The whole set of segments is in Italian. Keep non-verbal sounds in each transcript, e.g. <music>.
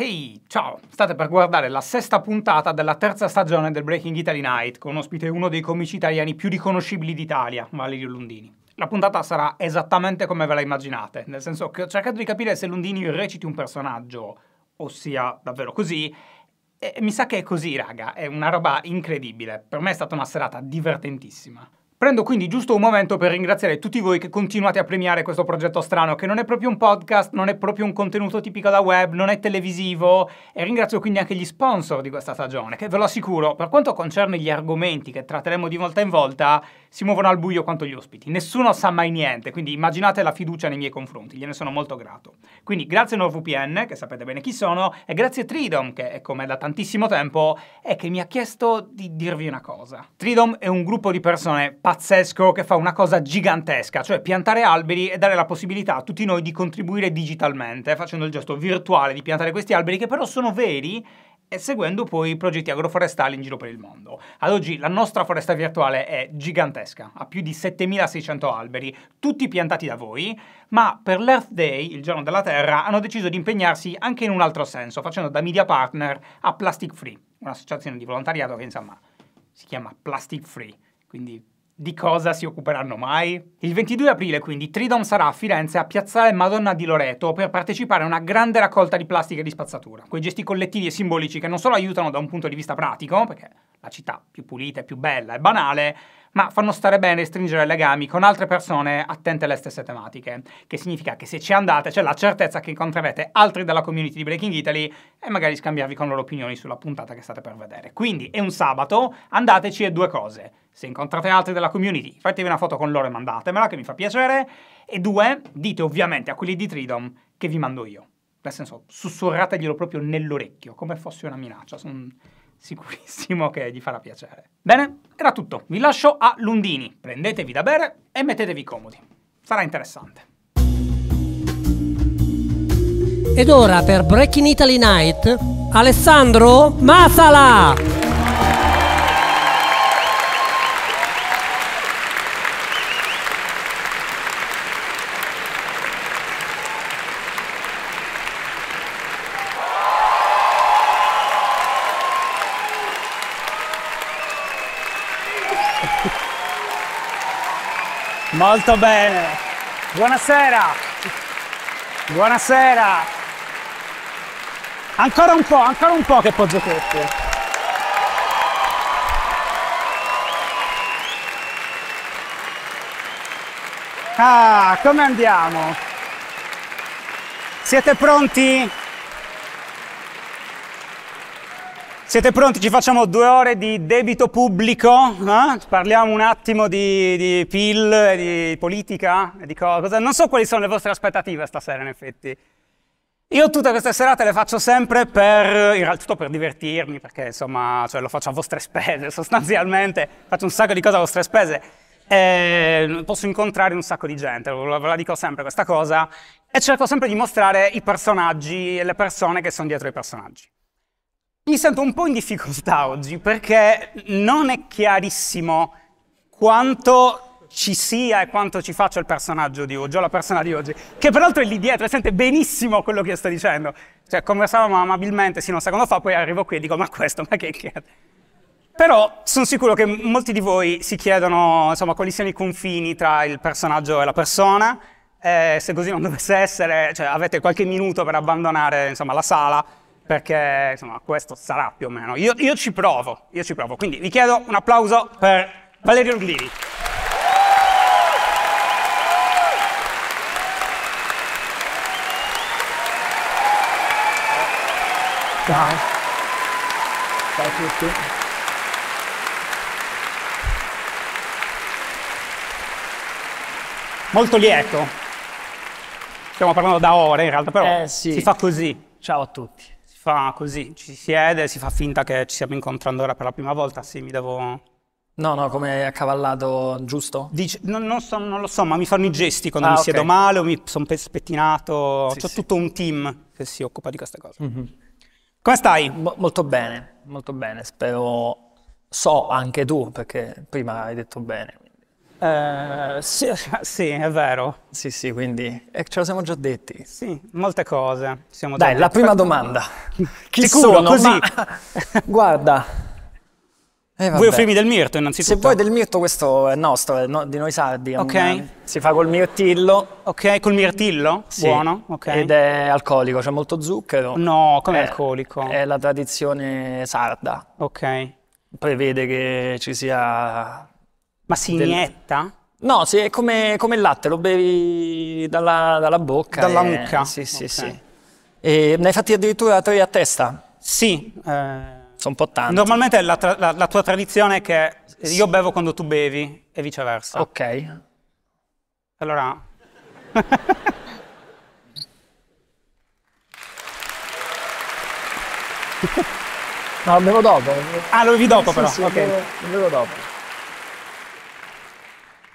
Ehi, hey, ciao! State per guardare la sesta puntata della terza stagione del Breaking Italy Night, con ospite uno dei comici italiani più riconoscibili d'Italia, Valerio Lundini. La puntata sarà esattamente come ve la immaginate, nel senso che ho cercato di capire se Lundini reciti un personaggio, ossia davvero così, e mi sa che è così, raga, è una roba incredibile. Per me è stata una serata divertentissima. Prendo quindi giusto un momento per ringraziare tutti voi che continuate a premiare questo progetto strano, che non è proprio un podcast, non è proprio un contenuto tipico da web, non è televisivo, e ringrazio quindi anche gli sponsor di questa stagione, che ve lo assicuro, per quanto concerne gli argomenti che tratteremo di volta in volta, si muovono al buio quanto gli ospiti. Nessuno sa mai niente, quindi immaginate la fiducia nei miei confronti, gliene sono molto grato. Quindi grazie NordVPN, che sapete bene chi sono, e grazie Tridom, che è come da tantissimo tempo, e che mi ha chiesto di dirvi una cosa. Tridom è un gruppo di persone pazzesco che fa una cosa gigantesca, cioè piantare alberi e dare la possibilità a tutti noi di contribuire digitalmente, facendo il gesto virtuale di piantare questi alberi che però sono veri e seguendo poi progetti agroforestali in giro per il mondo. Ad oggi la nostra foresta virtuale è gigantesca, ha più di 7600 alberi, tutti piantati da voi, ma per l'Earth Day, il giorno della Terra, hanno deciso di impegnarsi anche in un altro senso, facendo da media partner a Plastic Free, un'associazione di volontariato che insomma si chiama Plastic Free, quindi di cosa si occuperanno mai? Il 22 aprile quindi Tridom sarà a Firenze a piazzare Madonna di Loreto per partecipare a una grande raccolta di plastica e di spazzatura, quei gesti collettivi e simbolici che non solo aiutano da un punto di vista pratico, perché la città più pulita e più bella e banale, ma fanno stare bene e stringere legami con altre persone attente alle stesse tematiche, che significa che se ci andate c'è la certezza che incontrerete altri della community di Breaking Italy e magari scambiarvi con loro opinioni sulla puntata che state per vedere. Quindi è un sabato, andateci e due cose. Se incontrate altri della community, fatevi una foto con loro e mandatemela, che mi fa piacere. E due, dite ovviamente a quelli di Tridom che vi mando io. Nel senso, sussurrateglielo proprio nell'orecchio, come fosse una minaccia. Sono sicurissimo che gli farà piacere. Bene, era tutto. Vi lascio a Lundini. Prendetevi da bere e mettetevi comodi. Sarà interessante. Ed ora per Breaking Italy Night, Alessandro Masala! Molto bene. Buonasera. Buonasera. Ancora un po', ancora un po' che poggio coppie. Ah, come andiamo? Siete pronti? Siete pronti? Ci facciamo due ore di debito pubblico, eh? parliamo un attimo di, di PIL, di politica, di cosa. Non so quali sono le vostre aspettative stasera in effetti. Io tutte queste serate le faccio sempre per, in realtà per divertirmi, perché insomma cioè, lo faccio a vostre <laughs> spese sostanzialmente, faccio un sacco di cose a vostre spese. E ehm, posso incontrare un sacco di gente, ve la dico sempre questa cosa, e cerco sempre di mostrare i personaggi e le persone che sono dietro i personaggi. Mi sento un po' in difficoltà <laughs> oggi perché non è chiarissimo quanto ci sia e quanto ci faccia il personaggio di oggi, o la persona di oggi, che peraltro è lì dietro e sente benissimo quello che io sto dicendo. Cioè, conversavamo amabilmente sino a un secondo fa, poi arrivo qui e dico, ma questo, ma che chiede? Però sono sicuro che molti di voi si chiedono, insomma, quali siano i confini tra il personaggio e la persona, eh, se così non dovesse essere, cioè, avete qualche minuto per abbandonare, insomma, la sala, perché insomma, questo sarà più o meno. Io, io, ci provo, io ci provo. Quindi vi chiedo un applauso per Valerio Ruglini. Ciao. Ciao a tutti. Molto lieto. Stiamo parlando da ore in realtà, però eh, sì. si fa così. Ciao a tutti fa così, ci si siede, si fa finta che ci stiamo incontrando ora per la prima volta, sì, mi devo... No, no, come accavallato, giusto? Dice, non, non, so, non, lo so, ma mi fanno i gesti quando ah, mi okay. siedo male o mi sono spettinato. Sì, C'è sì. tutto un team che si occupa di queste cose. Mm -hmm. Come stai? Mo molto bene, molto bene. Spero so anche tu, perché prima hai detto bene. Eh, sì, <laughs> sì, è vero. Sì, sì, quindi eh, ce lo siamo già detti. Sì, molte cose. Siamo Dai, la prima domanda. <laughs> Chi Sicuro, sono? Così. Ma... <laughs> Guarda. Eh, Voi offrirmi del mirto innanzitutto? Se vuoi del mirto questo è nostro, è no, di noi sardi. Ok. Un, eh, si fa col mirtillo. Ok, col mirtillo? Sì. Buono, ok. Ed è alcolico, c'è molto zucchero. No, come alcolico? È la tradizione sarda. Ok. Prevede che ci sia ma si del... inietta? No, sì, è come, come, il latte, lo bevi dalla, dalla bocca. Dalla e... mucca? Sì, sì, okay. sì. E ne hai fatti addirittura tre a testa? Sì. Eh... Sono un po' tanti. Normalmente è la, la, la tua tradizione è che sì. io bevo quando tu bevi e viceversa. Ok. Allora... no, bevo dopo. Ah, lo bevi dopo sì, però? Sì, ok, bevo, bevo dopo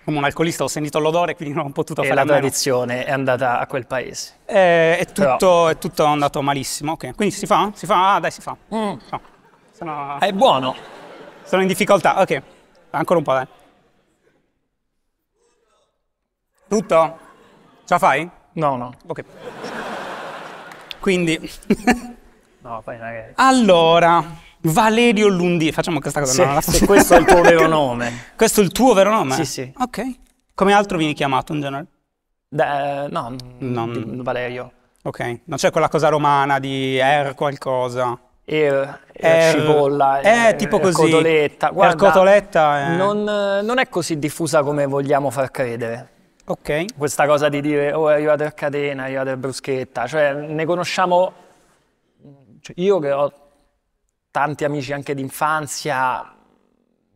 come un alcolista ho sentito l'odore, quindi non ho potuto e fare la tradizione è andata a quel paese. Eh, è, tutto, è, tutto, andato malissimo, okay. Quindi si fa? Si fa? Ah, dai, si fa. Mm. No. Sono... È buono. Sono in difficoltà, ok. Ancora un po', dai. Tutto? Ce la fai? No, no. Ok. Quindi... no, fai magari. Allora... Valerio Lundini, facciamo questa cosa. Se, no, questo è il tuo vero nome. Questo è il tuo vero nome? Sì, sì. Ok. Come altro vieni chiamato in genere? Da, no, non... Valerio. Ok, non c'è quella cosa romana di Er qualcosa? Er, er, er cipolla, er, eh, tipo così. cotoletta. Guarda, er cotoletta eh. non, non è così diffusa come vogliamo far credere. Okay. Questa cosa di dire oh è arrivato il catena, è arrivato il bruschetta, cioè ne conosciamo, cioè, io che ho tanti amici anche d'infanzia,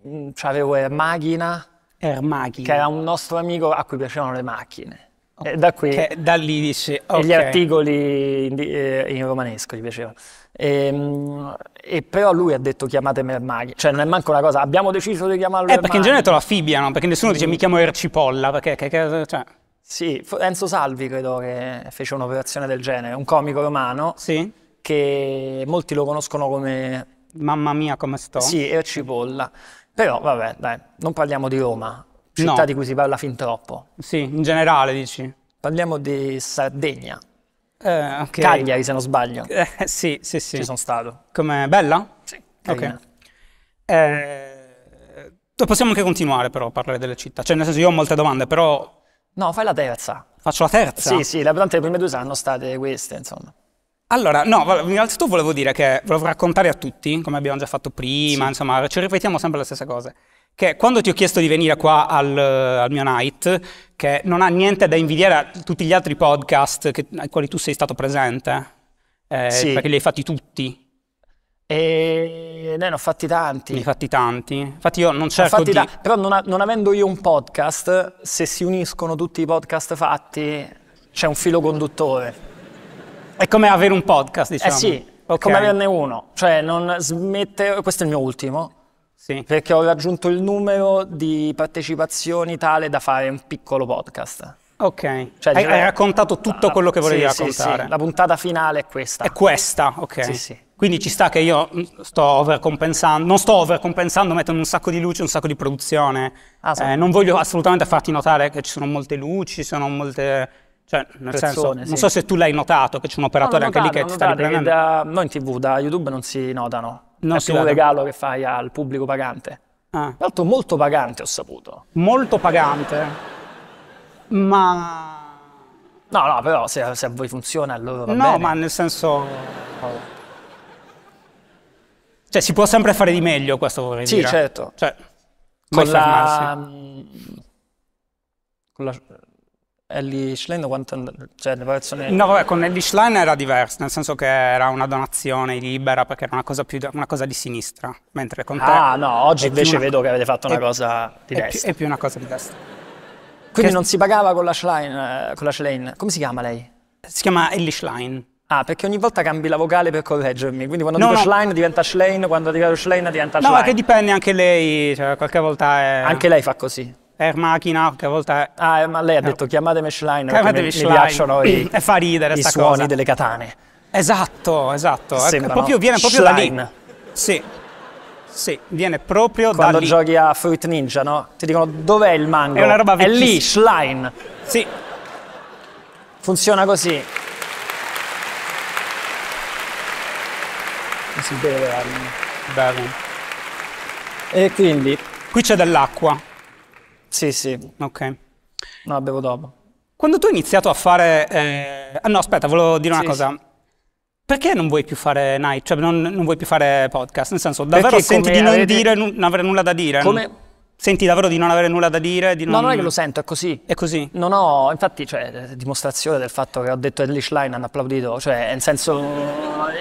mm, avevo Ermagina, Ermagina, che era un nostro amico a cui piacevano le macchine. Okay. Da qui, che, da lì dice, okay. gli articoli in, eh, in, romanesco gli piacevano. E, ehm, e, però lui ha detto chiamatemi Ermaghi, cioè non è manco una cosa, abbiamo deciso di chiamarlo eh, perché in genere te lo affibbiano, perché nessuno sì. dice mi mm. chiamo Ercipolla, perché... Che, che, cioè. Sì, Enzo Salvi credo che fece un'operazione del genere, un comico romano. Sì che molti lo conoscono come... Mamma mia come sto. Sì, e cipolla. Però vabbè, dai, non parliamo di Roma, città no. di cui si parla fin troppo. Sì, in generale dici. Parliamo di Sardegna. Eh, okay. Cagliari, se non sbaglio. Eh, sì, sì, sì. Ci sono stato. Come bella? Sì. Carina. Ok. Eh, possiamo anche continuare però a parlare delle città. Cioè, nel senso, io ho molte domande, però... No, fai la terza. Faccio la terza? Sì, sì, le, le prime due saranno state queste, insomma. Allora, no, innanzitutto volevo dire che volevo raccontare a tutti, come abbiamo già fatto prima, sì. insomma, ci ripetiamo sempre le stesse cose, che quando ti ho chiesto di venire qua al, al mio night, che non ha niente da invidiare a tutti gli altri podcast che, ai quali tu sei stato presente, eh, sì. perché li hai fatti tutti. E ne ho fatti tanti. Ne ho fatti tanti. Infatti io non cerco di... T- però non, a- non avendo io un podcast, se si uniscono tutti i podcast fatti, c'è un filo conduttore. È come avere un podcast, diciamo. Eh sì, diciamo. okay. come averne uno. Cioè, non smette... Questo è il mio ultimo. Sì. Perché ho raggiunto il numero di partecipazioni tale da fare un piccolo podcast. Ok, cioè, hai, hai, raccontato tutto ah, quello che volevi sì, raccontare. Sì, sì. La puntata finale è questa. È questa, ok. Sì, sì. Quindi ci sta che io sto overcompensando, non sto overcompensando, mettono un sacco di luci, un sacco di produzione. Ah, eh, non voglio assolutamente farti notare che ci sono molte luci, ci sono molte cioè, nel Persone, senso, sì. non so se tu l'hai notato che c'è un operatore no, notato, anche lì che ti sta riprendendo. Da, noi in tv, da YouTube non si notano. Non è più un regalo che fai al pubblico pagante. Ah. Tra l'altro molto pagante ho saputo. Molto pagante? Ma... No, no, però se, se a voi funziona allora va no, bene. ma nel senso... Cioè, si può sempre fare di meglio questo vorrei sì, dire. Sì, certo. Cioè, con la... Mm, con la Ellie Schlein quanto... Cioè, le persone... No, vabbè, con Ellie Schlein era diverso, nel senso che era una donazione libera perché era una cosa, più, una cosa di sinistra, mentre con te Ah, no, oggi invece una... vedo che avete fatto è, una cosa di è destra. Più, è più una cosa di destra. Quindi che... non si pagava con la, Schlein, eh, con la Schlein. Come si chiama lei? Si chiama Ellie Schlein. Ah, perché ogni volta cambi la vocale per correggermi, quindi quando no, dico no. Schlein diventa Schlein, quando dico Schlein diventa Schlein. No, ma che dipende anche lei, cioè qualche volta è... Anche lei fa così. Air Machina, che a volte... Ah, eh, ma lei ha detto no. chiamatemi Schlein, chiamatemi Schlein. mi piacciono i, <clears throat> e fa ridere i suoni cosa. delle katane. Esatto, esatto. Ecco, Sembrano proprio, viene proprio Schlein. da lì. Sì. Sì, viene proprio Quando da lì. Quando giochi a Fruit Ninja, no? Ti dicono dov'è il mango? È una roba È lì, Schlein. Sì. Funziona così. Non si beve, Armin. Bene. E quindi? Qui c'è dell'acqua. Sì, sì. Ok. No, bevo dopo. Quando tu hai iniziato a fare... Eh... Ah no, aspetta, volevo dire una sì, cosa. Sì. Perché non vuoi più fare night? Cioè non, non vuoi più fare podcast? Nel senso, davvero Perché senti di non, avete... dire, non avere nulla da dire? Come... Senti davvero di non avere nulla da dire? Di non... No, non è che lo sento, è così. È così? Non ho, infatti, cioè, dimostrazione del fatto che ho detto English Line, hanno applaudito, cioè, nel senso...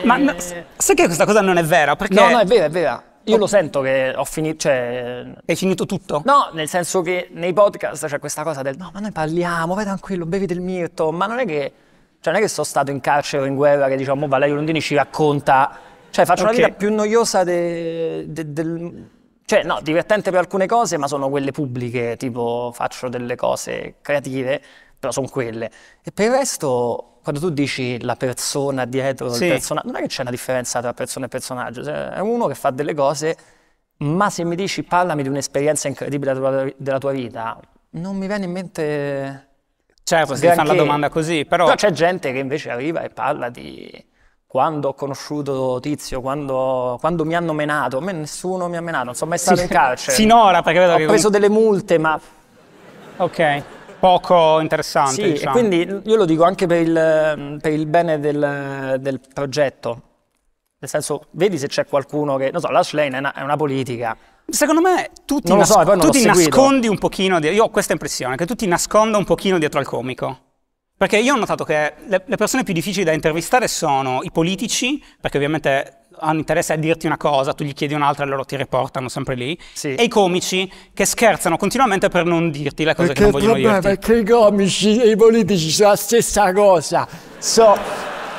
Ma eh... sai che questa cosa non è vera? Perché... No, no, è vera, è vera. Io lo sento che ho finito, cioè... Hai finito tutto? No, nel senso che nei podcast c'è questa cosa del no, ma noi parliamo, vai tranquillo, bevi del mirto, ma non è che... Cioè non è che sono stato in carcere o in guerra che diciamo Valerio Londini ci racconta... Cioè faccio okay. una vita più noiosa de, de, del... Cioè no, divertente per alcune cose, ma sono quelle pubbliche, tipo faccio delle cose creative, però sono quelle. E per il resto quando tu dici la persona dietro sì. il personaggio, non è che c'è una differenza tra persona e personaggio, cioè, è uno che fa delle cose, ma se mi dici parlami di un'esperienza incredibile della tua, della tua vita, non mi viene in mente... Certo, se ti fanno la domanda così, però... però c'è gente che invece arriva e parla di quando ho conosciuto Tizio, quando, quando, mi hanno menato, a me nessuno mi ha menato, non sono mai stato sì. in <laughs> carcere. Sinora, perché vedo ho che... Ho preso delle multe, ma... Ok poco interessante. Sì, diciamo. quindi io lo dico anche per il, per il bene del, del, progetto. Nel senso, vedi se c'è qualcuno che... Non so, l'ashlane è, è una politica, Secondo me tu ti, nas so, tu ti nascondi un pochino, di- io ho questa impressione, che tu ti nasconda un pochino dietro al comico. Perché io ho notato che le, le persone più difficili da intervistare sono i politici, perché ovviamente hanno interesse a dirti una cosa, tu gli chiedi un'altra e loro ti riportano sempre lì. Sì. E i comici che scherzano continuamente per non dirti la cosa perché che non vogliono problema, dirti. Perché i comici e i politici sono la stessa cosa. So,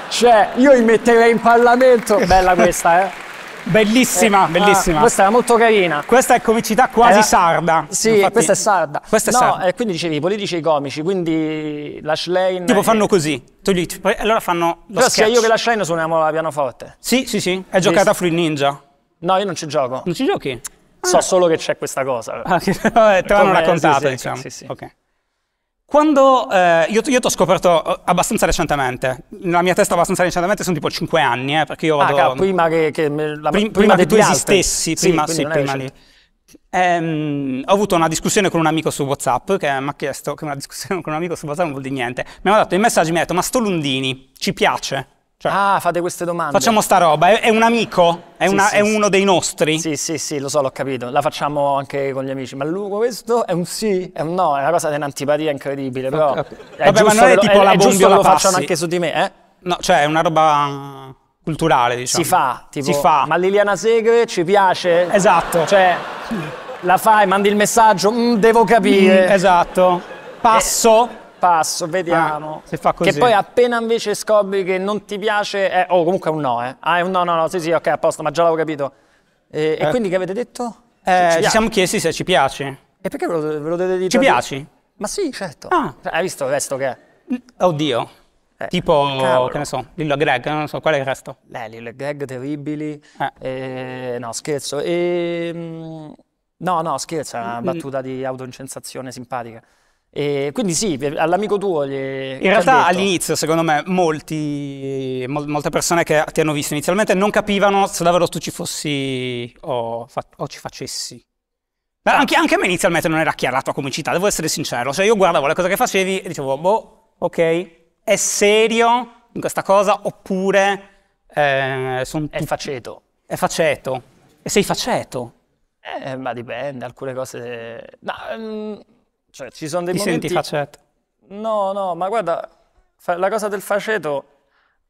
cioè, io li metterei in Parlamento. Bella questa, eh? Bellissima, eh, bellissima. Ah, questa era molto carina. Questa è comicità quasi era... Eh? sarda. Sì, Infatti, questa è sarda. Questa è no, sarda. Eh, quindi dicevi i politici e i comici, quindi Lash Lane... Tipo e... fanno così, togliti, allora fanno lo Però sketch. sia io che Lash Lane suoniamo la pianoforte. Sì, sì, sì, è giocata Fruit Ninja. No, io non ci gioco. Non ci giochi? Ah. So solo che c'è questa cosa. Ah, che... <laughs> te l'hanno raccontata, sì, sì, diciamo. Sì, sì. Ok. Quando eh, io, io ti ho scoperto eh, abbastanza recentemente, nella mia testa abbastanza recentemente sono tipo 5 anni, eh, perché io vado... Ah, prima che, che la, prima, prima che tu esistessi, prima, sì, sì prima lì. Ehm, ho avuto una discussione con un amico su WhatsApp che mi ha chiesto che una discussione <laughs> con un amico su WhatsApp non vuol dire niente. Mi ha dato il messaggi, mi ha detto: Ma sto Lundini ci piace? Cioè, ah, fate queste domande. Facciamo sta roba, è, è un amico, è, sì, una, sì, è uno dei nostri. Sì, sì, sì, lo so, l'ho capito, la facciamo anche con gli amici. Ma lui, questo è un sì, è un no, è una cosa di un'antipatia incredibile, però... Okay, okay. È Vabbè, ma non è tipo è, la è che lo passi. facciano anche su di me, eh? No, cioè è una roba culturale, diciamo. Si fa, tipo, si fa. ma Liliana Segre ci piace? Esatto. Cioè, la fai, mandi il messaggio, mm, devo capire. Mm, esatto. Passo... Eh passo, vediamo. Ah, se fa così. Che poi appena invece scopri che non ti piace, o eh, oh comunque è un no, eh. Ah, è un no, no, no, sì, sì, ok, a posto, ma già l'avevo capito. E, eh. e, quindi che avete detto? Eh, ci, ci, siamo chiesti se ci piace. E perché ve lo, ve lo dovete dire? Ci piaci? Ma sì, certo. Ah. Cioè, hai visto il resto che è? Oddio. Eh, tipo, cavolo. che ne so, Lillo e Greg, non so, qual è il resto? Eh, Lillo e Greg terribili, eh. Eh, no scherzo, ehm, no no scherzo, è una battuta di autoincensazione simpatica. E quindi sì, eh, all'amico tuo gli In realtà all'inizio, secondo me, molti, mol molte persone che ti hanno visto inizialmente non capivano se davvero tu ci fossi o, o ci facessi. Beh, ah. anche, anche, a me inizialmente non era chiara la tua comicità, devo essere sincero. Cioè io guardavo le cose che facevi e dicevo, boh, ok, è serio in questa cosa oppure eh, sono... È faceto. È faceto. E sei faceto. Eh, ma dipende, alcune cose... No, um... Mm, cioè, ci sono dei Ti momenti... senti faceto? No, no, ma guarda, la cosa del faceto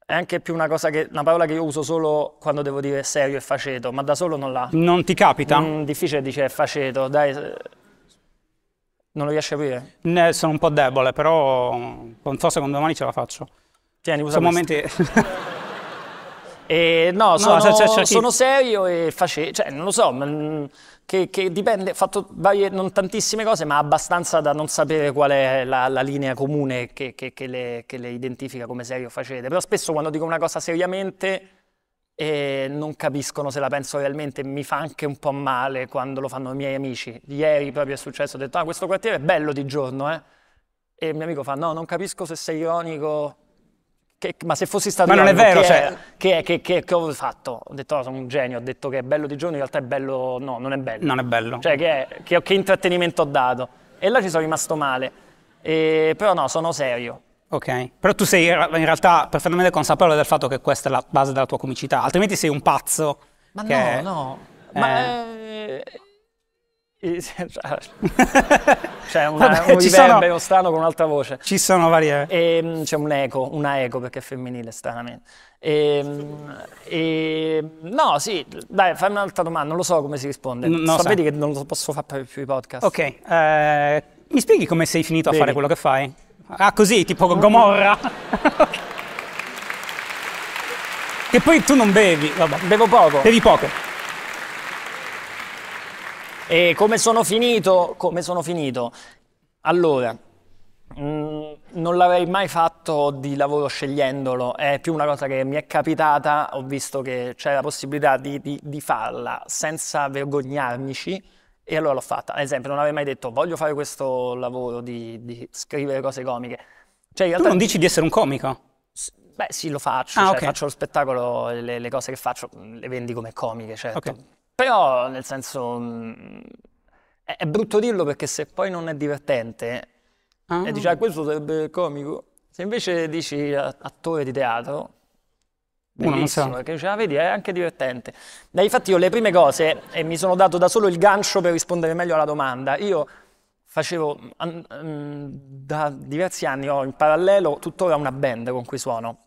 è anche più una, cosa che, una parola che io uso solo quando devo dire serio e faceto, ma da solo non la... Non ti capita? Mm, difficile dire faceto, dai... Non lo riesci a capire? Ne, sono un po' debole, però non so se con domani ce la faccio. Tieni, usa Sono momenti... <laughs> e, no, no sono, cioè, cioè, sono serio e faceto, cioè non lo so, ma che, che dipende, fatto varie, non tantissime cose, ma abbastanza da non sapere qual è la, la linea comune che, che, che, le, che, le, identifica come serie o facete. Però spesso quando dico una cosa seriamente eh, non capiscono se la penso realmente, mi fa anche un po' male quando lo fanno i miei amici. Ieri proprio è successo, ho detto, ah questo quartiere è bello di giorno, eh? E il mio amico fa, no, non capisco se sei ironico che, ma se fossi stato ma non io, è vero, che, cioè... Che, che, che, che, ho fatto? Ho detto, no, oh, sono un genio, ho detto che è bello di giorno, in realtà è bello, no, non è bello. Non è bello. Cioè, che, è, che, intrattenimento ho dato. E là ci sono rimasto male. E, però no, sono serio. Ok, però tu sei in realtà perfettamente consapevole del fatto che questa è la base della tua comicità, altrimenti sei un pazzo. Ma no, no. Ma Eh, eh c'è <laughs> cioè un, Vabbè, un sono, strano con un'altra voce. Ci sono varie. E, ehm, c'è un eco, una eco perché è femminile, stranamente. E, ehm, e, ehm, no, sì, dai, fammi un'altra domanda. Non lo so come si risponde. No, so, so. Vedi che non lo posso fare più i podcast. Ok, eh, mi spieghi come sei finito Vedi. a fare quello che fai? Ah, così, tipo Gomorra. <laughs> che poi tu non bevi. Vabbè. Bevo poco. Bevi poco. E come sono finito? Come sono finito? Allora, mh, mm, non l'avrei mai fatto di lavoro scegliendolo, è più una cosa che mi è capitata, ho visto che c'è la possibilità di, di, di farla senza vergognarmici e allora l'ho fatta. Ad esempio, non avrei mai detto voglio fare questo lavoro di, di scrivere cose comiche. Cioè, realtà... Tu non dici di essere un comico? Beh, sì, lo faccio, ah, cioè, okay. faccio lo spettacolo, le, le, cose che faccio mm, le vendi come comiche, certo. Okay. Però, nel senso, mh, mm, è, è, brutto dirlo perché se poi non è divertente ah. e dici, ah, questo sarebbe comico. Se invece dici attore di teatro, Bellissimo, perché dice, ah, vedi, è anche divertente. Dai, infatti io le prime cose, e mi sono dato da solo il gancio per rispondere meglio alla domanda, io facevo, mm, an, an, mm, da diversi anni ho in parallelo tuttora una band con cui suono,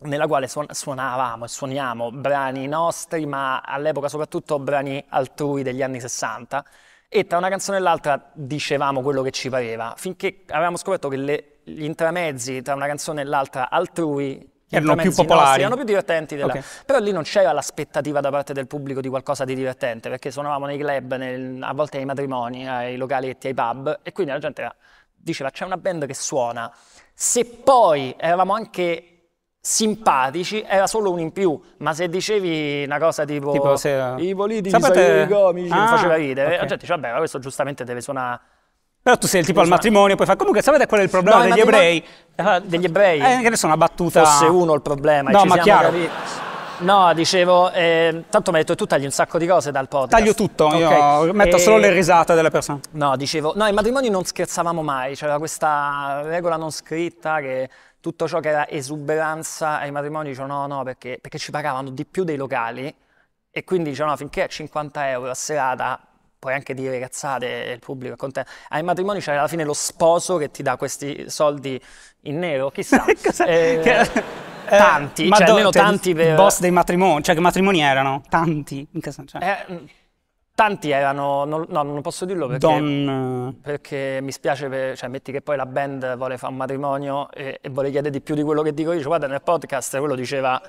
nella quale suonavamo e suoniamo brani nostri, ma all'epoca soprattutto brani altrui degli anni 60 e tra una canzone e l'altra dicevamo quello che ci pareva, finché avevamo scoperto che le, gli intramezzi tra una canzone e l'altra altrui erano più popolari. erano più divertenti. Della... Okay. Però lì non c'era l'aspettativa da parte del pubblico di qualcosa di divertente, perché suonavamo nei club, nel, a volte ai matrimoni, ai localetti, ai pub, e quindi la gente diceva c'è una band che suona. Se poi eravamo anche simpatici era solo un in più, ma se dicevi una cosa tipo, tipo se... i politici Sapete... sono i comici, ah, mi faceva ridere, okay. la gente dice vabbè, questo giustamente deve suonare però tu sei il tipo al matrimonio, poi fa comunque sapete qual è il problema no, degli ebrei? Eh, degli ebrei? Eh, che ne so, una battuta. Fosse uno il problema. No, ma chiaro. Capiti. No, dicevo, eh, tanto mi hai detto tu tagli un sacco di cose dal podcast. Taglio tutto, okay. io metto e... solo le risate delle persone. No, dicevo, no, ai matrimoni non scherzavamo mai, c'era questa regola non scritta che tutto ciò che era esuberanza ai matrimoni dicevo no, no, perché, perché ci pagavano di più dei locali e quindi dicevano no, finché a 50 euro a serata puoi anche dire cazzate, il pubblico è contento. Ai matrimoni c'era alla fine lo sposo che ti dà questi soldi in nero, chissà. <laughs> eh, che... Eh, tanti, eh, cioè almeno cioè, tanti per... Il boss dei matrimoni, cioè che matrimoni erano? Tanti, in che senso? Cioè. Eh, Tanti erano, non, no, non posso dirlo perché, Don... perché mi spiace, per, cioè metti che poi la band vuole fare un matrimonio e, e vuole chiedere di più di quello che dico io, cioè, guarda nel podcast quello diceva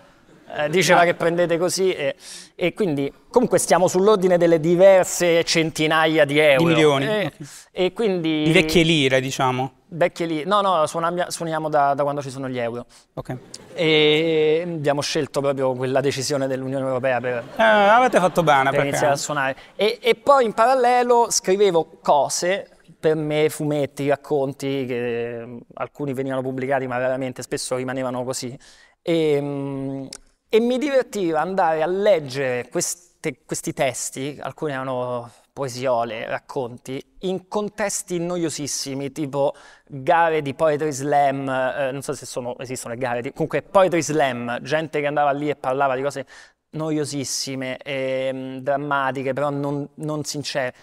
eh, diceva che prendete così e, e quindi comunque stiamo sull'ordine delle diverse centinaia di euro. Di milioni. E, eh, e quindi... Di vecchie lire, diciamo. Vecchie lire, no, no, suonamia, suoniamo da, da, quando ci sono gli euro. Ok. E mm, abbiamo scelto proprio quella decisione dell'Unione Europea per... Eh, avete fatto bene. Per iniziare a suonare. E, e poi in parallelo scrivevo cose per me fumetti, racconti, che mm, alcuni venivano pubblicati ma veramente spesso rimanevano così. E, mm, e mi divertiva andare a leggere queste, questi testi, alcuni erano poesiole, racconti, in contesti noiosissimi, tipo gare di poetry slam, eh, non so se sono, esistono le gare, di, comunque poetry slam, gente che andava lì e parlava di cose noiosissime, e, ehm, drammatiche, però non, non sincere.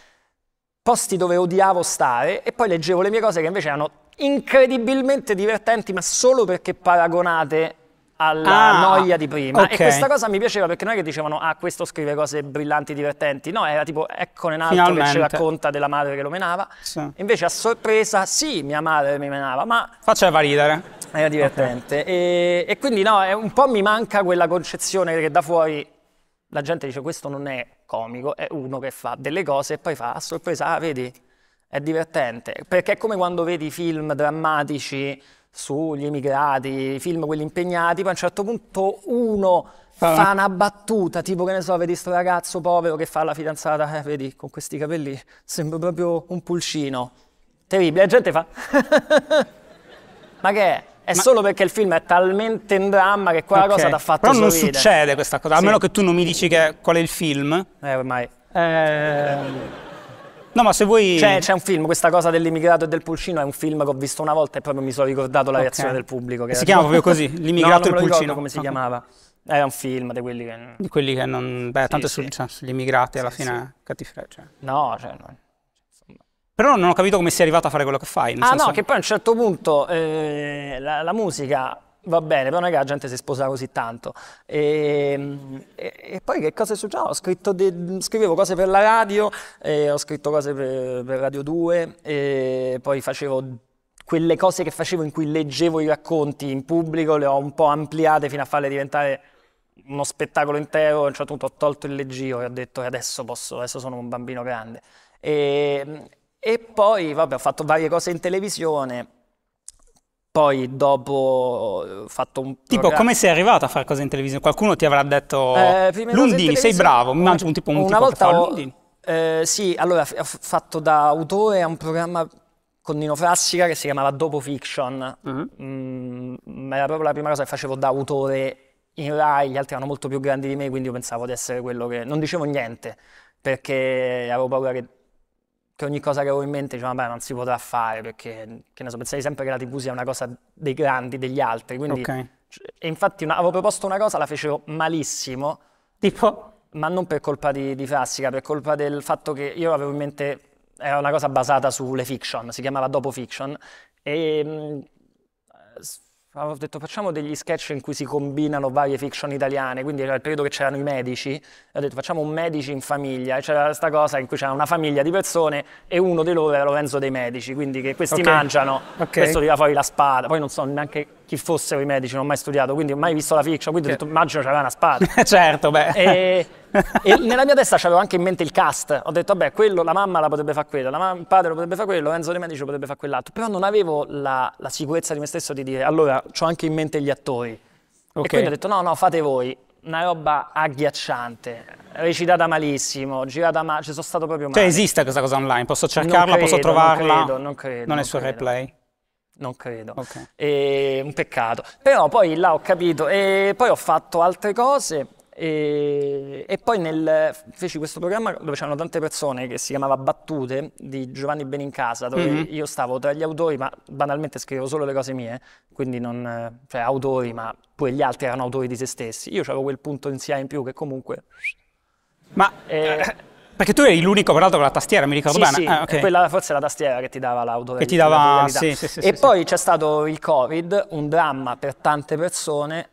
Posti dove odiavo stare e poi leggevo le mie cose che invece erano incredibilmente divertenti, ma solo perché paragonate alla ah, noia di prima. Okay. E questa cosa mi piaceva perché non è che dicevano ah questo scrive cose brillanti, divertenti, no, era tipo eccone un altro Finalmente. che ci racconta della madre che lo menava. Sì. Invece a sorpresa sì, mia madre mi menava, ma... Faceva ridere. Era divertente. Okay. E, e, quindi no, è un po' mi manca quella concezione che da fuori la gente dice questo non è comico, è uno che fa delle cose e poi fa a sorpresa, ah vedi, è divertente. Perché è come quando vedi film drammatici sugli emigrati, i film quelli impegnati, poi a un certo punto uno ah. fa una battuta, tipo che ne so, vedi sto ragazzo povero che fa la fidanzata, eh, vedi, con questi capelli sembra proprio un pulcino. Terribile, la gente fa... <laughs> Ma che è? È Ma... solo perché il film è talmente in dramma che quella okay. cosa ti ha fatto Però non sorridere. succede questa cosa, a meno che tu non mi dici che, qual è il film. Eh, ormai. Eh... No, ma se vuoi. C'è, un film, questa cosa dell'immigrato e del pulcino è un film che ho visto una volta e proprio mi sono ricordato la reazione okay. del pubblico. Che si chiama proprio così, <laughs> l'immigrato no, e il pulcino. come si ah. chiamava. È un film di quelli che... Di quelli che non... Beh, sì, tanto sì. Su, cioè, immigrati sì, alla fine sì. cattivi... Cioè. No, cioè... No. Però non ho capito come sei arrivato a fare quello che fai. Ah senso... no, che poi a un certo punto eh, la, la musica Va bene, però non è che la gente si sposa così tanto. Ehm, e, e, poi che cosa è successo? De, scrivevo cose per la radio, eh, ho scritto cose per, per Radio 2, eh, poi facevo quelle cose che facevo in cui leggevo i racconti in pubblico, le ho un po' ampliate fino a farle diventare uno spettacolo intero. A un certo punto ho tolto il leggio e ho detto adesso posso, adesso sono un bambino grande. E, ehm, e poi, vabbè, ho fatto varie cose in televisione poi dopo ho eh, fatto un Tipo, programma. come sei arrivato a fare cose in televisione? Qualcuno ti avrà detto eh, Lundini, sei bravo, mi mangio un tipo un Una tipo volta ho, eh, sì, allora ho fatto da autore a un programma con Nino Frassica che si chiamava Dopo Fiction. Uh-huh. Mm, era proprio la prima cosa che facevo da autore in Rai, gli altri erano molto più grandi di me, quindi io pensavo di essere quello che non dicevo niente perché avevo paura che che ogni cosa che avevo in mente diceva, vabbè, non si potrà fare perché, che ne so, pensavi sempre che la TV sia una cosa dei grandi, degli altri. Quindi, okay. E infatti una, avevo proposto una cosa, la fecevo malissimo. Tipo? Ma non per colpa di, di Frassica, per colpa del fatto che io avevo in mente, era una cosa basata sulle fiction, si chiamava Dopo Fiction, e ho detto facciamo degli sketch in cui si combinano varie fiction italiane, quindi era il periodo che c'erano i medici, e ho detto facciamo un medici in famiglia, e c'era questa cosa in cui c'era una famiglia di persone e uno di loro era Lorenzo dei Medici, quindi che questi okay. mangiano, okay. questo tira fuori la spada, poi non so neanche chi fossero i medici, non ho mai studiato, quindi ho mai visto la fiction, quindi ho detto immagino c'aveva una spada. <laughs> certo, beh. E, e nella mia testa c'avevo anche in mente il cast, ho detto vabbè, quello, la mamma la potrebbe fare quello, la mamma, il padre lo potrebbe fare quello, Enzo dei Medici lo potrebbe fare quell'altro, però non avevo la, la, sicurezza di me stesso di dire allora ho anche in mente gli attori. Okay. E quindi ho detto no, no, fate voi, una roba agghiacciante, recitata malissimo, girata male, ci sono stato proprio cioè, male. Cioè esiste questa cosa online, posso cercarla, credo, posso trovarla? Non credo, non credo. Non, non è su credo. replay? Non credo. Okay. E, un peccato. Però poi là ho capito e poi ho fatto altre cose e, e poi nel, feci questo programma dove c'erano tante persone che si chiamava Battute di Giovanni Benincasa dove mm-hmm. io stavo tra gli autori ma banalmente scrivevo solo le cose mie quindi non, cioè autori ma poi gli altri erano autori di se stessi. Io avevo quel punto in sia in più che comunque... Ma... Eh, <laughs> Perché tu eri l'unico guardato con la tastiera, mi ricordo sì, bene. Sì, ah, okay. quella forse è la tastiera che ti dava l'auto. Che ti dava, sì, sì, sì, E sì, poi c'è stato il Covid, un dramma per tante persone,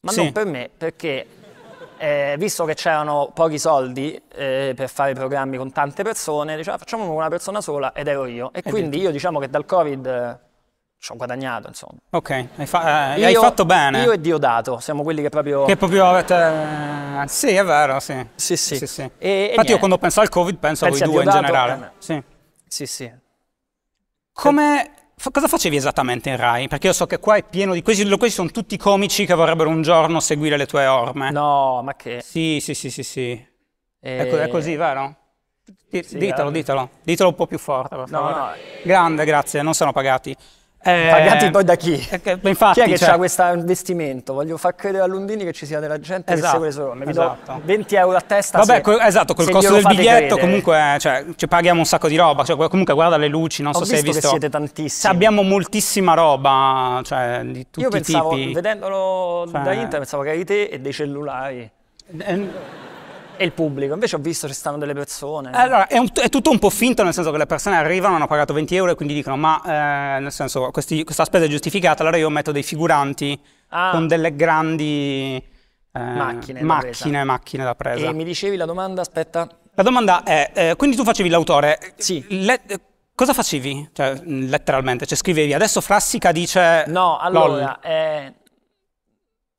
ma non per me, perché eh, visto che c'erano pochi soldi eh, per fare programmi con tante persone, diceva ah, facciamo una persona sola ed ero io. E, e quindi detto. io diciamo che dal Covid ci ho guadagnato, insomma. Ok, hai, fa- eh, io, hai, fatto bene. Io e Diodato, siamo quelli che proprio... Che proprio avete... Eh, sì, è vero, sì. Sì, sì. sì, sì. E, e Infatti niente. io quando penso al Covid penso Pensi a voi due Diodato, in generale. Eh, sì. sì, sì. Come... F- cosa facevi esattamente in Rai? Perché io so che qua è pieno di... Questi, questi sono tutti comici che vorrebbero un giorno seguire le tue orme. No, ma che... Sì, sì, sì, sì, sì. E... È, eh, co- è così, vero? D- sì, ditelo, ditelo. Ditelo un po' più forte, per favore. No, no. Grande, grazie, non sono pagati. Eh, Pagati poi da chi? Eh, infatti, chi è che cioè... ha questo investimento? Voglio far credere a Lundini che ci sia della gente esatto, che segue solo. Mi esatto. 20 euro a testa. Vabbè, se, esatto, quel, esatto, col costo del biglietto credere. comunque eh, cioè, ci paghiamo un sacco di roba. Cioè, comunque guarda le luci, non Ho so se hai visto. siete tantissimi. Cioè, abbiamo moltissima roba, cioè di tutti Io pensavo, i tipi. vedendolo cioè, da internet, pensavo che eri e dei cellulari. Eh, e il pubblico. Invece ho visto ci stanno delle persone. Eh, allora, è, un, è, tutto un po' finto, nel senso che le persone arrivano, hanno pagato 20 euro e quindi dicono: Ma eh, nel senso, questi, questa spesa è giustificata, allora io metto dei figuranti ah. con delle grandi eh, macchine, macchine, da macchine, da presa. E mi dicevi la domanda, aspetta. La domanda è: eh, quindi tu facevi l'autore? Sì. Le, cosa facevi? Cioè, letteralmente, cioè scrivevi adesso Frassica dice. No, allora. Eh,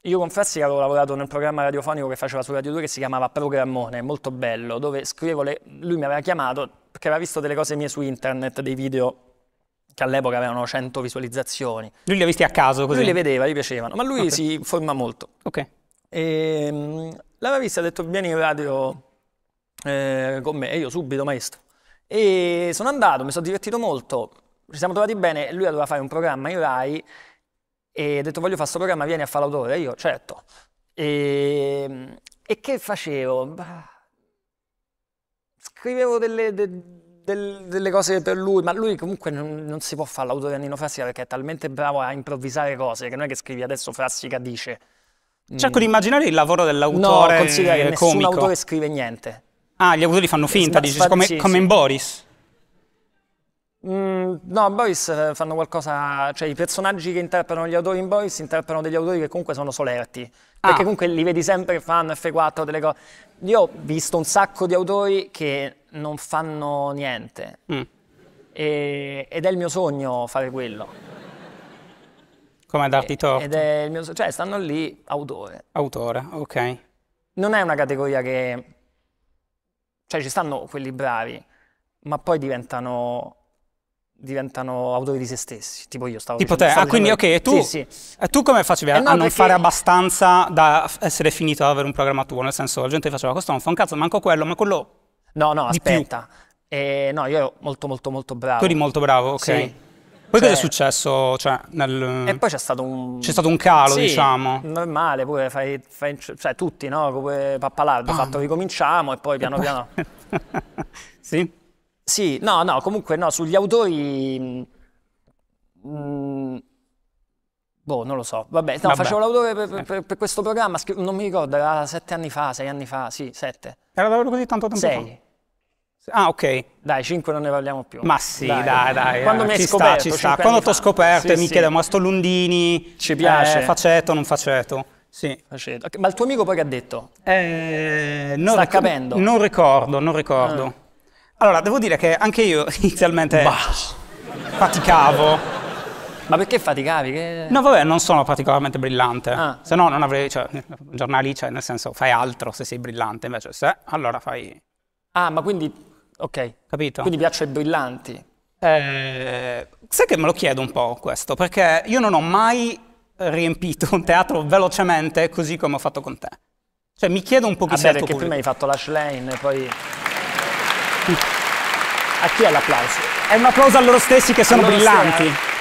io confesso che avevo lavorato nel programma radiofonico che faceva su Radio 2 che si chiamava Programmone, molto bello, dove scrivevo le... lui mi aveva chiamato perché aveva visto delle cose mie su internet, dei video che all'epoca avevano 100 visualizzazioni. Lui li ha visti a caso così? Lui li vedeva, gli piacevano, ma lui okay. si forma molto. Ok. Ehm, l'aveva vista, ha detto vieni in radio eh, con me, e io subito maestro. E sono andato, mi sono divertito molto, ci siamo trovati bene, lui doveva fare un programma in Rai e ho detto voglio fare questo programma, vieni a fare l'autore, io certo. E, ehm, e che facevo? Bah, scrivevo delle, de, del, delle, cose per lui, ma lui comunque non, non si può fare l'autore Nino Frassica perché è talmente bravo a improvvisare cose che non è che scrivi adesso Frassica dice. Cerco cioè, mm. di immaginare il lavoro dell'autore. No, considera che eh, comico. nessun autore scrive niente. Ah, gli autori fanno finta, Sba- dici, come, sì, come sì. in Boris. Mm, no, Boys eh, fanno qualcosa, cioè i personaggi che interpretano gli autori in Boys interpretano degli autori che comunque sono solerti, ah. perché comunque li vedi sempre che fanno F4 delle cose. Io ho visto un sacco di autori che non fanno niente mm. e, ed è il mio sogno fare quello. Come darti eh, torto. Ed è il mio sogno, cioè stanno lì autore. Autore, ok. Non è una categoria che... cioè ci stanno quelli bravi, ma poi diventano diventano autori di se stessi. Tipo io stavo... Tipo te, ah, quindi ok, tu, sì, sì. tu come facevi eh, no, a, non perché... fare abbastanza da essere finito ad avere un programma tuo? Nel senso, la gente faceva questo non fa un cazzo, manco quello, ma quello... No, no, aspetta. Eh, no, io ero molto molto molto bravo. Tu eri molto bravo, ok. Sì. Poi cioè, cosa è cioè successo? Cioè, nel... E poi c'è stato un... C'è stato un calo, sì, diciamo. normale, pure fai, fai, cioè, tutti, no? Come Pappalardo, ah. fatto ricominciamo e poi piano e eh, piano... <laughs> sì? Sì, no, no, comunque no, sugli autori... Mh, mm, mm, boh, non lo so, vabbè, no, vabbè. facevo l'autore per, eh. per, per questo programma, scri- non mi ricordo, era sette anni fa, sei anni fa, sì, sette. Era davvero così tanto tempo sei. fa? Ah, ok. Dai, 5 non ne parliamo più. Ma sì, dai, dai. dai Quando eh, mi hai ci scoperto, sta, ci sta. Quando ti ho scoperto sì, e mi chiedevo, ma sto Lundini, ci piace? Eh, faceto, non faceto? Sì. Faceto. Okay, ma il tuo amico poi che ha detto? Eh, non Sta ric- capendo? Non ricordo, non ricordo. Ah. Allora, devo dire che anche io <laughs> inizialmente bah. faticavo. Ma perché faticavi? Che... No, vabbè, non sono particolarmente brillante. Ah. Se no, non avrei. Cioè, giornali, cioè, nel senso, fai altro se sei brillante. Invece, se allora fai. Ah, ma quindi. Ok. Capito? Quindi piaccio ai brillanti. Eh, sai che me lo chiedo un po' questo, perché io non ho mai riempito un teatro velocemente così come ho fatto con te. Cioè, mi chiedo un pochissimo. Vabbè, perché pubblico. prima hai fatto Lash Lane, poi tutti. A chi è l'applauso? È un applauso a loro stessi che sono brillanti. Sera. Eh.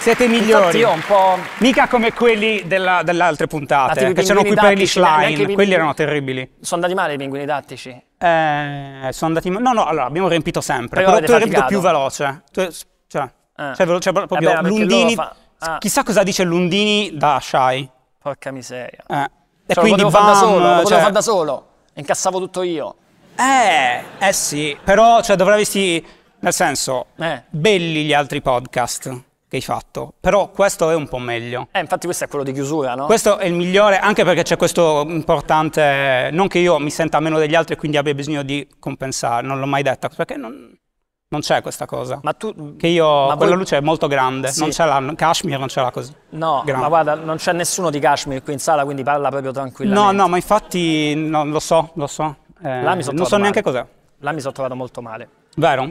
Siete migliori. Infatti io un po'. Mica come quelli della, delle altre puntate, eh, che c'erano qui per gli eh, Line. Quelli erano terribili. Sono andati male i pinguini tattici? Eh, sono andati No, no, allora abbiamo riempito sempre. Però, però tu hai riempito più veloce. Tu, cioè, ah. cioè, veloce, cioè, proprio eh beh, Lundini. Fa... Ah. Chissà cosa dice Lundini da Shy. Porca miseria. Eh. E cioè, quindi lo potevo bam, da solo, lo potevo cioè far da solo. Incassavo tutto io. Eh, eh sì, però cioè, dovresti, nel senso, eh. belli gli altri podcast che hai fatto, però questo è un po' meglio. Eh, infatti questo è quello di chiusura, no? Questo è il migliore, anche perché c'è questo importante, non che io mi senta meno degli altri e quindi abbia bisogno di compensare, non l'ho mai detta, perché non... Non c'è questa cosa. Ma tu. Che io. Ma quella voi... luce è molto grande. Sì. Non ce l'ha. Kashmir non ce l'ha così. No, grande. ma guarda, non c'è nessuno di Kashmir qui in sala, quindi parla proprio tranquillamente. No, no, ma infatti. No, lo so, lo so. Eh, non so male. neanche cos'è. Là mi sono trovato molto male. Vero?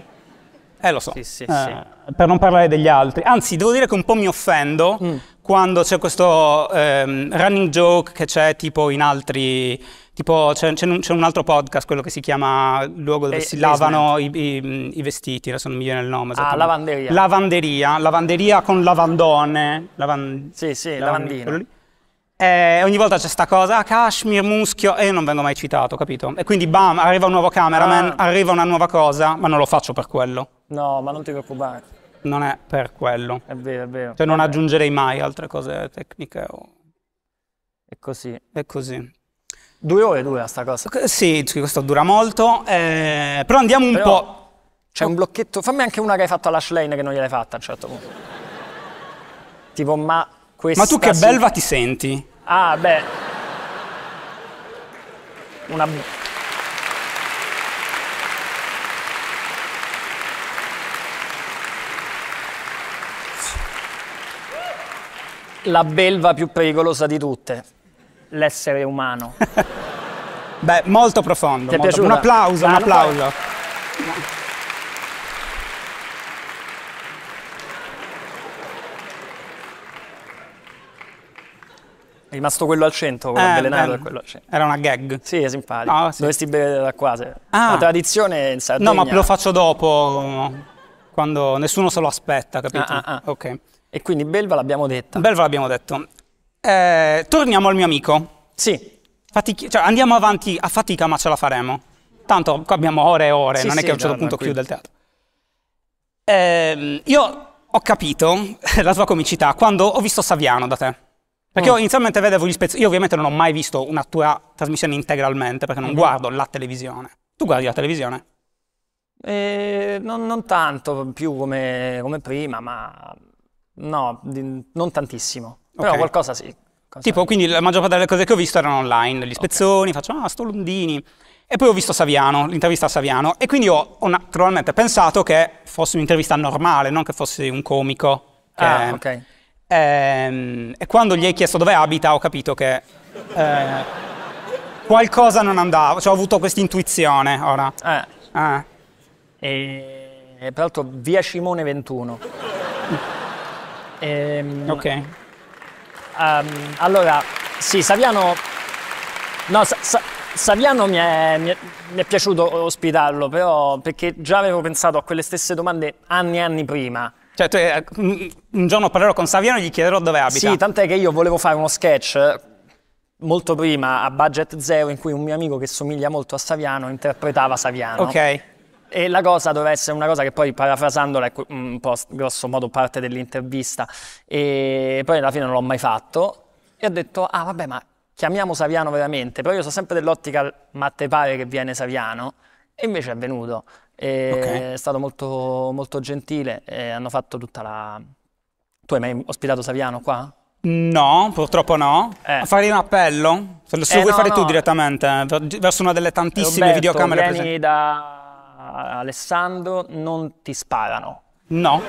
Eh, lo so. Sì, sì, eh, sì. Per non parlare degli altri. Anzi, devo dire che un po' mi offendo mm. quando c'è questo ehm, running joke che c'è tipo in altri... Tipo c'è, un, un, altro podcast, quello che si chiama il luogo dove e, eh, si lavano i, i, i, vestiti, adesso non mi viene il nome. Ah, lavanderia. Lavanderia, lavanderia con lavandone. Lavan... Sì, sì, lavandino. Eh, ogni volta c'è sta cosa, ah, Kashmir, muschio, e io non vengo mai citato, capito? E quindi bam, arriva un nuovo cameraman, ah. arriva una nuova cosa, ma non lo faccio per quello. No, ma non ti preoccupare. Non è per quello. È vero, è vero. Cioè non aggiungerei mai altre cose tecniche o... È così. È così. Due ore dura sta cosa. Ecco, sì, questo dura molto, eh, però andiamo un però po'... C'è un blocchetto, fammi anche una che hai fatto alla Lane che non gliel'hai fatta a un certo punto. tipo, ma... Questa ma tu che belva sì. ti senti? Ah, beh. Una... La belva più pericolosa di tutte, l'essere umano. <laughs> beh, molto profondo. Molto... Un applauso, ah, un applauso. È rimasto quello al centro, quello eh, avvelenato bello. quello al centro. Era una gag. Sì, è simpatico. No, ah, sì. Dovresti bere da qua. Se... Ah. La tradizione è in Sardegna. No, ma lo faccio dopo, quando nessuno se lo aspetta, capito? Ah, ah, ah. Ok. E quindi Belva l'abbiamo detta. Belva l'abbiamo detto. Eh, torniamo al mio amico. Sì. Fatichi- cioè, andiamo avanti a fatica, ma ce la faremo. Tanto qua abbiamo ore e ore, sì, non sì, è che a un certo no, punto chiude il teatro. Eh, io ho capito <laughs> la tua comicità quando ho visto Saviano da te. Perché mm. io inizialmente vedevo gli spezzoni, io ovviamente non ho mai visto una tua trasmissione integralmente, perché non mm. guardo la televisione. Tu guardi la televisione? Eh, non, non, tanto più come, come, prima, ma no, non tantissimo. Okay. Però qualcosa sì. Cosa tipo, è? quindi la maggior parte delle cose che ho visto erano online, gli spezzoni, okay. faccio, ah, sto Lundini. E poi ho visto Saviano, l'intervista a Saviano, e quindi ho, ho naturalmente pensato che fosse un'intervista normale, non che fosse un comico. Che... Ah, ok. E, ehm, e quando gli hai chiesto dove abita ho capito che eh, qualcosa non andava, cioè, ho avuto questa intuizione ora. Ah. Ah. E, e peraltro via Simone 21. e, ok. Um, allora, sì, Saviano... No, sa, sa, Saviano mi è, mi, è, mi è, piaciuto ospitarlo, però perché già avevo pensato a quelle stesse domande anni e anni prima. Cioè, te, eh, un giorno parlerò con Saviano e gli chiederò dove abita. Sì, tant'è che io volevo fare uno sketch eh, molto prima a budget zero in cui un mio amico che somiglia molto a Saviano interpretava Saviano. Ok. E la cosa doveva essere una cosa che poi parafrasandola è un po' grosso modo parte dell'intervista e poi alla fine non l'ho mai fatto e ho detto ah vabbè ma chiamiamo Saviano veramente, però io sono sempre dell'ottica ma te pare che viene Saviano e invece è venuto Okay. È stato molto, molto gentile. hanno fatto tutta la. Tu hai mai ospitato Saviano qua? No, purtroppo no. Eh. Farei un appello? Se lo eh, vuoi no, fare no. tu direttamente, eh. verso una delle tantissime Roberto, videocamere presenti. vieni da Alessandro, non ti sparano. No.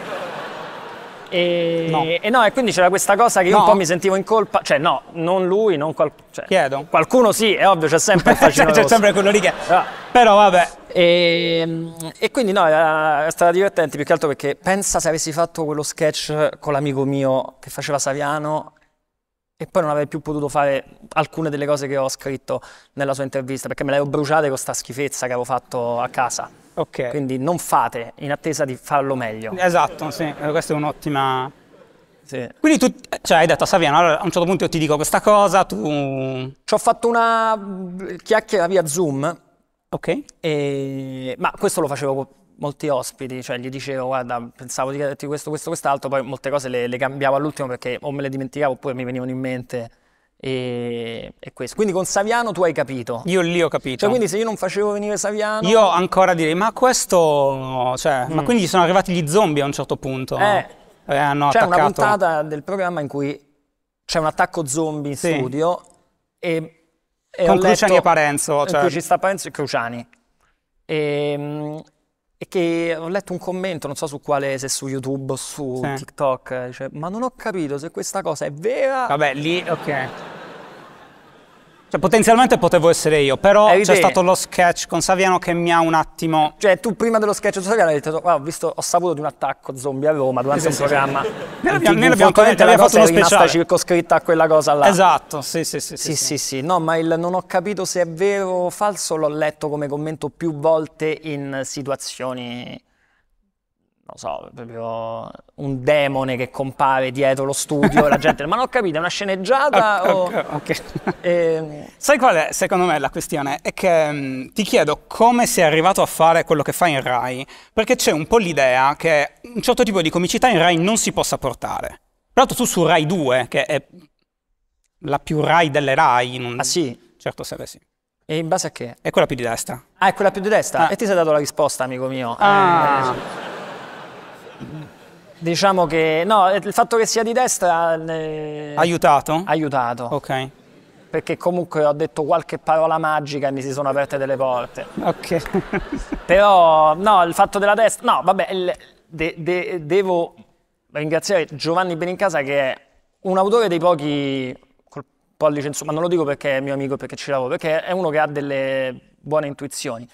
E no. e, no. e quindi c'era questa cosa che no. io un po' mi sentivo in colpa, cioè no, non lui, non qual... cioè, qualcuno sì, è ovvio, c'è sempre <laughs> il c'è, c'è sempre quello lì che... Però, ah. Però vabbè, e, ehm, e, quindi no, era, è stata divertente più che altro perché pensa se avessi fatto quello sketch con l'amico mio che faceva Saviano e poi non avrei più potuto fare alcune delle cose che ho scritto nella sua intervista perché me le ho bruciate con sta schifezza che avevo fatto a casa. Ok. Quindi non fate in attesa di farlo meglio. Esatto, sì, questa è un'ottima... Sì. Quindi tu cioè, hai detto a Saviano, allora a un certo punto io ti dico questa cosa, tu... Ci ho fatto una chiacchiera via Zoom Ok. E, ma questo lo facevo con molti ospiti, cioè gli dicevo guarda pensavo di chiederti questo, questo, quest'altro, poi molte cose le, le cambiavo all'ultimo perché o me le dimenticavo oppure mi venivano in mente e, e, questo. Quindi con Saviano tu hai capito. Io lì ho capito. Cioè, quindi se io non facevo venire Saviano. Io ancora direi: ma questo. Cioè, mm. ma quindi sono arrivati gli zombie a un certo punto. Eh, eh hanno c'è attaccato. una puntata del programma in cui c'è un attacco zombie in sì. studio e e Con Cruciani letto, e Parenzo. Eh, cioè... Ci sta Parenzo e Cruciani. E, ehm, e che ho letto un commento, non so su quale, se su YouTube o su sì. TikTok, dice, ma non ho capito se questa cosa è vera. Vabbè, lì, ok. Cioè, potenzialmente potevo essere io, però c'è stato lo sketch con Saviano che mi ha un attimo. Cioè, tu prima dello sketch con Saviano hai detto: Guarda, ho, visto, ho saputo di un attacco zombie a Roma durante un programma. Noi abbiamo fatto una speciale circoscritta a quella cosa là. Esatto, sì, sì, sì. Sì, sì, sì. No, ma il non ho capito se è vero o falso l'ho letto come commento più volte in situazioni non so, proprio un demone che compare dietro lo studio, la gente, ma non ho capito, è una sceneggiata <laughs> okay, o... Okay. E... Ehm, Sai qual è, secondo me, la questione? È che um, ti chiedo come sei arrivato a fare quello che fai in Rai, perché c'è un po' l'idea che un certo tipo di comicità in Rai non si possa portare. Tra l'altro tu su Rai 2, che è la più Rai delle Rai, in un ah, sì? certo serve sì. E in base a che? È quella più di destra. Ah, è quella più di destra? Ah. E ti sei dato la risposta, amico mio. Ah. Eh, sì. Diciamo che no, eh, il fatto che sia di destra... Eh, aiutato? Aiutato. Ok. Perché comunque ho detto qualche parola magica e mi si sono aperte delle porte. Ok. <laughs> Però no, il fatto della destra... No, vabbè, il, de, de, devo ringraziare Giovanni Benincasa che è un autore dei pochi col pollice, insomma, non lo dico perché è mio amico, perché ci lavoro, perché è uno che ha delle buone intuizioni.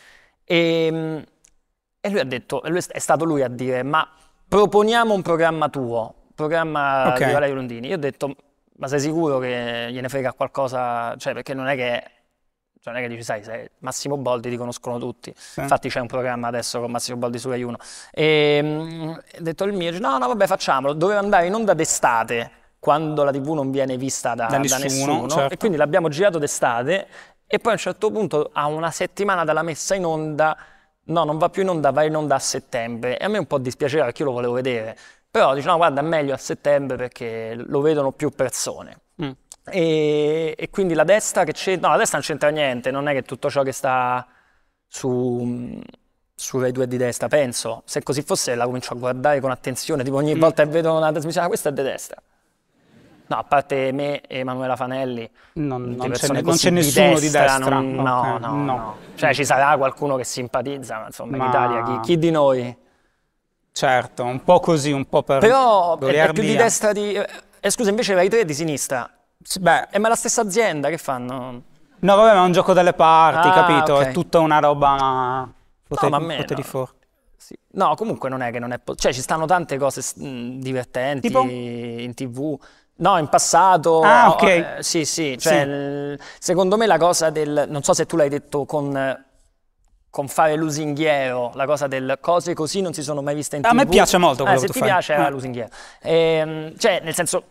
E, ehm, e lui ha detto, è stato lui a dire, ma proponiamo un programma tuo, programma okay. di Valerio Londini. Io ho detto, ma sei sicuro che gliene frega qualcosa? Cioè, perché non è che, cioè, non è che dici, sai, sei Massimo Boldi li conoscono tutti. Sì. Infatti c'è un programma adesso con Massimo Boldi su Rai 1. E ehm, ho detto il mio, no, no, vabbè, facciamolo. Doveva andare in onda d'estate, quando la TV non viene vista da, da nessuno. Da nessuno certo. E quindi l'abbiamo girato d'estate. E poi a un certo punto, a una settimana dalla messa in onda, no, non va più in onda, va in onda a settembre. E a me è un po' dispiaceva perché io lo volevo vedere. Però dice, no, guarda, è meglio a settembre perché lo vedono più persone. Mm. E, e, quindi la destra che c'è, no, la destra non c'entra niente, non è che tutto ciò che sta su, mm, su Rai 2 di destra, penso. Se così fosse la comincio a guardare con attenzione, tipo ogni mm. volta che vedo una trasmissione, ah, questa è di destra. No, a parte me e Emanuela Fanelli, non, non c'è, nessuno di destra. Di destra. Non, okay. no, no, no, no, Cioè ci sarà qualcuno che simpatizza, ma insomma, ma... in Italia chi, chi, di noi? Certo, un po' così, un po' per Però è, più di destra di... Eh, eh scusa, invece Rai 3 è di sinistra. Beh... Eh, ma è la stessa azienda, che fanno? No, vabbè, ma è un gioco delle parti, ah, capito? Okay. È tutta una roba... Poteri, no, ma a poteri no. forti. Sì. No, comunque non è che non è... Cioè, ci stanno tante cose mh, divertenti tipo? in tv No, in passato. Ah, ok. Eh, sì, sì. Cioè, sì. Secondo me la cosa del. Non so se tu l'hai detto con con fare lusinghiero, la cosa del cose così non si sono mai viste in tv. A me piace molto quello eh, se ti fai. piace era ah. Mm. lusinghiero. E, ehm, cioè, nel senso,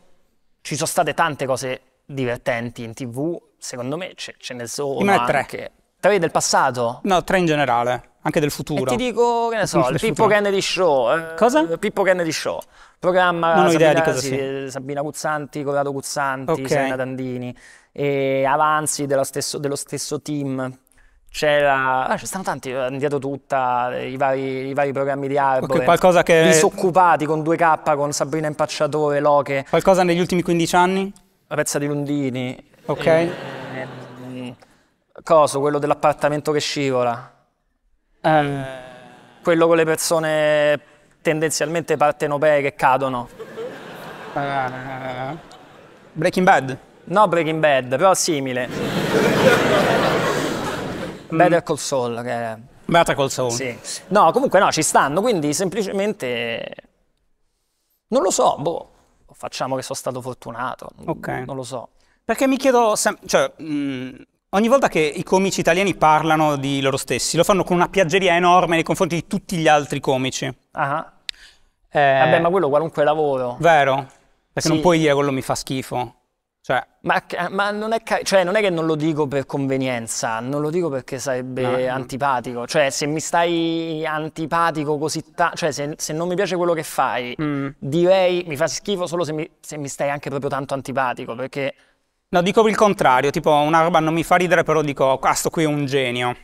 ci sono state tante cose divertenti in tv, secondo me ce, ce ne sono Dimmi anche... tre. Tre del passato? No, tre in generale, anche del futuro. E ti dico, che ne so, <laughs> il Pippo Kennedy Show. Eh, cosa? Pippo Kennedy Show programma non ho Sabina, idea di cosa sì, Sabina Guzzanti, Corrado Guzzanti, okay. Serena Dandini, e avanzi dello stesso, dello stesso team. C'era, ah, ci stanno tanti, indietro eh, tutta, eh, i vari, i vari programmi di Arbore, okay, che... disoccupati con 2K, con Sabrina Impacciatore, Loche. Qualcosa negli ultimi 15 anni? La pezza di Lundini. Ok. E... Mm, coso, quello dell'appartamento che scivola. Um. Quello con le persone tendenzialmente partenopee che cadono. Uh, breaking Bad? No Breaking Bad, però simile. Mm. Better Call Saul, che è... Better Call Saul. Sì. No, comunque no, ci stanno, quindi semplicemente... Non lo so, boh, facciamo che sono stato fortunato, okay. non lo so. Perché mi chiedo, cioè, mh, mm, ogni volta che i comici italiani parlano di loro stessi, lo fanno con una piaggeria enorme nei confronti di tutti gli altri comici. Ah. Eh, Vabbè, ma quello qualunque lavoro. Vero? Perché sì. non puoi dire quello mi fa schifo. Cioè. Ma, ma non, è cioè, non, è che non lo dico per convenienza, non lo dico perché sarebbe no. antipatico. Cioè, se mi stai antipatico così tanto, cioè, se, se, non mi piace quello che fai, mm. direi mi fa schifo solo se mi, se mi, stai anche proprio tanto antipatico. Perché. No, dico il contrario, tipo una roba non mi fa ridere, però dico, questo ah, qui è un genio.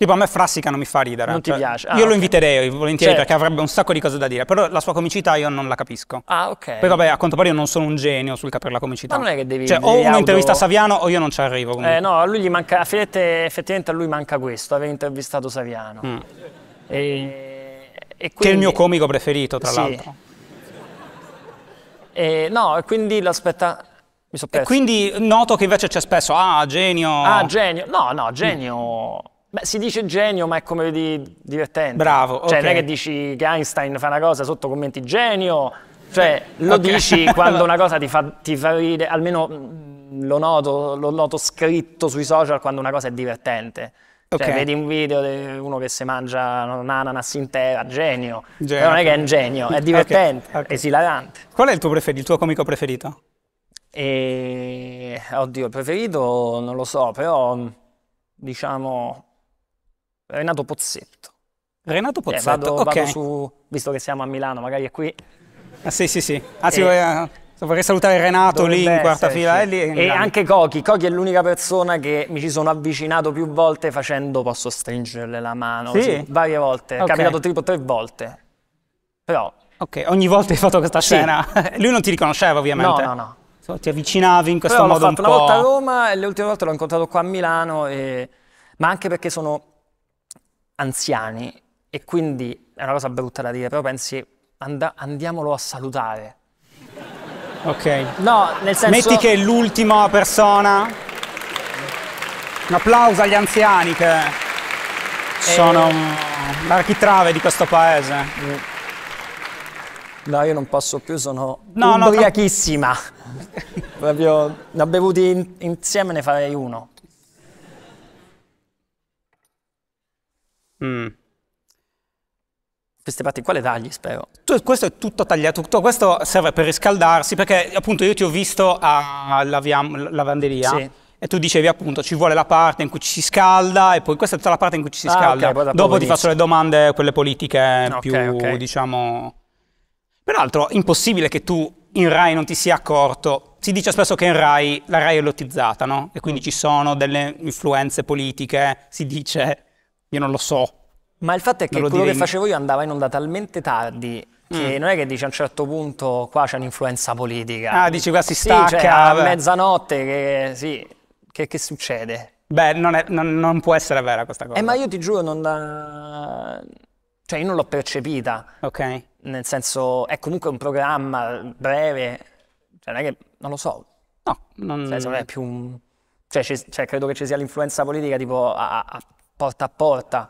Tipo a me Frassica non mi fa ridere. Non cioè, ti piace? Ah, io okay. lo inviterei volentieri certo. perché avrebbe un sacco di cose da dire, però la sua comicità io non la capisco. Ah, ok. Poi vabbè, a quanto pare io non sono un genio sul capire la comicità. Ma non è che devi... Cioè, devi o auto... un'intervista a Saviano o io non ci arrivo comunque. Eh, no, a lui gli manca... Affidate, effettivamente a lui manca questo, aver intervistato Saviano. Mm. E... E quindi... Che è il mio comico preferito, tra sì. l'altro. E, no, e quindi l'aspetta... Mi so perso. E quindi noto che invece c'è spesso, ah, genio... Ah, genio... No, no, genio... Mm Beh, si dice genio, ma è come di divertente. Bravo. Cioè, okay. non è che dici che Einstein fa una cosa sotto commenti genio. Cioè, lo okay. dici <laughs> quando una cosa ti fa, ti fa ridere, almeno mm, lo noto, lo noto scritto sui social quando una cosa è divertente. Cioè, okay. vedi un video di uno che si mangia un'ananas intera, genio. genio. non è che è un genio, è divertente, okay. Okay. esilarante. Qual è il tuo preferito, il tuo comico preferito? E... Oddio, preferito non lo so, però diciamo Renato Pozzetto. Renato eh, Pozzetto, eh, vado, okay. vado su, visto che siamo a Milano, magari è qui. Ah sì, sì, sì. Anzi, ah, eh, vorrei salutare Renato lì in quarta esserci. fila. Eh, lì, in e grande. anche Cochi. Cochi è l'unica persona che mi ci sono avvicinato più volte facendo posso stringerle la mano. Sì. Così, varie volte. Okay. È capitato tipo tre volte. Però... Ok, ogni volta hai fatto questa sì. scena. <laughs> Lui non ti riconosceva ovviamente. No, no, no ti avvicinavi in questo Però modo un L'ho fatto una volta a Roma e le ultime volte l'ho incontrato qua a Milano, e... ma anche perché sono anziani e quindi è una cosa brutta da dire, però pensi and andiamolo a salutare. Ok. No, nel senso... Metti che è l'ultima persona. Un applauso agli anziani che e... Eh. l'architrave di questo paese. No, io non posso più, sono no, ubriachissima. No, no. Proprio, da bevuti in insieme ne farei uno. Mm. Queste parti qua le tagli, spero. Tu, questo è tutto tagliato, tutto questo serve per riscaldarsi, perché appunto io ti ho visto alla lavanderia. Sì. E tu dicevi appunto ci vuole la parte in cui ci si scalda e poi questa è tutta la parte in cui ci si ah, scalda. Okay, Dopo ti faccio le domande, quelle politiche okay, più okay. diciamo... Peraltro impossibile che tu in Rai non ti sia accorto. Si dice spesso che in Rai la Rai è lottizzata, no? E quindi mm. ci sono delle influenze politiche, si dice io non lo so. Ma il fatto è che quello direi... che facevo io andava in onda talmente tardi che mm. non è che dici a un certo punto qua c'è un'influenza politica. Ah, dici qua si stacca. Sì, cioè, a mezzanotte che, sì, che, che succede? Beh, non, è, non, non, può essere vera questa cosa. Eh, ma io ti giuro, non da... Cioè, io non l'ho percepita. Ok. Nel senso, è comunque un programma breve. Cioè, non è che... Non lo so. No, non... Cioè, non è più un... Cioè, cioè credo che ci sia l'influenza politica, tipo, a, a porta a porta,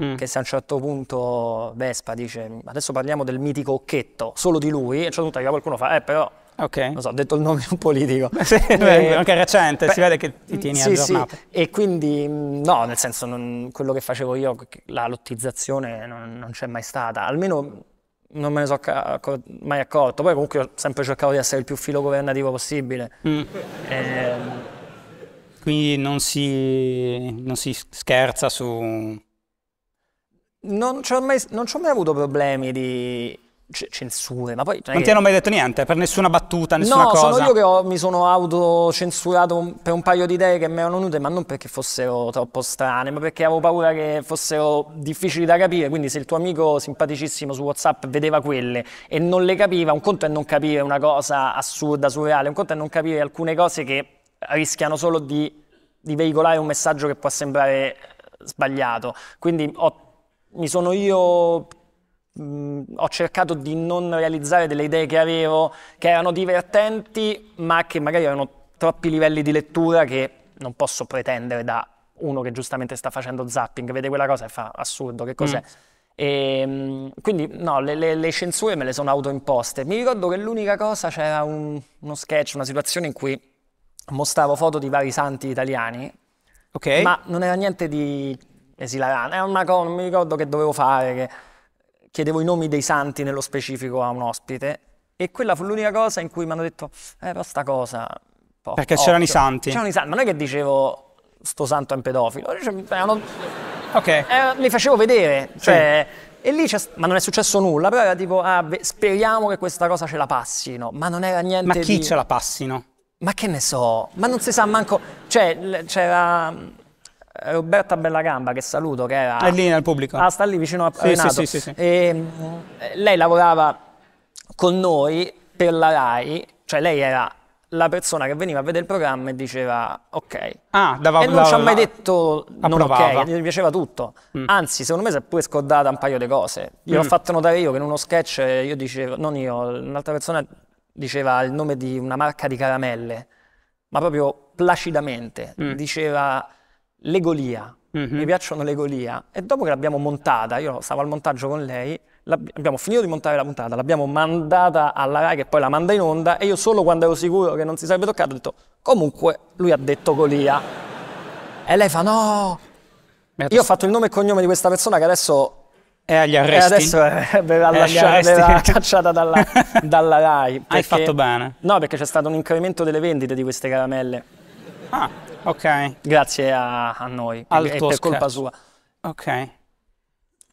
mm. che se a un certo punto Vespa dice adesso parliamo del mitico Occhetto, solo di lui, e a un certo punto qualcuno fa eh però Okay. Non so, ho detto il nome di un politico. <laughs> Eh, anche recente, beh, si vede che ti tieni sì, aggiornato. Sì. E quindi, no, nel senso, non, quello che facevo io, la lottizzazione non, non c'è mai stata, almeno non me ne sono accor- mai accorto. Poi comunque ho sempre cercato di essere il più filo governativo possibile. Mm. E, ehm, quindi non si, non si scherza su... Non ci ho mai, mai avuto problemi di, censure, ma poi... Non, non ti hanno mai detto niente, per nessuna battuta, nessuna no, cosa? No, sono io che ho, mi sono autocensurato per un paio di idee che mi erano venute, ma non perché fossero troppo strane, ma perché avevo paura che fossero difficili da capire, quindi se il tuo amico simpaticissimo su Whatsapp vedeva quelle e non le capiva, un conto è non capire una cosa assurda, surreale, un conto è non capire alcune cose che rischiano solo di, di veicolare un messaggio che può sembrare sbagliato. Quindi ho, mi sono io mh, ho cercato di non realizzare delle idee che avevo che erano divertenti, ma che magari erano troppi livelli di lettura che non posso pretendere da uno che giustamente sta facendo zapping, vede quella cosa e fa assurdo, che cos'è? Mm. E, ehm, quindi no, le, le, le, censure me le sono autoimposte. Mi ricordo che l'unica cosa c'era un, uno sketch, una situazione in cui mostravo foto di vari santi italiani, okay. ma non era niente di esilarante, era una cosa, non mi ricordo che dovevo fare, che chiedevo i nomi dei santi nello specifico a un ospite e quella fu l'unica cosa in cui mi hanno detto, eh però sta cosa... Po, Perché occhio. c'erano i santi. C'erano i santi, ma non è che dicevo sto santo è un pedofilo, cioè, erano... okay. eh, mi facevo vedere, cioè... Sì. E lì, ma non è successo nulla, però era tipo, ah, speriamo che questa cosa ce la passino, ma non era niente Ma chi di... ce la passino? Ma che ne so, ma non si sa manco... Cioè, c'era mm, Roberta Bellagamba, che saluto, che era... È lì nel pubblico. Ah, sta lì vicino a sì, Renato. Sì, sì, sì, e, mm, lei lavorava con noi per la RAI, cioè lei era la persona che veniva a vedere il programma e diceva ok. Ah, dava, e non ci ha mai detto non approvava. ok, gli piaceva tutto. Mm. Anzi, secondo me si è pure scordata un paio di cose. Gliel'ho mm. fatto notare io che in uno sketch io dicevo, non io, un'altra persona diceva il nome di una marca di caramelle, ma proprio placidamente, mm. diceva l'egolia, mm-hmm. mi piacciono l'egolia. E dopo che l'abbiamo montata, io stavo al montaggio con lei, abbiamo finito di montare la puntata, l'abbiamo mandata alla RAI che poi la manda in onda e io solo quando ero sicuro che non si sarebbe toccato ho detto comunque lui ha detto Golia. E lei fa no. Io ho fatto il nome e cognome di questa persona che adesso è agli arresti. Eh, <laughs> e adesso verrà, lasciata, verrà cacciata dalla, <laughs> dalla RAI. Perché, Hai fatto bene. No, perché c'è stato un incremento delle vendite di queste caramelle. Ah, ok. Grazie a, a noi. Al e, per colpa sua. Ok.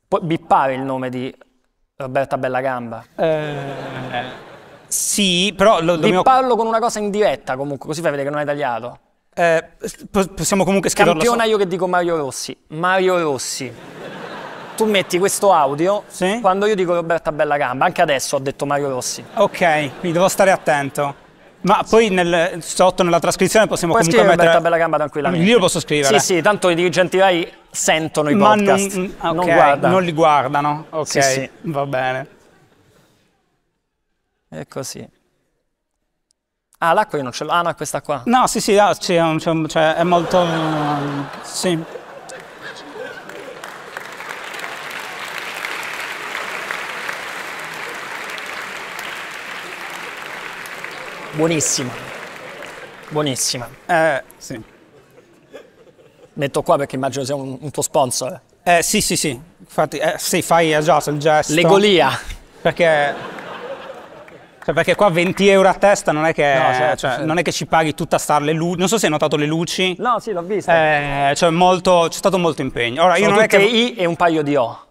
Puoi bippare il nome di Roberta Bellagamba? Eh, sì, però... Lo, dobbiamo... parlo con una cosa in diretta comunque, così fai vedere che non hai tagliato. Eh, possiamo comunque scriverlo. Campiona so. io che dico Mario Rossi. Mario Rossi tu metti questo audio sì? quando io dico Roberta Bella Gamba, anche adesso ho detto Mario Rossi. Ok, quindi devo stare attento. Ma poi nel, sotto nella trascrizione possiamo Puoi comunque mettere... Roberta Bella Gamba tranquillamente. Io lo posso scrivere. Sì, sì, tanto i dirigenti RAI sentono i Ma podcast, non, okay, non, non li guardano, ok, sì, sì. va bene. E così. Ah, l'acqua io non ce l'ho. Ah, no, questa qua. No, sì, sì, no, ah, c'è, c'è, è molto... Sì. Buonissima. Buonissima. Eh, sì. Metto qua perché immagino sia un, un tuo sponsor. Eh, sì, sì, sì. Infatti, eh, sì, fai già il gesto. Legolia. Perché... Cioè, perché qua 20 euro a testa non è che, no, certo, cioè, certo. Non è che ci paghi tutta star le luci. Non so se hai notato le luci. No, sì, l'ho vista. Eh, cioè molto, c'è stato molto impegno. Ora, Sono io non è che... I e un paio di O.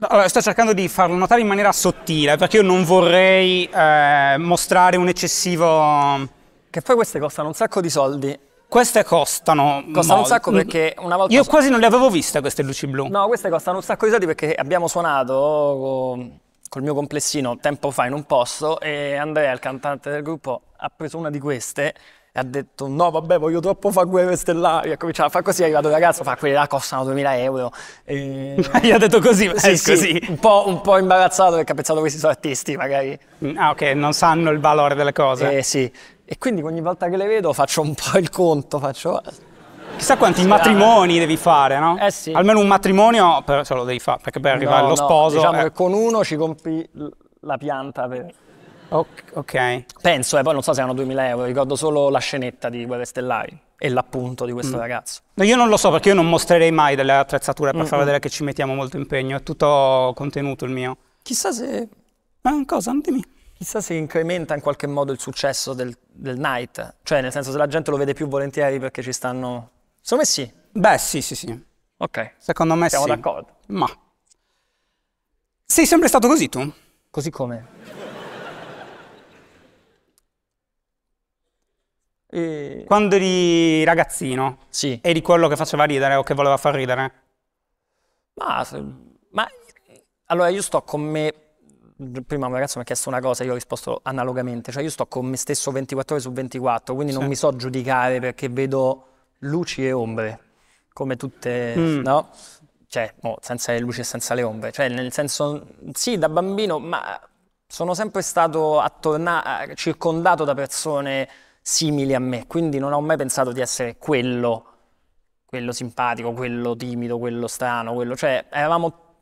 Allora, sto cercando di farlo notare in maniera sottile, perché io non vorrei eh, mostrare un eccessivo... Che poi queste costano un sacco di soldi. Queste costano... Costano un sacco mm-, perché una volta... Io quasi non le avevo viste queste luci blu. No, queste costano un sacco di soldi perché abbiamo suonato con, col mio complessino tempo fa in un posto e Andrea, il cantante del gruppo, ha preso una di queste e ha detto no vabbè voglio troppo fare guerre stellari ha cominciato a fare così è arrivato il ragazzo fa quelle là costano 2000 euro e... <laughs> gli ha detto così, sì, eh, sì, così. Un, po', un, po', imbarazzato perché ha pensato questi sono artisti magari mm, ah ok non sanno il valore delle cose eh sì e quindi ogni volta che le vedo faccio un po' il conto faccio ah, Chissà quanti sì, matrimoni devi fare, no? Eh sì. Almeno un matrimonio però, se lo devi fare, perché per arrivare no, allo no, sposo... Diciamo eh... che con uno ci compri la pianta per... Ok. Penso, eh, poi non so se erano 2000 euro, ricordo solo la scenetta di Guerre Stellari e l'appunto di questo mm. ragazzo. No, io non lo so perché io non mostrerei mai delle attrezzature per mm -mm. far vedere che ci mettiamo molto impegno, è tutto contenuto il mio. Chissà se... Ma eh, cosa? dimmi. Chissà se incrementa in qualche modo il successo del, del night, cioè nel senso se la gente lo vede più volentieri perché ci stanno... Secondo me sì. Beh sì, sì, sì. Ok. Secondo me Siamo sì. Siamo d'accordo. Ma... Sei sempre stato così tu? Così come? E... Eh. Quando eri ragazzino, sì. eri quello che faceva ridere o che voleva far ridere? Ma, ma allora io sto con me. Prima un ragazzo mi ha chiesto una cosa, io ho risposto analogamente, cioè io sto con me stesso 24 ore su 24, quindi sì. non mi so giudicare perché vedo luci e ombre, come tutte, mm. no? cioè, oh, senza le luci e senza le ombre, cioè, nel senso, sì, da bambino, ma sono sempre stato attorna- circondato da persone simili a me, quindi non ho mai pensato di essere quello, quello simpatico, quello timido, quello strano, quello, cioè eravamo,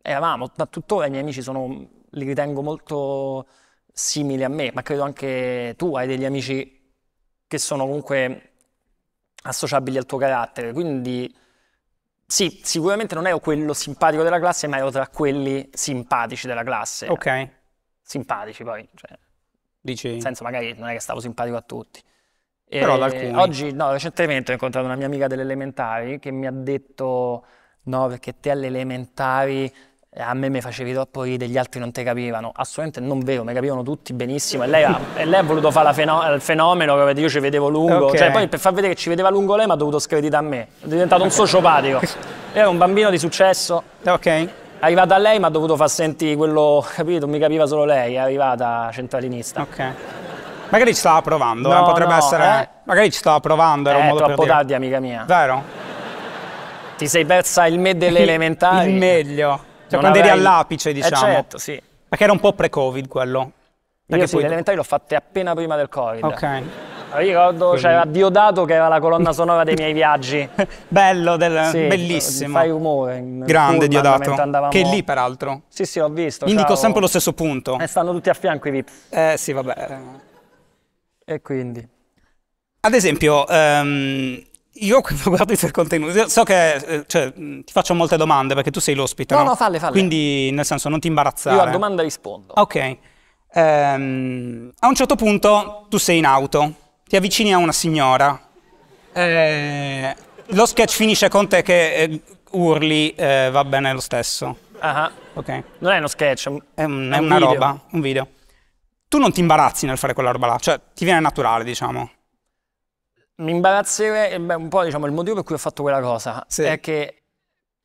eravamo, ma tuttora i miei amici sono, li ritengo molto simili a me, ma credo anche tu hai degli amici che sono comunque associabili al tuo carattere, quindi sì, sicuramente non ero quello simpatico della classe, ma ero tra quelli simpatici della classe. Ok. Simpatici poi, cioè. Dici? Nel senso, magari non è che stavo simpatico a tutti. E Però ad alcuni. Oggi, no, recentemente ho incontrato una mia amica delle elementari che mi ha detto no, perché te alle elementari eh, a me mi facevi troppo ridere, gli altri non te capivano. Assolutamente non vero, mi capivano tutti benissimo. E lei ha, e lei ha voluto fare feno- il fenomeno, io ci vedevo lungo. Okay. Cioè, poi per far vedere che ci vedeva lungo lei mi ha dovuto screditare a me. È diventato un sociopatico. <laughs> Era un bambino di successo. Ok. È arrivata a lei, ma ha dovuto far sentire quello, capito? Mi capiva solo lei, è arrivata centralinista. Ok. Magari ci stava provando, eh, no, eh, potrebbe no, essere. Eh? Magari ci stava provando, era eh, un modo troppo per tardi, amica mia. Vero? Ti sei persa il me delle <laughs> elementari. il meglio. Cioè, non quando avrei... eri all'apice, eh, diciamo. Eh, certo, sì. Perché era un po' pre-Covid quello. Perché Io sì, poi... le elementari l'ho fatte appena prima del Covid. Ok. Ricordo c'era cioè, Diodato che era la colonna sonora dei miei viaggi. <laughs> Bello, del, <laughs> sì, bellissimo. Fai rumore. Grande Diodato. Andavamo... Che è lì peraltro. Sì, sì, ho visto. Indico ciao. sempre lo stesso punto. E eh, stanno tutti a fianco i VIP. Eh sì, vabbè. E quindi? Ad esempio, um, io <laughs> quando guardo i tuoi contenuti, so che eh, cioè, ti faccio molte domande perché tu sei l'ospite. No, no, no, falle, falle. Quindi, nel senso, non ti imbarazzare. Io a domanda rispondo. Ok. Um, a un certo punto tu sei in auto ti avvicini a una signora, eh, lo sketch finisce con te che eh, urli, eh, va bene lo stesso. uh -huh. okay. Non è uno sketch, è, un, è un una video. roba, un video. Tu non ti imbarazzi nel fare quella roba là, cioè ti viene naturale, diciamo. Mi imbarazzerebbe eh, un po', diciamo, il motivo per cui ho fatto quella cosa sì. è che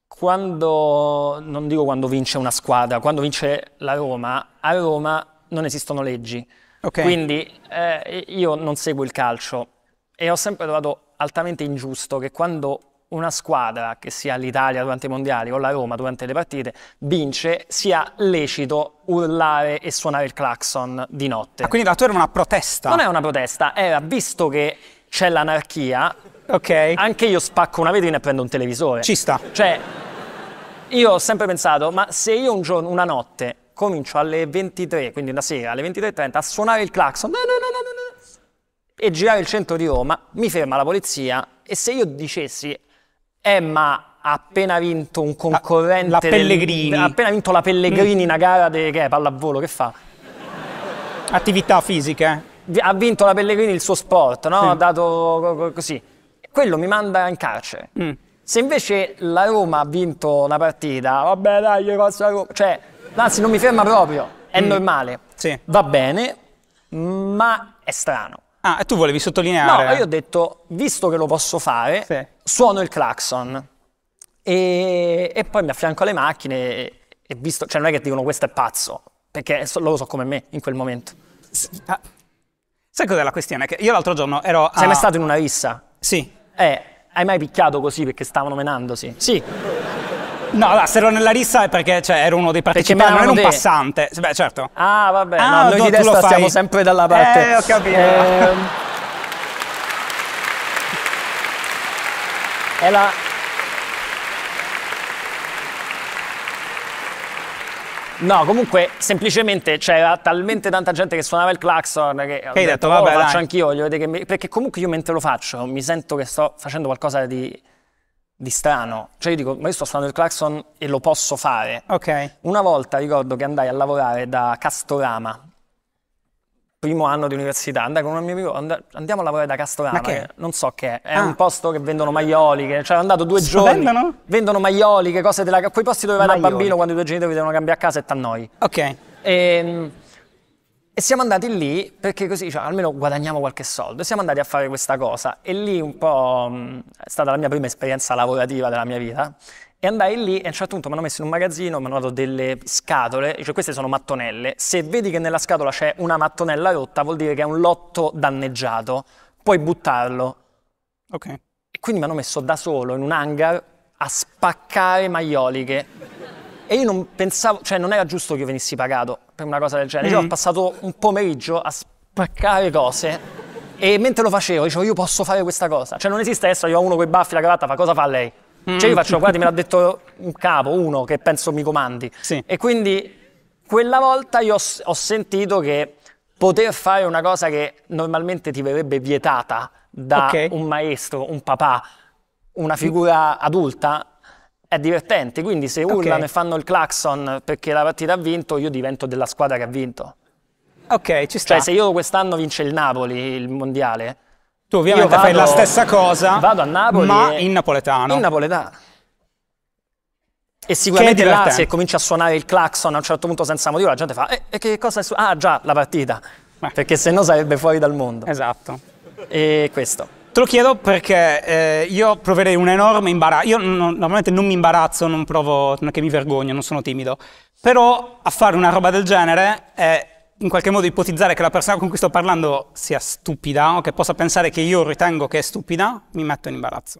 quando, non dico quando vince una squadra, quando vince la Roma, a Roma non esistono leggi. Okay. Quindi eh, io non seguo il calcio e ho sempre trovato altamente ingiusto che quando una squadra, che sia l'Italia durante i mondiali o la Roma durante le partite, vince, sia lecito urlare e suonare il clacson di notte. Ah, quindi la tua era una protesta? Non è una protesta, era visto che c'è l'anarchia, okay. anche io spacco una vetrina e prendo un televisore. Ci sta. Cioè, io ho sempre pensato, ma se io un giorno, una notte, comincio alle 23, quindi la sera, alle 23.30, a suonare il clacson e girare il centro di Roma, mi ferma la polizia e se io dicessi, Emma eh, ha appena vinto un concorrente... La, la Pellegrini. ha appena vinto la Pellegrini, mm. una gara di che è pallavolo, che fa? Attività fisica. Eh. Ha vinto la Pellegrini il suo sport, no? Sì. Dato così. Quello mi manda in carcere. Mm. Se invece la Roma ha vinto una partita, vabbè dai, io passo posso... Cioè, Anzi, non mi ferma proprio. È mm. normale. Sì. Va bene, ma è strano. Ah, e tu volevi sottolineare? No, io ho detto, visto che lo posso fare, sì. suono il clacson. E, e, poi mi affianco alle macchine e, e, visto... Cioè, non è che dicono questo è pazzo, perché so, loro so come me in quel momento. S- ah. Sai cos'è la questione? Che io l'altro giorno ero a... Sei mai stato in una rissa? Sì. Eh, hai mai picchiato così perché stavano menandosi? Sì. No, allora, se ero nella rissa è perché cioè, ero uno dei partecipanti, non ero un te. passante. Beh, certo. Ah, vabbè, ah, no, noi no, di destra siamo sempre dalla parte. Eh, ho capito. Eh, è la... No, comunque semplicemente c'era talmente tanta gente che suonava il clacson che, che ho detto, detto, oh, vabbè, oh, lo faccio anch'io, voglio vedere che mi... perché comunque io mentre lo faccio mi sento che sto facendo qualcosa di di strano. Cioè io dico, ma io sto suonando il clacson e lo posso fare. Ok. Una volta ricordo che andai a lavorare da Castorama, primo anno di università, andai con un mio amico, and- andiamo a lavorare da Castorama, che? Eh, non so che è, è ah. un posto che vendono maioliche, cioè andato due Sto giorni, vendono? vendono maioliche, cose della... quei posti dove vai da bambino quando i tuoi genitori devono cambiare casa e t'annoi. Ok. E, ehm, e siamo andati lì perché così cioè, almeno guadagniamo qualche soldo. Siamo andati a fare questa cosa e lì un po' mm, è stata la mia prima esperienza lavorativa della mia vita. E andai lì e a un certo punto mi hanno messo in un magazzino, mi hanno dato delle scatole, cioè queste sono mattonelle. Se vedi che nella scatola c'è una mattonella rotta, vuol dire che è un lotto danneggiato, puoi buttarlo. Ok. E quindi mi hanno messo da solo in un hangar a spaccare maioliche. E io non pensavo, cioè non era giusto che io venissi pagato per una cosa del genere. Mm. Io ho passato un pomeriggio a spaccare cose e mentre lo facevo dicevo io posso fare questa cosa. Cioè non esiste adesso, io ho uno con i baffi, la cravatta, fa cosa fa lei? Mm. Cioè io faccio, guardi me l'ha detto un capo, uno che penso mi comandi. Sì. E quindi quella volta io ho, ho sentito che poter fare una cosa che normalmente ti verrebbe vietata da okay. un maestro, un papà, una figura adulta, è divertente, quindi se okay. urlano e fanno il clacson perché la partita ha vinto, io divento della squadra che ha vinto. Ok, ci sta. Cioè se io quest'anno vince il Napoli, il Mondiale... Tu ovviamente vado, fai la stessa cosa, vado a Napoli ma in napoletano. In napoletano. E sicuramente là, se comincia a suonare il clacson a un certo punto senza motivo, la gente fa: eh, E eh, che cosa è successo? Ah, già, la partita. Beh. Perché se no sarebbe fuori dal mondo. Esatto. E questo. Te lo chiedo perché eh, io proverei un enorme imbarazzo. Io non, normalmente non mi imbarazzo, non provo, non è che mi vergogno, non sono timido. Però a fare una roba del genere è in qualche modo ipotizzare che la persona con cui sto parlando sia stupida o che possa pensare che io ritengo che è stupida, mi metto in imbarazzo.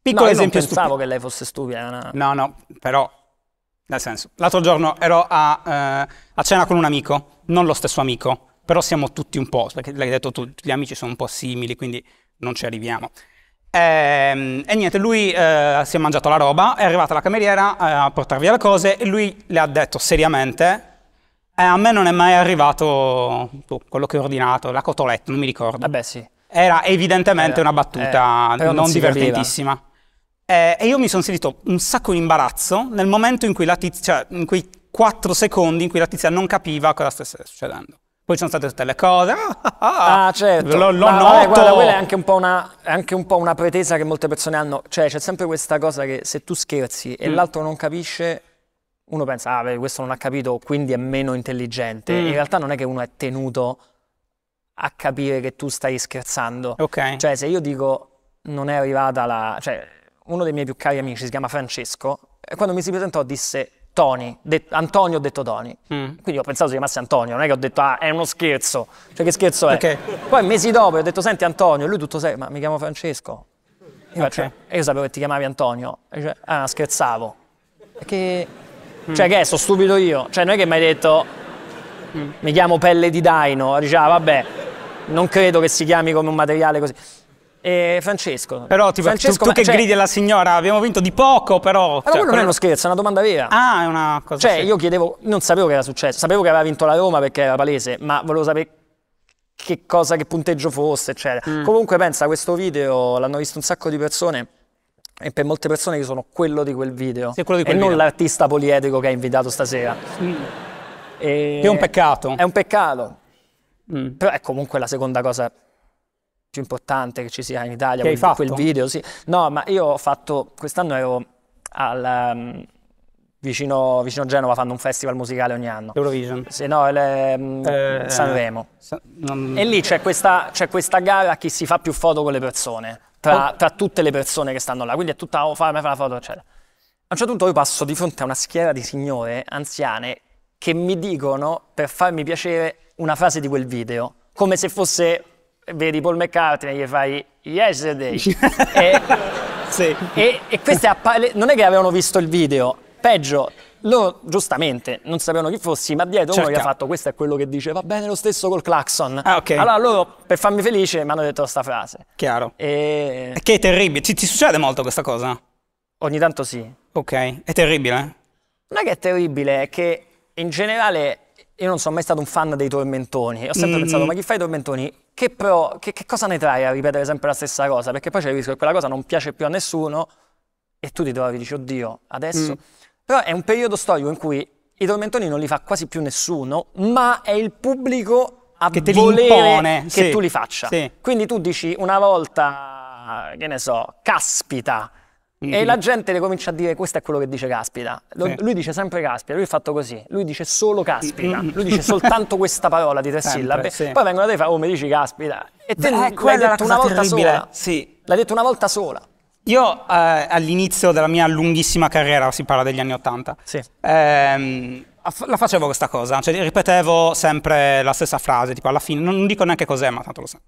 Piccolo no, esempio stupido. Non pensavo stupido. che lei fosse stupida. No, no, no però nel senso, l'altro giorno ero a, eh, a, cena con un amico, non lo stesso amico, però siamo tutti un po', perché l'hai detto tu, gli amici sono un po' simili, quindi non ci arriviamo. E, ehm, e niente, lui eh, si è mangiato la roba, è arrivata la cameriera eh, a portar via le cose e lui le ha detto seriamente, eh, a me non è mai arrivato boh, quello che ho ordinato, la cotoletta, non mi ricordo. Eh sì. Era evidentemente era, una battuta eh, non, non divertentissima. Eh, e io mi sono sentito un sacco di imbarazzo nel momento in cui la tizia, cioè in quei quattro secondi in cui la tizia non capiva cosa stesse succedendo. Poi sono state tutte le cose. Ah, ah, ah, ah. ah certo. L'ho, lo Ma, eh, noto. Vabbè, guarda, quella è anche, una, è anche, un po una, pretesa che molte persone hanno. Cioè, c'è sempre questa cosa che se tu scherzi mm. e l'altro non capisce, uno pensa, ah, beh, questo non ha capito, quindi è meno intelligente. Mm. In realtà non è che uno è tenuto a capire che tu stai scherzando. Ok. Cioè, se io dico non è arrivata la... Cioè, uno dei miei più cari amici si chiama Francesco e quando mi si presentò disse Tony, de- Antonio ho detto Tony. Mm. Quindi ho pensato si chiamasse Antonio, non è che ho detto ah, è uno scherzo. Cioè che scherzo è? Okay. Poi mesi dopo ho detto senti Antonio, lui tutto serio, ma mi chiamo Francesco. Io, okay. faccio, eh, io sapevo che ti chiamavi Antonio. E cioè, ah, scherzavo. Che... Mm. Cioè che è, sono stupido io. Cioè non è che mi hai detto mm. mi chiamo pelle di daino. Diceva vabbè, non credo che si chiami come un materiale così e eh, Francesco. Però tipo, Francesco, tu, tu che cioè, gridi alla signora, abbiamo vinto di poco però. Però cioè, non è uno scherzo, è una domanda vera. Ah, è una cosa Cioè, sì. io chiedevo, non sapevo che era successo, sapevo che aveva vinto la Roma perché era palese, ma volevo sapere che cosa, che punteggio fosse, eccetera. Mm. Comunque pensa, questo video l'hanno visto un sacco di persone e per molte persone io sono quello di quel video sì, di quel e video. non l'artista poliedrico che ha invitato stasera. Mm. E... È un peccato. È un peccato. Mm. Però è comunque la seconda cosa più importante che ci sia in Italia, che quel, quel video. Sì. No, ma io ho fatto, quest'anno ero al... Um, Vicino, vicino, Genova fanno un festival musicale ogni anno. Eurovision. Sì, no, le, ehm, eh, Sanremo. Eh, sa non... E lì c'è questa, questa, gara a chi si fa più foto con le persone, tra, oh. tra tutte le persone che stanno là. Quindi è tutta, oh, fammi fare la foto, eccetera. A un certo punto io passo di fronte a una schiera di signore anziane che mi dicono, per farmi piacere, una frase di quel video, come se fosse vedi Paul McCartney e gli fai Yesterday. <laughs> e, sì. e, e queste appale- non è che avevano visto il video, peggio, loro giustamente non sapevano chi fossi, ma dietro certo. uno gli ha certo. fatto questo è quello che dice, va bene lo stesso col clacson. Ah, okay. Allora loro, per farmi felice, mi hanno detto questa frase. Chiaro. E... Che è terribile, ti, ti, succede molto questa cosa? Ogni tanto sì. Ok, è terribile? Non è che è terribile, è che in generale io non sono mai stato un fan dei tormentoni. Ho sempre mm. pensato, ma chi fa i tormentoni? che, pro, che, che cosa ne trai a ripetere sempre la stessa cosa? Perché poi c'è il rischio che quella cosa non piace più a nessuno e tu ti trovi e dici, oddio, adesso... Mm. Però è un periodo storico in cui i tormentoni non li fa quasi più nessuno, ma è il pubblico a che te volere che sì. tu li faccia. Sì. Quindi tu dici una volta, che ne so, caspita, Mm-hmm. E la gente le comincia a dire questo è quello che dice caspita. Lo, sì. Lui dice sempre caspita, lui è fatto così, lui dice solo caspita, mm-hmm. lui dice soltanto questa parola di tre sempre, sillabe. Sì. Poi vengono a te e fanno oh mi dici caspita. E te Beh, l'hai detto una volta terribile. sola. Sì. L'hai detto una volta sola. Io eh, all'inizio della mia lunghissima carriera, si parla degli anni Ottanta, sì. ehm, la facevo questa cosa, cioè ripetevo sempre la stessa frase, tipo alla fine, non, dico neanche cos'è, ma tanto lo so.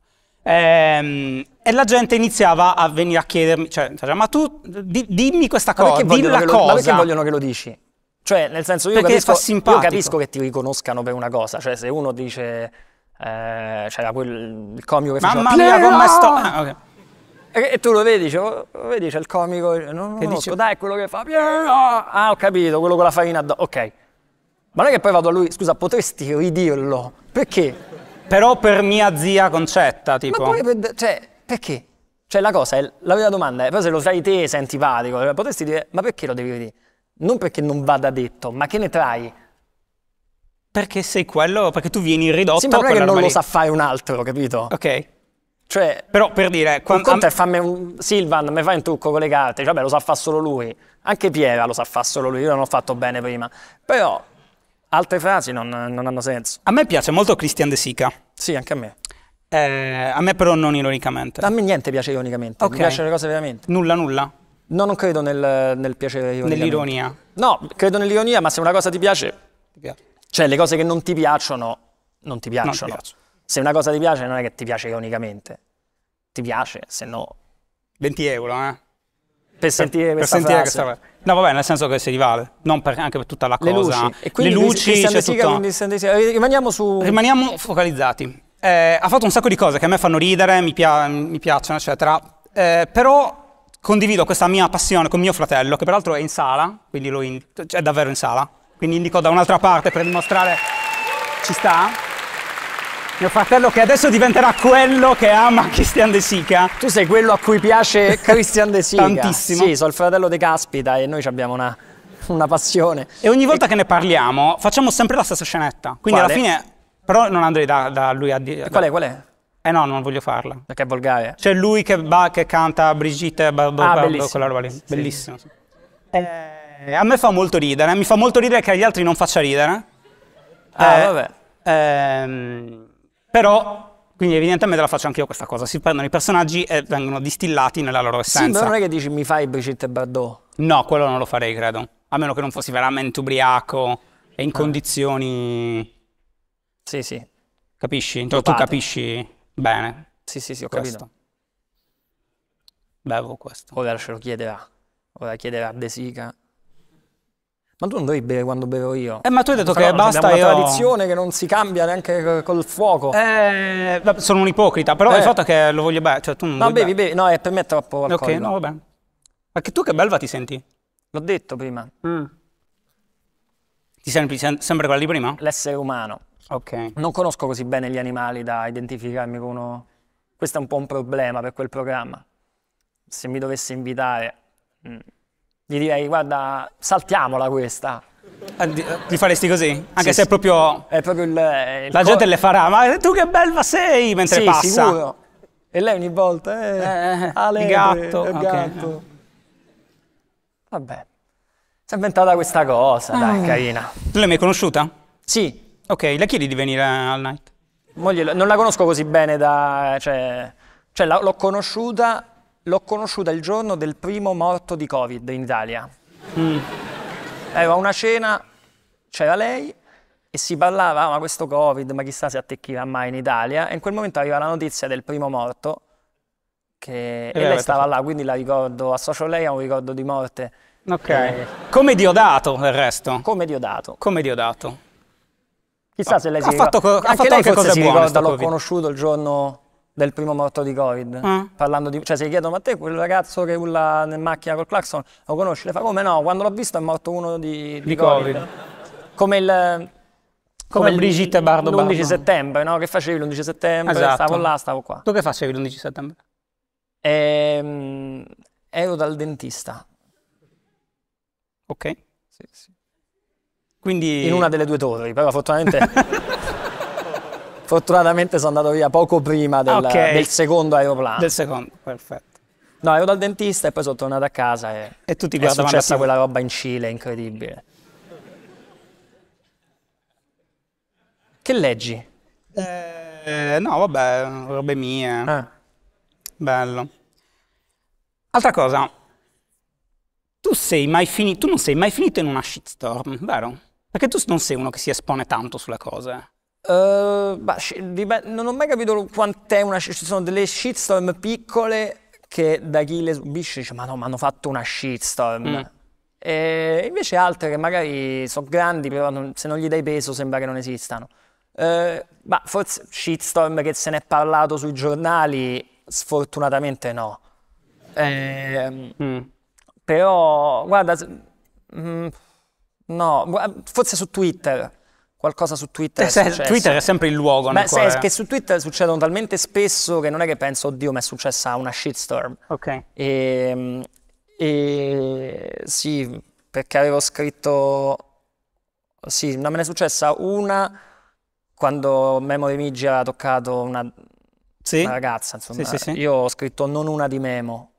Ehm, e la gente iniziava a venire a chiedermi, cioè, cioè ma tu di, dimmi questa ma cosa, di la cosa. Ma perché vogliono che lo dici? Cioè, nel senso, io capisco, io capisco, che ti riconoscano per una cosa, cioè se uno dice, eh, c'era cioè, quel, il comico che Mamma faceva... Mamma mia, come sto... Ah, okay. e, tu lo vedi, cioè, lo vedi, c'è il comico, non lo che dice... dai, è quello che fa... Ah, ho capito, quello con la farina ok. Ma non è che poi vado a lui, scusa, potresti ridirlo? Perché? Però per mia zia Concetta, tipo. Ma poi, cioè, perché? Cioè, la cosa è, la vera domanda è, però se lo sai te sei antipatico, cioè, potresti dire, ma perché lo devi vedere? Non perché non vada detto, ma che ne trai? Perché sei quello, perché tu vieni ridotto sì, ma non è che non lo sa fare un altro, capito? Ok. Cioè, però per dire, quando conto è fammi un Silvan, mi fai un trucco con le carte, cioè, vabbè, lo sa fare solo lui. Anche Piera lo sa fare solo lui, io non ho fatto bene prima. Però altre frasi non, non hanno senso. A me piace molto Christian De Sica. Sì, anche a me. Eh, a me però non ironicamente. A me niente piace ironicamente, okay. mi piacciono le cose veramente. Nulla, nulla? No, non credo nel, nel piacere ironicamente. Nell'ironia? No, credo nell'ironia, ma se una cosa ti piace... Ti piace. Cioè, le cose che non ti piacciono, non ti piacciono. Non ti se una cosa ti piace non è che ti piace ironicamente. Ti piace, se no... 20 euro, eh? Per sentire, per sentire questa No, vabbè, nel senso che si rivale, non per, anche per tutta la Le cosa. Luci. E quindi Le luci, Christian De tutto... Eh, rimaniamo su... Rimaniamo focalizzati. Eh, ha fatto un sacco di cose che a me fanno ridere, mi, pia mi piacciono, eccetera. Eh, però condivido questa mia passione con mio fratello, che peraltro è in sala, quindi lui in... Cioè, è davvero in sala. Quindi indico da un'altra parte per dimostrare... Ci sta? Mio fratello che adesso diventerà quello che ama Christian De Sica. Tu sei quello a cui piace <laughs> Christian De Sica. Tantissimo. Sì, sono il fratello De Caspita e noi abbiamo una, una passione. E ogni volta e... che ne parliamo facciamo sempre la stessa scenetta. Quindi Quale? alla fine... Però non andrei da, da lui a dire... Qual è? Qual è? Eh no, non voglio farla. Perché è volgare. C'è lui che, va, che canta Brigitte, e ba, ah, quella roba lì. Sì. Bellissimo. Eh, a me fa molto ridere, mi fa molto ridere che agli altri non faccia ridere. Ah, eh, vabbè. Ehm... Però quindi evidentemente la faccio anche io questa cosa, si prendono i personaggi e vengono distillati nella loro essenza. Sì, ma non è che dici mi fai Brigitte Bardot? No, quello non lo farei, credo. A meno che non fossi veramente ubriaco e in ah. condizioni... Sì, sì. Capisci? Tu, tu, capisci bene. Sì, sì, sì, ho questo. capito. Bevo questo. Ora ce lo chiederà. Ora chiederà De Sica ma tu non dovevi bere quando bevo io. Eh, ma tu hai detto Però che basta. È una io... tradizione che non si cambia neanche col fuoco. Eh, sono un ipocrita, però eh. il fatto è che lo voglio bere. Cioè, tu non no, bevi, bevi. No, è per me è troppo alcolico. Ok, no, vabbè. Ma che tu che belva ti senti? L'ho detto prima. Mm. Ti senti sempre quella di prima? L'essere umano. Ok. Non conosco così bene gli animali da identificarmi con uno. Questo è un po' un problema per quel programma. Se mi dovesse invitare. Mm gli direi guarda saltiamola questa. Ti ah, eh, faresti così? Anche sì, se è proprio... È proprio il, il la gente le farà, ma tu che belva sei mentre sì, passa. sicuro. E lei ogni volta, eh, eh, eh, eh il gatto. Il okay. gatto. Vabbè, si è inventata questa cosa, ah. dai, carina. Tu l'hai mai conosciuta? Sì. Ok, la chiedi di venire al night? Moglie, non la conosco così bene da... cioè, cioè l'ho conosciuta l'ho conosciuta il giorno del primo morto di Covid in Italia. Mm. Era una cena, c'era lei e si parlava, ah, ma questo Covid, ma chissà se attecchirà mai in Italia. E in quel momento arriva la notizia del primo morto che... e lei stava fatto. là, quindi la ricordo, associo lei a un ricordo di morte. Ok. Eh... Come Diodato, del resto. Come Diodato. Come Diodato. Chissà se lei ha si fatto, ricorda. Ha fatto anche lei cosa si buone, ricorda, l'ho COVID. conosciuto il giorno del primo morto di Covid. Mm. Parlando di, cioè, se chiedono a te quel ragazzo che urla in macchina col clacson, lo conosci? Le fa come no? Quando l'ho visto è morto uno di, di, di COVID. Covid. Come il. Come, come Brigitte Bardo L'11 settembre, no? Che facevi l'11 settembre? Esatto. Stavo là, stavo qua. Tu che facevi l'11 settembre? Ehm, ero dal dentista. Ok. Sì, sì. Quindi... In una delle due torri, però fortunatamente <laughs> Fortunatamente sono andato via poco prima del, okay. del secondo aeroplano. Del secondo, perfetto. No, ero dal dentista e poi sono tornato a casa e, e tu ti è successa quella roba in Cile, incredibile. Che leggi? Eh, no, vabbè, robe mie. Ah. Bello. Altra cosa, tu, tu non sei mai finito in una shitstorm, vero? Perché tu non sei uno che si espone tanto sulle cose. Uh, ehm, bah, non ho mai capito quant'è una ci sono delle shitstorm piccole che da chi le subisce dice ma no, ma hanno fatto una shitstorm. Mm. E invece altre che magari sono grandi, però non, se non gli dai peso sembra che non esistano. Uh, ma forse shitstorm che se ne è parlato sui giornali, sfortunatamente no. Eh, mm. Però guarda, mh, mm, no, forse su Twitter qualcosa su Twitter. Cioè, se, è Twitter è sempre il luogo. Beh, se, che su Twitter succedono talmente spesso che non è che penso, oddio, mi è successa una shitstorm. Ok. E, ehm, e sì, perché avevo scritto. Sì, non me ne è successa una quando Memo De Migi aveva toccato una, sì. una ragazza. Insomma, sì, sì, io ho scritto non una di Memo.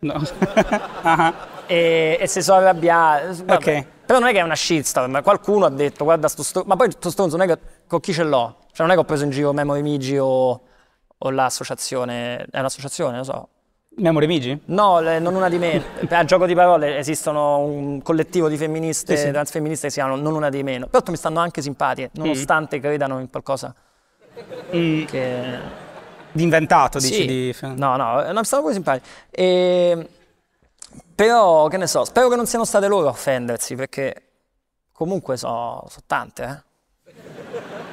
No. uh-huh. <laughs> e, e si sono arrabbiati. Ok. Però non è che è una shitstorm, qualcuno ha detto guarda sto stronzo, ma poi sto stronzo non è che con chi ce l'ho? Cioè non è che ho preso in giro Memory Migi o, o l'associazione, è un'associazione, lo so. Memory Migi? No, le, non una di me. <laughs> A gioco di parole esistono un collettivo di femministe, sì, sì. transfemministe che si chiamano Non una di meno. Però mi stanno anche simpatiche, mm. nonostante mm. credano in qualcosa mm. che... Di inventato, dici? Sì. Di... No, no, eh, non mi stanno pure simpatiche. E... Ehm, però, che ne so, spero che non siano state loro a offendersi, perché comunque sono so tante, eh.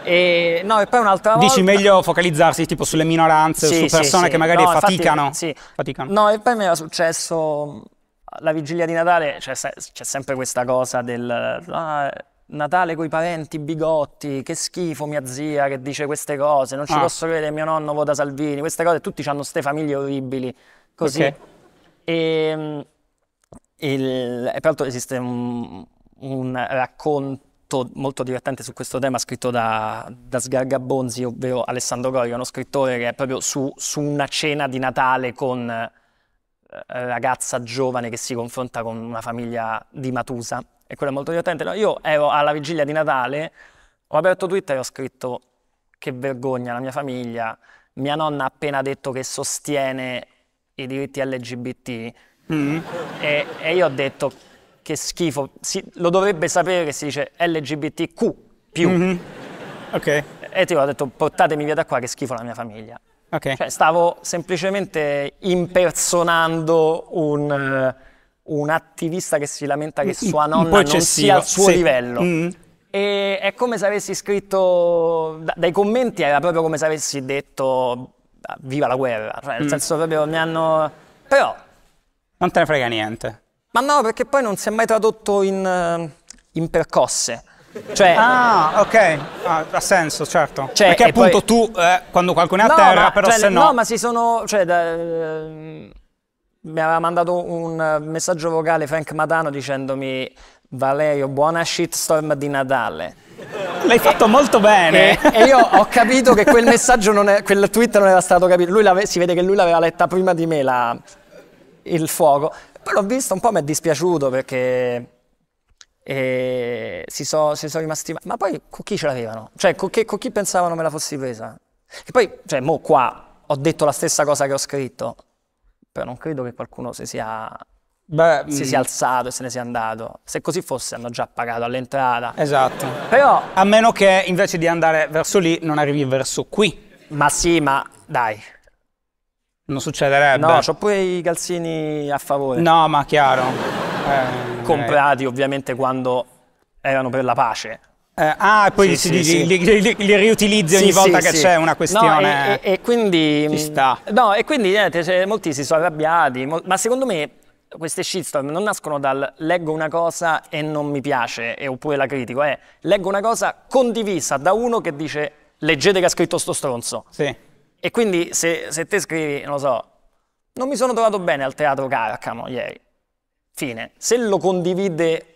E, no, e poi un'altra volta... Dici meglio focalizzarsi tipo sulle minoranze, sì, su persone sì. che magari no, faticano. Infatti, faticano. No, e poi mi era successo la vigilia di Natale, c'è, cioè, c'è sempre questa cosa del... Ah, Natale i parenti bigotti, che schifo mia zia che dice queste cose, non ci ah. posso credere, mio nonno vota Salvini, queste cose, tutti hanno queste famiglie orribili, così. Okay. E, ehm, il, e peraltro esiste un, un, racconto molto divertente su questo tema scritto da, da Sgargabonzi, ovvero Alessandro Gorio, uno scrittore che è proprio su, su una cena di Natale con eh, ragazza giovane che si confronta con una famiglia di Matusa. E quello è molto divertente. No, io ero alla vigilia di Natale, ho aperto Twitter e ho scritto che vergogna la mia famiglia, mia nonna ha appena detto che sostiene i diritti LGBT Mm. E, e, io ho detto che schifo, si, lo dovrebbe sapere che si dice LGBTQ. Mm -hmm. Ok. E ti ho detto portatemi via da qua che schifo la mia famiglia. Okay. Cioè, stavo semplicemente impersonando un, uh, un, attivista che si lamenta che sua nonna non sia al suo sì. livello. Mm -hmm. E è come se avessi scritto, da, dai commenti era proprio come se avessi detto ah, viva la guerra, cioè, nel mm. senso proprio mi hanno... Però non te ne frega niente. Ma no, perché poi non si è mai tradotto in, eh, in percosse. Cioè, ah, ok, ah, ha senso, certo. Cioè, perché appunto poi... tu, eh, quando qualcuno è a no, terra, ma, però cioè, se no... No, ma si sono... Cioè, da, eh, mi aveva mandato un eh, messaggio vocale Frank Matano dicendomi Valerio, buona shitstorm di Natale. L'hai fatto e, molto bene. E, e, io ho capito che quel messaggio, è, quel tweet non era stato capito. Lui si vede che lui l'aveva letta prima di me la, il fuoco. Poi l'ho visto, un po' mi è dispiaciuto perché e eh, si sono so rimasti ma poi con chi ce l'avevano? Cioè con, che, con, chi pensavano me la fossi presa? E poi, cioè, mo qua ho detto la stessa cosa che ho scritto, però non credo che qualcuno si sia, Beh, si mh. Mm. sia alzato e se ne sia andato. Se così fosse hanno già pagato all'entrata. Esatto. Però... A meno che invece di andare verso lì non arrivi verso qui. Ma sì, ma dai. Non succederebbe. No, ho pure i calzini a favore. No, ma chiaro. Eh, Comprati eh. ovviamente quando erano per la pace. Eh, ah, e poi sì, li, sì, li, sì. Li, li, riutilizzi ogni volta che c'è una questione. No, e, e, e, quindi. Ci mm, sta. No, e quindi niente, cioè, molti si sono arrabbiati. Ma secondo me queste shitstorm non nascono dal leggo una cosa e non mi piace, e, oppure la critico. È eh. leggo una cosa condivisa da uno che dice leggete che ha scritto sto stronzo. Sì e quindi se, se te scrivi, non lo so, non mi sono trovato bene al teatro Caracamo ieri, fine. Se lo condivide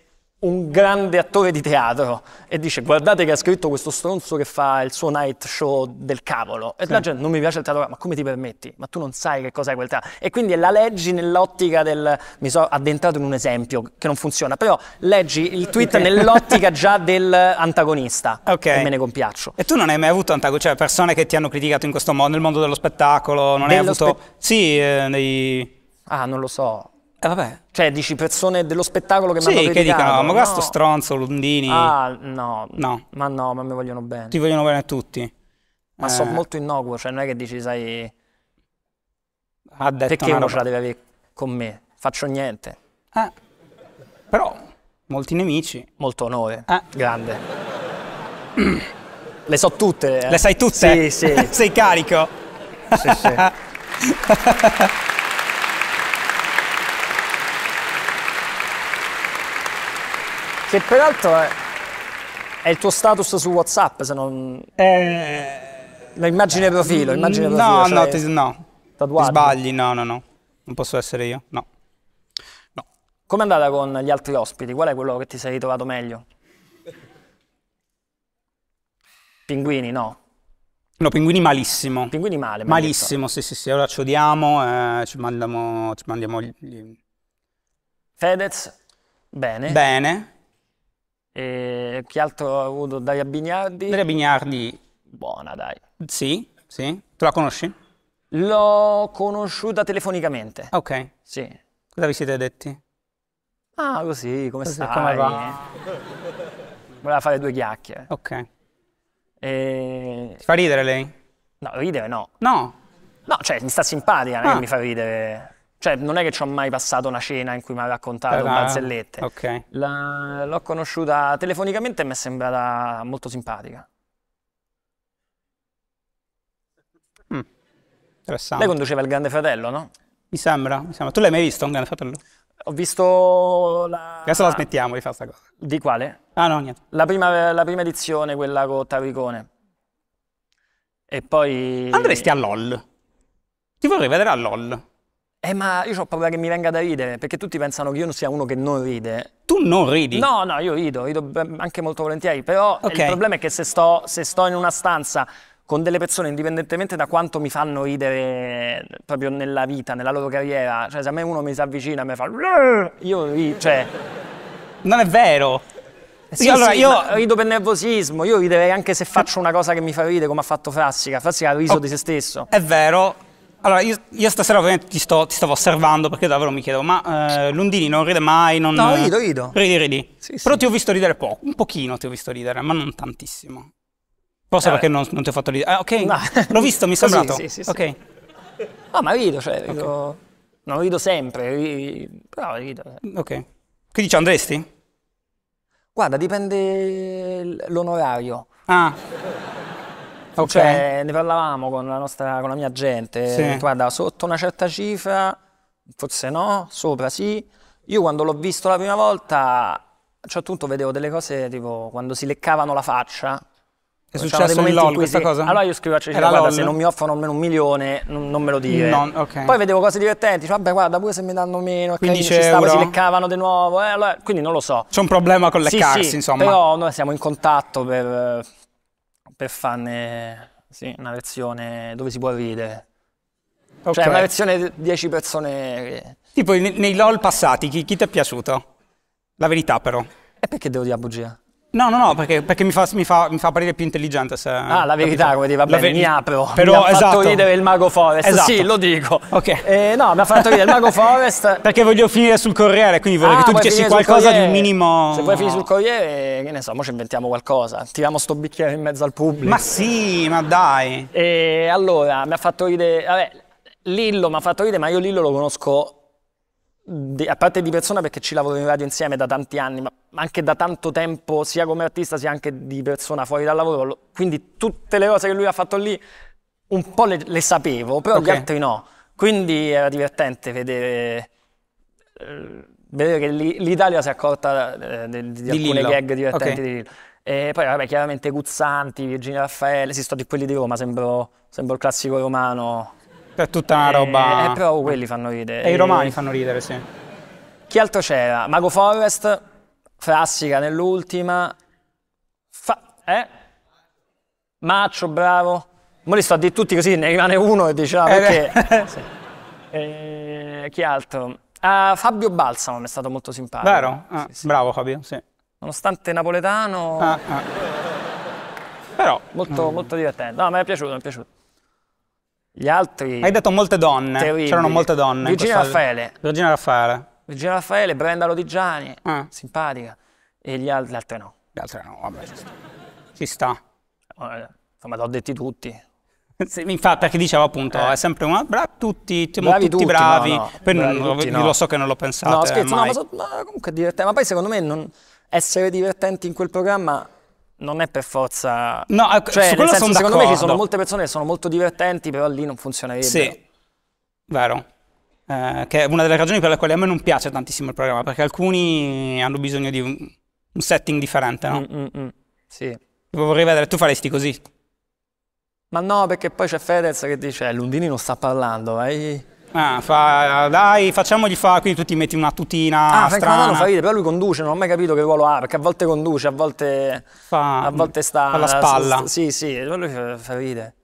un grande attore di teatro e dice guardate che ha scritto questo stronzo che fa il suo night show del cavolo e sì. la gente non mi piace il teatro ma come ti permetti ma tu non sai che cos'è quel teatro e quindi la leggi nell'ottica del mi sono addentrato in un esempio che non funziona però leggi il tweet okay. nell'ottica <laughs> già dell'antagonista ok e me ne compiaccio e tu non hai mai avuto antagonista cioè persone che ti hanno criticato in questo mondo nel mondo dello spettacolo non dello hai avuto spe... sì eh, nei... ah non lo so eh vabbè. Cioè, dici persone dello spettacolo che sì, mi hanno criticato. Sì, che dicono, ma questo stronzo, Londini... Ah, no. No. Ma no, ma mi vogliono bene. Ti vogliono bene tutti. Ma eh. sono molto innocuo, cioè non è che dici, sai... Ha detto Perché uno ce la deve avere con me? Faccio niente. Eh. Però, molti nemici. Molto onore. Eh. Grande. Le so tutte. Eh. Le sai tutte? Sì, sì. <laughs> Sei carico? Sì, sì. <laughs> Che peraltro è, è, il tuo status su WhatsApp, se non... Eh... L'immagine profilo, immagine profilo. Mm, no, cioè... no, ti, no. Tatuaggio. Ti sbagli, no, no, no. Non posso essere io, no. no. Come è andata con gli altri ospiti? Qual è quello che ti sei ritrovato meglio? Pinguini, no. No, Pinguini malissimo. Pinguini male. Malissimo, sì, sì, sì. Ora ci odiamo, eh, ci mandiamo... Ci mandiamo gli... Fedez, bene. Bene. E che altro ha avuto? Daria Bignardi? Daria Bignardi. Buona, dai. Sì, sì. Tu la conosci? L'ho conosciuta telefonicamente. Ok. Sì. Cosa vi siete detti? Ah, così, come così, stai? Come va? Voleva fare due chiacchiere. Ok. E... Ti fa ridere lei? No, ridere no. No? No, cioè mi sta simpatica, non ah. mi fa ridere. Cioè, non è che ci ho mai passato una cena in cui mi ha raccontato Però, barzellette. Okay. l'ho conosciuta telefonicamente e mi è sembrata molto simpatica. Mm. Lei conduceva il Grande Fratello, no? Mi sembra, mi sembra. Tu l'hai mai visto un Grande Fratello? Ho visto la... Adesso la smettiamo di fare questa cosa. Di quale? Ah no, niente. La prima, la prima edizione, quella con Taricone. E poi... Andresti a LOL? Ti vorrei vedere a LOL. Eh, ma io ho paura che mi venga da ridere, perché tutti pensano che io non sia uno che non ride. Tu non ridi? No, no, io rido, rido anche molto volentieri, però okay. il problema è che se sto, se sto in una stanza con delle persone, indipendentemente da quanto mi fanno ridere eh, proprio nella vita, nella loro carriera, cioè se a me uno mi si avvicina e mi fa... Io rido, cioè... Non è vero! Eh sì, sì, allora sì, io rido per nervosismo, io riderei anche se faccio una cosa che mi fa ridere, come ha fatto Frassica. Frassica ha riso oh, di se stesso. È vero, allora, io, io, stasera ovviamente ti, sto, ti, stavo osservando perché davvero mi chiedo, ma eh, Lundini non ride mai? Non... No, rido, rido. Ridi, ridi. Sì, Però sì. ti ho visto ridere poco, un pochino ti ho visto ridere, ma non tantissimo. Forse eh, perché non, non, ti ho fatto ridere. Ah, ok, no. l'ho visto, mi è sembrato. Sì, sì, sì, Ok. sì. No, ma rido, cioè, rido... Okay. Non rido sempre, rido... però rido. Eh. Ok. Quindi ci andresti? Guarda, dipende l'onorario. Ah. Cioè, okay. Cioè, ne parlavamo con la, nostra, con la mia gente. Sì. Guarda, sotto una certa cifra, forse no, sopra sì. Io quando l'ho visto la prima volta, a un certo punto vedevo delle cose tipo quando si leccavano la faccia. È successo in LOL in questa si... cosa? Allora io scrivo cioè, a Cecilia, guarda, LOL. se non mi offrono almeno un milione, non, non me lo dire. Non, okay. Poi vedevo cose divertenti, dicevo, cioè, vabbè guarda, pure se mi danno meno, quindi ci euro. Stavo, si leccavano di nuovo, eh, allora, quindi non lo so. C'è un problema con leccarsi, sì, sì, insomma. Però noi siamo in contatto per per farne sì, una versione dove si può ridere. Cioè, okay. Cioè una versione 10 persone... Tipo nei, nei LOL passati, chi, chi ti è piaciuto? La verità però. E perché devo dire la bugia? No, no, no, perché, perché mi, fa, mi, fa, mi, fa, apparire più intelligente se... Ah, la verità, come dire, va bene, mi apro, però, mi ha esatto. fatto ridere il Mago Forest, esatto. sì, lo dico. Okay. Eh, no, mi ha fatto ridere il Mago Forest... <laughs> Perché voglio finire sul Corriere, quindi vorrei ah, che tu dicessi qualcosa di un minimo... Se vuoi finire sul Corriere, che ne so, mo ci inventiamo qualcosa, tiriamo sto bicchiere in mezzo al pubblico. Ma sì, ma dai! E eh, allora, mi ha fatto ridere... Vabbè, Lillo mi ha fatto ridere, ma io Lillo lo conosco a parte di persona perché ci lavoro in radio insieme da tanti anni, ma anche da tanto tempo, sia come artista sia anche di persona fuori dal lavoro, quindi tutte le cose che lui ha fatto lì un po' le, le sapevo, però okay. gli altri no. Quindi era divertente vedere, eh, vedere che l'Italia si è accorta eh, di, di, di alcune Lillo. gag divertenti okay. di Lillo. E poi, vabbè, chiaramente Guzzanti, Virginia Raffaele, sì, sto di quelli di Roma, sembro, sembro il classico romano. Per tutta una roba... Eh, eh, però quelli fanno ridere. E i romani fanno ridere, sì. Chi altro c'era? Mago Forest, Frassica nell'ultima. Fa... Eh? Maccio, bravo. Ma li sto a dire tutti così, ne rimane uno e diciamo ah, eh, perché... <laughs> sì. eh, chi altro? Uh, Fabio Balsamo mi è stato molto simpatico. Vero? Ah, sì, sì. Bravo Fabio, sì. Nonostante napoletano... Ah, ah, Però... Molto, mm. molto divertente. No, mi è piaciuto, mi è piaciuto. Gli altri... Hai detto molte donne, c'erano molte donne. Virginia Raffaele. Virginia Raffaele. Virginia Raffaele, Brenda Lodigiani, ah. simpatica. E gli al... le altre no. Le altre no, vabbè. Ci sta. Eh, insomma, l'ho detti tutti. Infatti, perché dicevo appunto, eh. è sempre una bra- tutti, bravi, tutti, tutti bravi. No, no. Poi bravi non, tutti, lo so che non lo pensate. No, scherzo, eh, no, ma, so, ma comunque è divertente. Ma poi secondo me non essere divertenti in quel programma non è per forza... No, ecco, cioè, su quello senso, sono Secondo me ci sono molte persone che sono molto divertenti, però lì non funzionerebbe. Sì, vero. Eh, che è una delle ragioni per le quali a me non piace tantissimo il programma, perché alcuni hanno bisogno di un, un setting differente, no? Mm, mm, mm. Sì. Vorrei vedere, tu faresti così? Ma no, perché poi c'è Fedez che dice, eh, Lundini non sta parlando, vai... Ah, fa, dai, facciamogli fare, quindi tu ti metti una tutina ah, strana. Ah, lo fa ridere, però lui conduce, non ho mai capito che ruolo ha, perché a volte conduce, a volte, fa, a volte sta... Fa la spalla. Sì, sì, lui fa, fa ridere.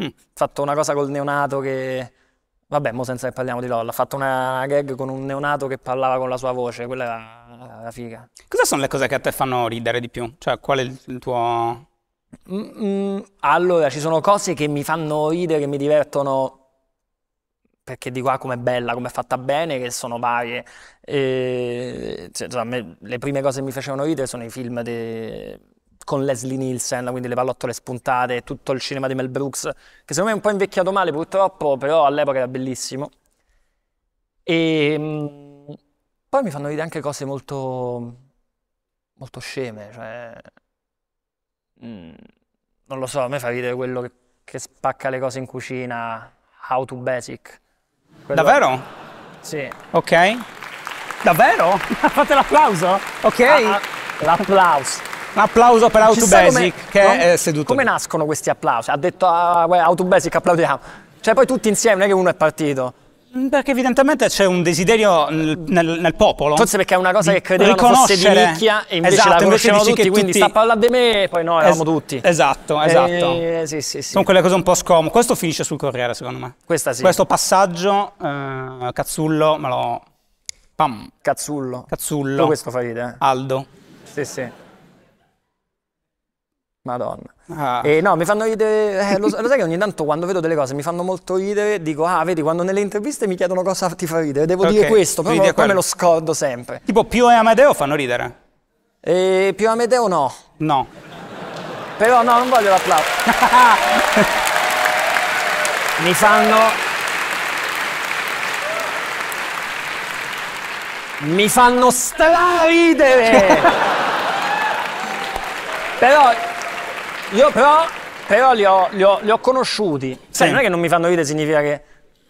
Mm. Fatto una cosa col neonato che... Vabbè, mo senza che parliamo di LOL, ha fatto una gag con un neonato che parlava con la sua voce, quella era la figa. Cosa sono le cose che a te fanno ridere di più? Cioè, qual è il tuo... Mm, mm, allora, ci sono cose che mi fanno ridere, che mi divertono perché dico ah com'è bella, com'è fatta bene, che sono varie. E, cioè, cioè, me, le prime cose che mi facevano ridere sono i film de... con Leslie Nielsen, quindi le pallottole spuntate, tutto il cinema di Mel Brooks, che secondo me è un po' invecchiato male purtroppo, però all'epoca era bellissimo. E ehm, mh, poi mi fanno ridere anche cose molto, molto sceme, cioè... Mm, non lo so, a me fa ridere quello che, che spacca le cose in cucina, how to basic quello... Davvero? Sì. Ok. Davvero? <laughs> Fate l'applauso? Ok. Ah, ah l'applauso. Un applauso per Autobasic che no? è seduto. Come nascono questi applausi? Ha detto ah, Autobasic applaudiamo. Cioè poi tutti insieme, non è che uno è partito. Perché evidentemente c'è un desiderio nel, nel, nel popolo. Forse perché è una cosa che credevano fosse di nicchia e invece esatto, la conoscevano invece tutti, tutti, quindi sta parlando di me e poi no, eravamo es tutti. Esatto, eh, esatto. Eh, sì, sì, sì. Sono quelle cose un po' scomode. Questo finisce sul Corriere, secondo me. Questa sì. Questo passaggio, eh, Cazzullo, me lo... Pam. Cazzullo. Cazzullo. Tu questo fai ridere. Aldo. Sì, sì. Madonna. Ah. E no, mi fanno ridere. Eh, lo, lo, sai che ogni tanto quando vedo delle cose mi fanno molto ridere, dico, ah, vedi, quando nelle interviste mi chiedono cosa ti fa ridere, devo okay. dire questo, però poi me lo scordo sempre. Tipo Pio e Amadeo fanno ridere? E Pio e Amedeo no. No. Però no, non voglio l'applauso. <laughs> mi fanno. Mi fanno straridere! <laughs> Però io però, però li, ho, li, ho, li ho conosciuti. Sai, sì. non è che non mi fanno ridere, significa che...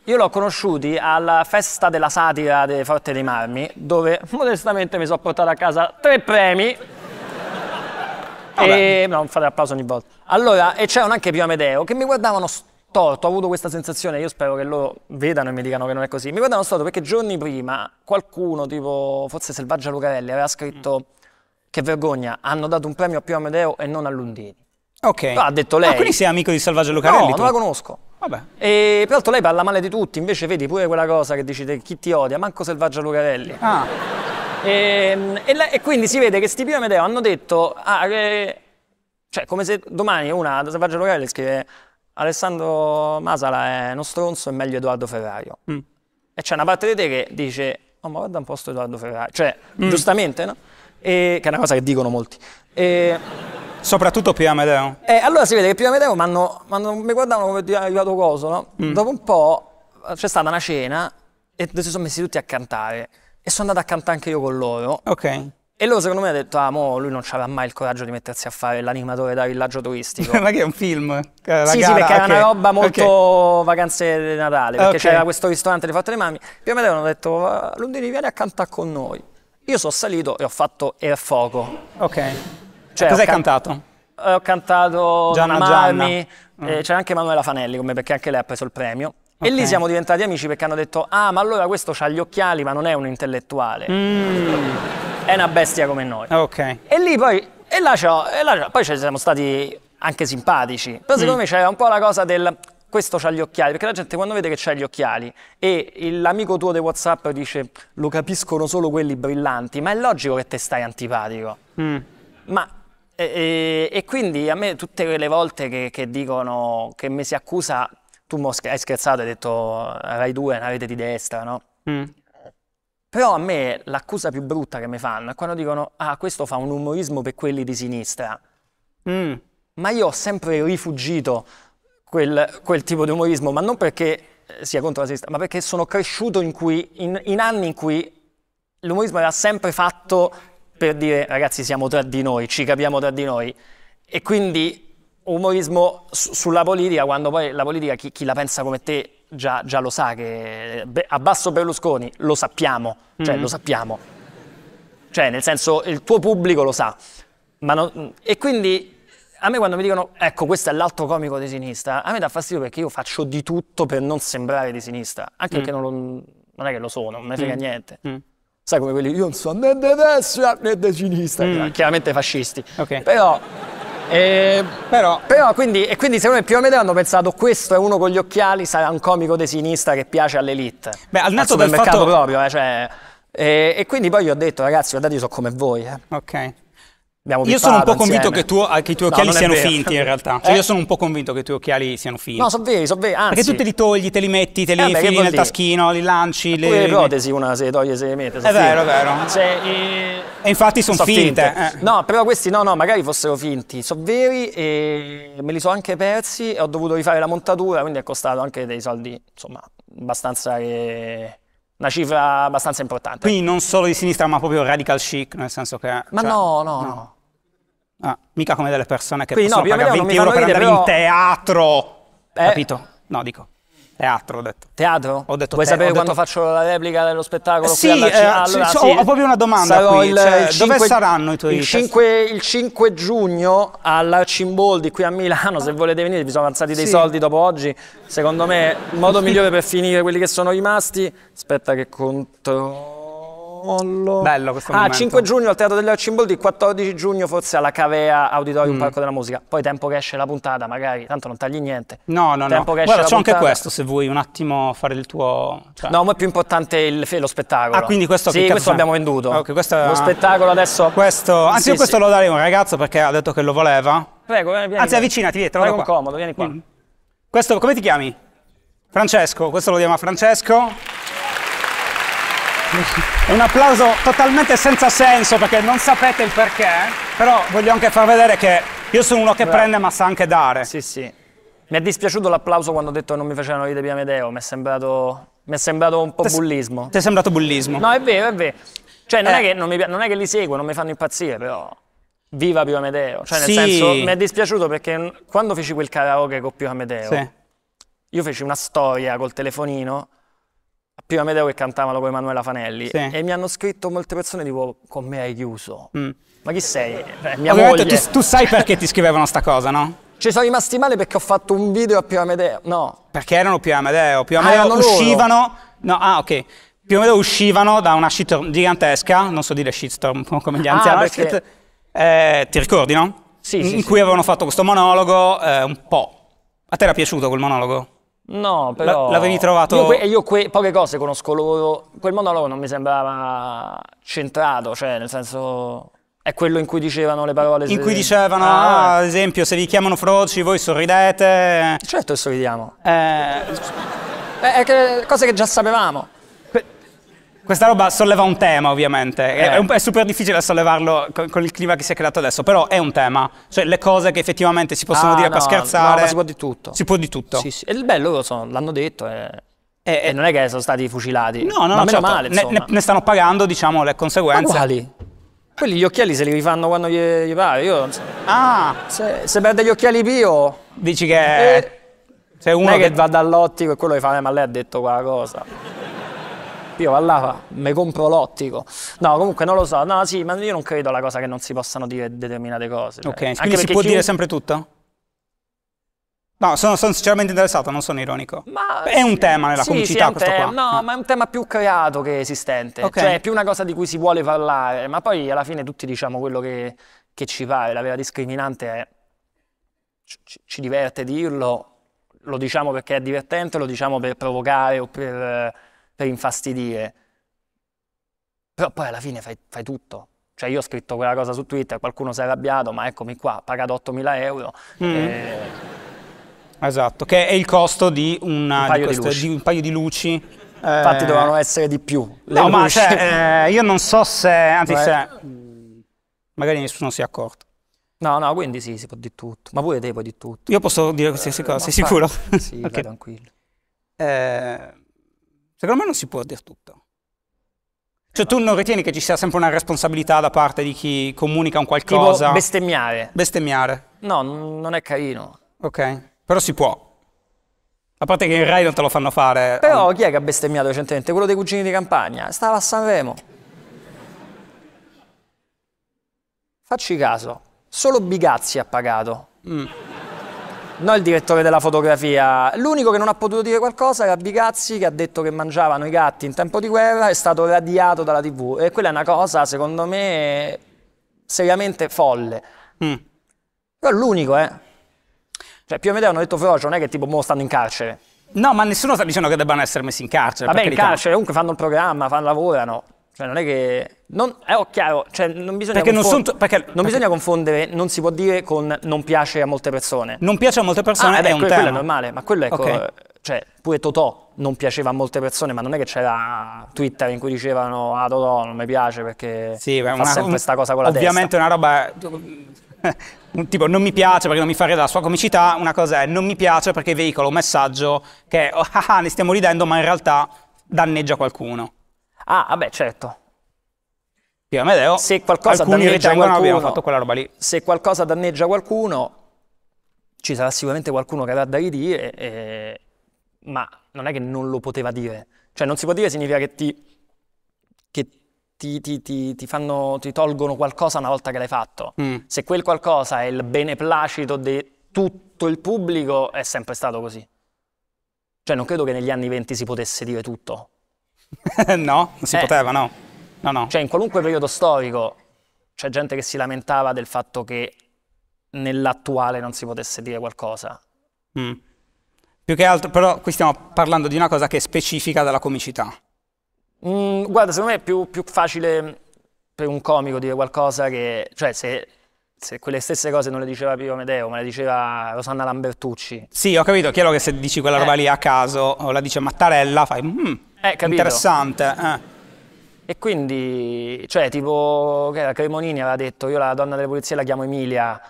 Io l'ho conosciuti alla festa della satira di Forte dei Marmi, dove modestamente mi sono portato a casa tre premi. Vabbè. Ah, e... non fate applauso ogni volta. Allora, e c'erano anche Pio Amedeo che mi guardavano storto, ho avuto questa sensazione, io spero che loro vedano e mi dicano che non è così. Mi guardavano storto perché giorni prima qualcuno, tipo forse Selvaggia Lucarelli, aveva scritto che vergogna, hanno dato un premio a Pio Amedeo e non all'Undini. Ok. Però ha detto ah, lei. Ma quindi sei amico di Salvaggio Lucarelli? No, tu? non la conosco. Vabbè. E, peraltro lei parla male di tutti, invece vedi pure quella cosa che dici chi ti odia, manco Selvaggia Lucarelli. Ah. Ehm, e, e, e, quindi si vede che Stipio e Medeo hanno detto, ah, che, eh, cioè come se domani una Selvaggia Lucarelli scrive Alessandro Masala è uno stronzo, e meglio Edoardo Ferrario. Mm. E c'è una parte di te che dice, oh ma guarda un posto Edoardo Ferrario, cioè mm. giustamente no? E, che è una cosa che dicono molti. E, Soprattutto Pio Amedeo. E eh, allora si vede che Pio Amedeo m'hanno, m'hanno, mi guardavano come ti ha aiutato coso, no? Mm. Dopo un po' c'è stata una cena e si sono messi tutti a cantare. E sono andato a cantare anche io con loro. Ok. E loro secondo me hanno detto, ah, mo, lui non aveva mai il coraggio di mettersi a fare l'animatore da villaggio turistico. <laughs> Ma che è un film? La sì, gara, sì, perché okay. era una roba molto okay. vacanze di Natale, perché okay. c'era questo ristorante di Fatte le Mami. Più o hanno detto, lunedì vieni a cantare con noi. Io sono salito e ho fatto Air Foco. Ok. Cioè, Cosa can cantato? Eh, ho cantato Gianna, Mami, Gianna. Eh, mm. c'era anche Manuela Fanelli come perché anche lei ha preso il premio. Okay. E lì siamo diventati amici perché hanno detto: Ah, ma allora questo ha gli occhiali, ma non è un intellettuale. Mm. È una bestia come noi. Ok. E lì poi. E là, e là poi ci siamo stati anche simpatici. Però secondo mm. me c'era un po' la cosa del questo ha gli occhiali, perché la gente quando vede che c'ha gli occhiali e l'amico tuo di Whatsapp dice lo capiscono solo quelli brillanti, ma è logico che te stai antipatico. Mm. Ma e, e, quindi a me tutte le volte che, che dicono, che mi si accusa, tu hai scherzato, hai detto eh, Rai 2 è una rete di destra, no? Mm. Però a me l'accusa più brutta che mi fanno è quando dicono, ah, questo fa un umorismo per quelli di sinistra. Mm. Ma io ho sempre rifugito quel, quel tipo di umorismo, ma non perché eh, sia contro la sinistra, ma perché sono cresciuto in, cui, in, in anni in cui l'umorismo era sempre fatto per dire ragazzi siamo tra di noi, ci capiamo tra di noi e quindi umorismo su sulla politica quando poi la politica chi, chi la pensa come te già, già lo sa che beh, abbasso Berlusconi lo sappiamo, cioè mm. lo sappiamo, cioè nel senso il tuo pubblico lo sa non, e quindi a me quando mi dicono ecco questo è l'altro comico di sinistra a me dà fastidio perché io faccio di tutto per non sembrare di sinistra anche mm. perché non, lo, non, è che lo sono non mi frega mm. niente mm. Sai come quelli, io non so né di destra né di sinistra. Mm. Chiaramente fascisti. Okay. Però e eh, però, però quindi, e quindi secondo me più o meno hanno pensato questo è uno con gli occhiali, sarà un comico di sinistra che piace all'elite. Beh, al netto del mercato fatto... proprio, eh, cioè, e, eh, e, quindi poi gli ho detto ragazzi guardate io sono come voi. Eh. Ok. Abbiamo io sono un po' convinto che, tu, che, i tuoi occhiali no, siano vero. finti in realtà. Eh? Cioè, eh? Io sono un po' convinto che i tuoi occhiali siano finti. No, sono veri, sono veri. Anzi. Perché tu te li togli, te li metti, te eh, li eh, infili nel taschino, li lanci. Pure le... le protesi una se le toglie se le mette. È vero, è vero. Cioè, e... e... infatti sono son finte. finte. Eh. No, però questi no, no, magari fossero finti. Sono veri e me li sono anche persi e ho dovuto rifare la montatura, quindi è costato anche dei soldi, insomma, abbastanza... Che una cifra abbastanza importante. Quindi non solo di sinistra, ma proprio radical chic, nel senso che... Ma cioè, no, no, no. Ah, mica come delle persone che Quindi, possono no, pagare 20 euro per andare però... in teatro, eh. capito? No, dico. Teatro ho detto. Teatro? Ho detto Vuoi te- sapere quando detto... faccio la replica dello spettacolo? Eh sì, eh, alla... eh, allora, sì, sì. Ho, ho, proprio una domanda Sarò qui. Il, cioè, il eh, 5, dove saranno i tuoi il 5, il 5 giugno all'Arcimboldi qui a Milano, se volete venire, vi sono avanzati dei sì. soldi dopo oggi. Secondo me il modo <laughs> migliore per finire quelli che sono rimasti... Aspetta che conto mollo. Bello questo ah, momento. ah, 5 giugno al Teatro degli Arcimboldi, 14 giugno forse alla Cavea Auditorium mm. Parco della Musica. Poi tempo che esce la puntata, magari, tanto non tagli niente. No, no, tempo no. Che Guarda, c'è anche questo se vuoi un attimo fare il tuo... Cioè. No, ma è più importante il, lo spettacolo. Ah, quindi questo Sì, che questo abbiamo venduto. Okay, questo, lo spettacolo adesso... Questo, anzi sì, io questo sì. lo darei a un ragazzo perché ha detto che lo voleva. Prego, vieni, vieni Anzi, vieni. avvicinati, Pietro. Prego, comodo, vieni qua. Mm. Questo, come ti chiami? Francesco, questo lo diamo a Francesco un applauso totalmente senza senso perché non sapete il perché, eh. però voglio anche far vedere che io sono uno che Beh. prende ma sa anche dare. Sì, sì. Mi è dispiaciuto l'applauso quando ho detto che non mi facevano vedere prima Medeo, mi è sembrato, mi è sembrato un po' T'è bullismo. Ti è sembrato bullismo? No, è vero, è vero. Cioè, non, eh. è che non, mi, non è che li seguo, non mi fanno impazzire, però viva Pio Amedeo. Cioè, nel sì. senso, mi è dispiaciuto perché quando feci quel karaoke con Pio Amedeo, sì. io feci una storia col telefonino Prima Medeo che cantavano con Emanuela Fanelli sì. e mi hanno scritto molte persone tipo con me hai chiuso. Mm. Ma chi sei? Beh, mia Ovviamente moglie. Tu, tu sai perché ti scrivevano sta cosa, no? <laughs> Ci sono rimasti male perché ho fatto un video a Pio Amedeo. No. Perché erano Pio Amedeo. Pio ah, Amedeo ah, uscivano. No, ah, ok. Pio Amedeo uscivano da una shitstorm gigantesca. Non so dire shitstorm <laughs> come gli ah, anziani. Ah, perché... eh, ti ricordi, no? Sì. In, sì, cui sì. avevano fatto questo monologo eh, un po'. A te era piaciuto quel monologo? No, però... L'avevi trovato... Io, que, io que, poche cose conosco loro, quel mondo loro non mi sembrava centrato, cioè nel senso... È quello in cui dicevano le parole... Se... In cui dicevano, ah. ah, ad esempio, se vi chiamano froci, voi sorridete... Certo che sorridiamo. Eh... eh, che, cose che già sapevamo. Questa roba solleva un tema, ovviamente. È, eh. è super difficile sollevarlo con, con, il clima che si è creato adesso, però è un tema. Cioè, le cose che effettivamente si possono ah, dire no, per scherzare. No, si può di tutto. Si può di tutto. Sì, sì. E il bello, sono, l'hanno detto. È... Eh, eh, e, e, eh. non è che sono stati fucilati. No, no, ma meno certo. male. Ne, ne, ne, stanno pagando, diciamo, le conseguenze. Ma quali? Quelli gli occhiali se li rifanno quando gli, gli pare. Io non so. Ah! Se, se perde gli occhiali Pio. Dici che. Eh, se uno che... che... va dall'ottico e quello che fa, eh, ma lei ha detto quella cosa io va là, mi compro l'ottico. No, comunque non lo so, no sì, ma io non credo alla cosa che non si possano dire determinate cose. Cioè, ok, cioè. quindi si può chi... dire sempre tutto? No, sono, sono, sinceramente interessato, non sono ironico. Ma è un tema nella sì, comicità sì, questo qua. No, ma è un tema più creato che esistente. Okay. Cioè, è più una cosa di cui si vuole parlare, ma poi alla fine tutti diciamo quello che, che ci pare. La vera discriminante è... Ci, ci diverte dirlo, lo diciamo perché è divertente, lo diciamo per provocare o per per infastidire. Però poi alla fine fai, fai tutto. Cioè io ho scritto quella cosa su Twitter, qualcuno si è arrabbiato, ma eccomi qua, pagato 8.000 euro. Mm. E... Eh, esatto, che è il costo di, una, un, paio di, queste, di, di un paio di luci Infatti eh, dovevano essere di più. no, ma cioè, eh, io non so se, anzi Beh. se, magari nessuno si è accorto. No, no, quindi sì, si può di tutto. Ma pure te puoi di tutto. Io posso dire qualsiasi eh, cosa, sei sicuro? Sì, okay. tranquillo. Eh, Secondo me non si può dire tutto. Cioè tu non ritieni che ci sia sempre una responsabilità da parte di chi comunica un qualcosa? Tipo bestemmiare. Bestemmiare. No, non è carino. Ok, però si può. A parte che in Rai non te lo fanno fare. Però chi è che ha bestemmiato recentemente? Quello dei cugini di campagna. Stava a Sanremo. Facci caso, solo Bigazzi ha pagato. Mm. No, il direttore della fotografia. L'unico che non ha potuto dire qualcosa era Bigazzi che ha detto che mangiavano i gatti in tempo di guerra, è stato radiato dalla TV. E quella è una cosa, secondo me, seriamente folle. Mm. Però è l'unico, eh. Cioè, più o meno hanno detto feroce, non è che tipo mo stanno in carcere. No, ma nessuno sta dicendo che debbano essere messi in carcere. Vabbè, in carcere, comunque fanno il programma, fanno, lavorano. Cioè, non è che. Non, è eh, chiaro, cioè, non bisogna, perché confond- non t- perché, non perché bisogna confondere, non si può dire con non piace a molte persone. Non piace a molte persone ah, beh, è un que- tema. è normale, ma quello è. Ecco, okay. Cioè, pure Totò non piaceva a molte persone, ma non è che c'era Twitter in cui dicevano ah Totò non mi piace perché sì, fa una, sempre questa cosa con la ovviamente testa. Ovviamente una roba. <laughs> tipo non mi piace perché non mi fa ridere la sua comicità, una cosa è non mi piace perché veicola un messaggio che oh, <laughs> ah, ah, ne stiamo ridendo, ma in realtà danneggia qualcuno. Ah, vabbè, certo. Pio Amedeo, se qualcosa danneggia qualcuno, abbiamo fatto quella roba lì. Se qualcosa danneggia qualcuno, ci sarà sicuramente qualcuno che avrà da ridire, eh, ma non è che non lo poteva dire. Cioè, non si può dire significa che ti, che ti, ti, ti fanno, tolgono qualcosa una volta che l'hai fatto. Mm. Se quel qualcosa è il beneplacito di tutto il pubblico, è sempre stato così. Cioè, non credo che negli anni venti si potesse dire tutto. <laughs> no, non si eh. poteva, no. no, no. Cioè in qualunque periodo storico c'è gente che si lamentava del fatto che nell'attuale non si potesse dire qualcosa. Mm. Più che altro, però qui stiamo parlando di una cosa che è specifica della comicità. Mm, guarda, secondo me è più, più, facile per un comico dire qualcosa che... Cioè, se, se quelle stesse cose non le diceva Pio Medeo, ma le diceva Rosanna Lambertucci. Sì, ho capito, chiaro che se dici quella eh. roba eh. lì a caso o la dice Mattarella, fai... Mm, eh, Interessante. Eh. E quindi, cioè, tipo, Cremonini aveva detto, io la donna delle pulizie la chiamo Emilia,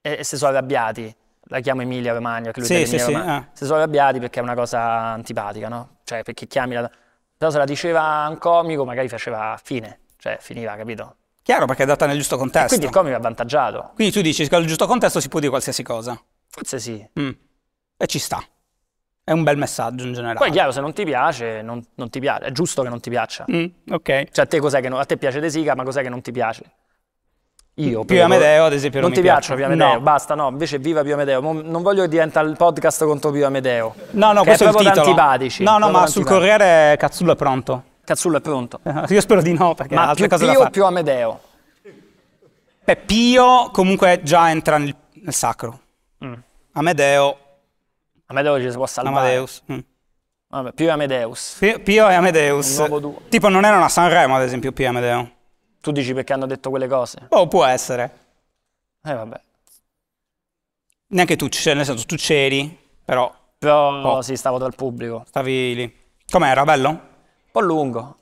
e, e se sono arrabbiati, la chiamo Emilia Romagna, che lui sì, sì, sì, eh. se sono arrabbiati perché è una cosa antipatica, no? Cioè, perché chiami la... Però se la diceva un comico, magari faceva fine, cioè, finiva, capito? Chiaro, perché è data nel giusto contesto. E quindi il comico è avvantaggiato. Quindi tu dici che nel giusto contesto si può dire qualsiasi cosa. Forse sì. Mm. E ci sta. È un bel messaggio in generale. Poi è chiaro, se non ti piace, non, non ti piace. È giusto che non ti piaccia. Mm, ok. Cioè, a te, cos'è che non, a te piace De Sica, ma cos'è che non ti piace? Io, Pio Amedeo, ad esempio, non, non ti piacciono Pio Amedeo, no. basta, no, invece viva Pio Amedeo. Non voglio che diventa il podcast contro Pio Amedeo. No, no, questo è, è proprio antipatici. No, no, ma sul Corriere Cazzullo è pronto. Cazzullo è pronto. <laughs> Io spero di no, perché ma altre più cose Pio da o più Amedeo? Beh, Pio comunque già entra nel, nel sacro. Mm. Amedeo Amedeo ci si può salvare. Amadeus. Mm. Vabbè, Pio e Amedeus. Pio, Pio e Amedeus. Tipo non erano a Sanremo, ad esempio, Pio e Amedeo. Tu dici perché hanno detto quelle cose? Oh, può essere. Eh, vabbè. Neanche tu, cioè, nel senso, tu c'eri, però... Però oh. sì, stavo dal pubblico. Stavi lì. Com'era, bello? Un po' lungo.